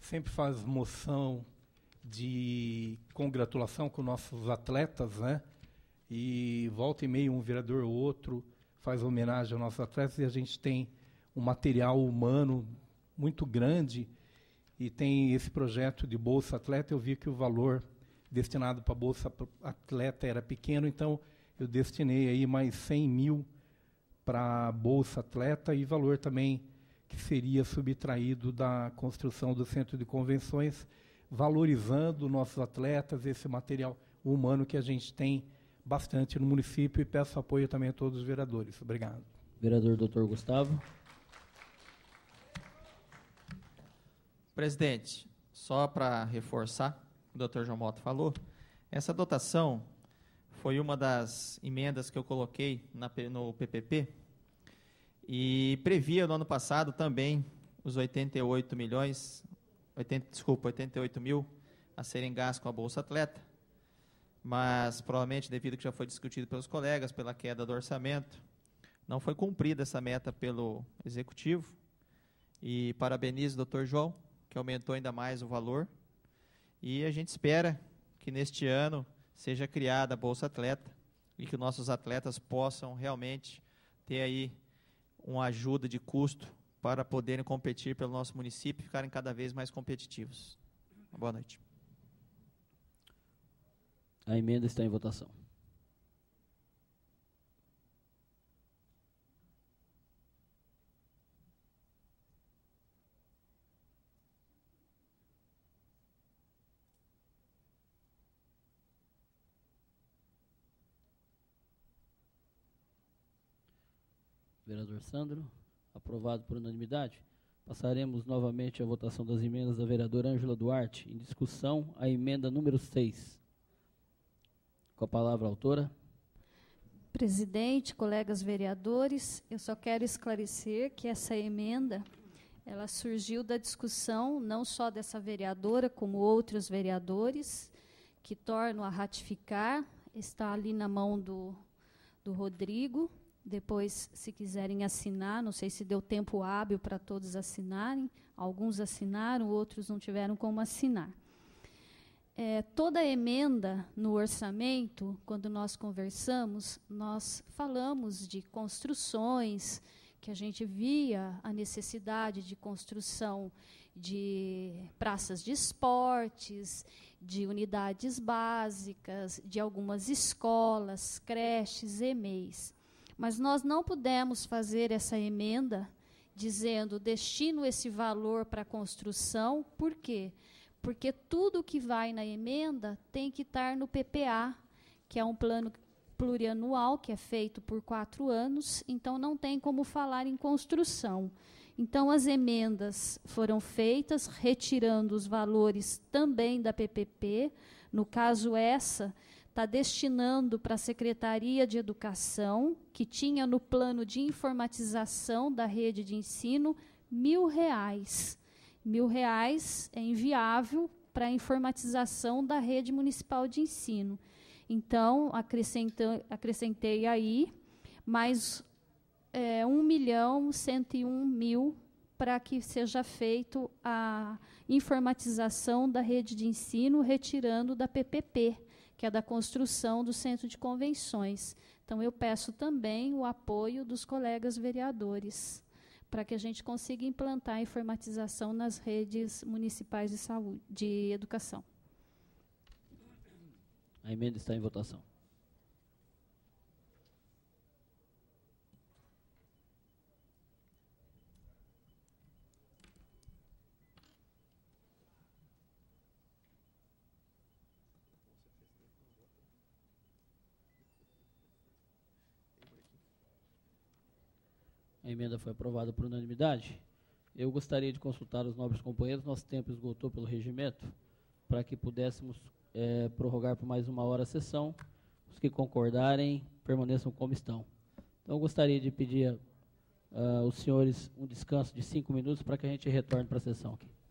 E: sempre faz moção de congratulação com nossos atletas, né? E volta e meia um vereador ou outro faz homenagem aos nossos atletas e a gente tem um material humano muito grande e tem esse projeto de bolsa atleta. Eu vi que o valor destinado para bolsa atleta era pequeno, então eu destinei aí mais 100 mil para bolsa atleta e valor também que seria subtraído da construção do centro de convenções, valorizando nossos atletas, esse material humano que a gente tem bastante no município e peço apoio também a todos os vereadores. Obrigado.
A: Vereador Dr. Gustavo.
D: Presidente, só para reforçar o Dr. João Moto falou, essa dotação foi uma das emendas que eu coloquei na, no PPP e previa no ano passado também os 88 milhões, 80, desculpa, 88 mil a serem gastos com a Bolsa Atleta, mas provavelmente devido ao que já foi discutido pelos colegas, pela queda do orçamento, não foi cumprida essa meta pelo Executivo, e parabenizo o Dr. João, que aumentou ainda mais o valor, e a gente espera que neste ano seja criada a Bolsa Atleta, e que nossos atletas possam realmente ter aí uma ajuda de custo para poderem competir pelo nosso município e ficarem cada vez mais competitivos. Boa noite.
A: A emenda está em votação. vereador Sandro, aprovado por unanimidade. Passaremos novamente à votação das emendas da vereadora Ângela Duarte. Em discussão, a emenda número 6. Com a palavra a autora.
F: Presidente, colegas vereadores, eu só quero esclarecer que essa emenda ela surgiu da discussão não só dessa vereadora, como outros vereadores, que tornam a ratificar, está ali na mão do, do Rodrigo, depois, se quiserem assinar, não sei se deu tempo hábil para todos assinarem. Alguns assinaram, outros não tiveram como assinar. É, toda emenda no orçamento, quando nós conversamos, nós falamos de construções, que a gente via a necessidade de construção de praças de esportes, de unidades básicas, de algumas escolas, creches, EMEIs. Mas nós não pudemos fazer essa emenda dizendo destino esse valor para a construção, por quê? Porque tudo que vai na emenda tem que estar no PPA, que é um plano plurianual, que é feito por quatro anos, então não tem como falar em construção. Então, as emendas foram feitas, retirando os valores também da PPP. No caso, essa está destinando para a Secretaria de Educação, que tinha no plano de informatização da rede de ensino, mil reais. Mil reais é inviável para a informatização da rede municipal de ensino. Então, acrescentei aí mais é, 1 milhão 101 mil para que seja feito a informatização da rede de ensino, retirando da PPP, que é da construção do centro de convenções. Então, eu peço também o apoio dos colegas vereadores para que a gente consiga implantar a informatização nas redes municipais de saúde, de educação.
A: A emenda está em votação. A emenda foi aprovada por unanimidade. Eu gostaria de consultar os nobres companheiros, nosso tempo esgotou pelo regimento, para que pudéssemos é, prorrogar por mais uma hora a sessão. Os que concordarem, permaneçam como estão. Então, gostaria de pedir aos ah, senhores um descanso de cinco minutos para que a gente retorne para a sessão aqui.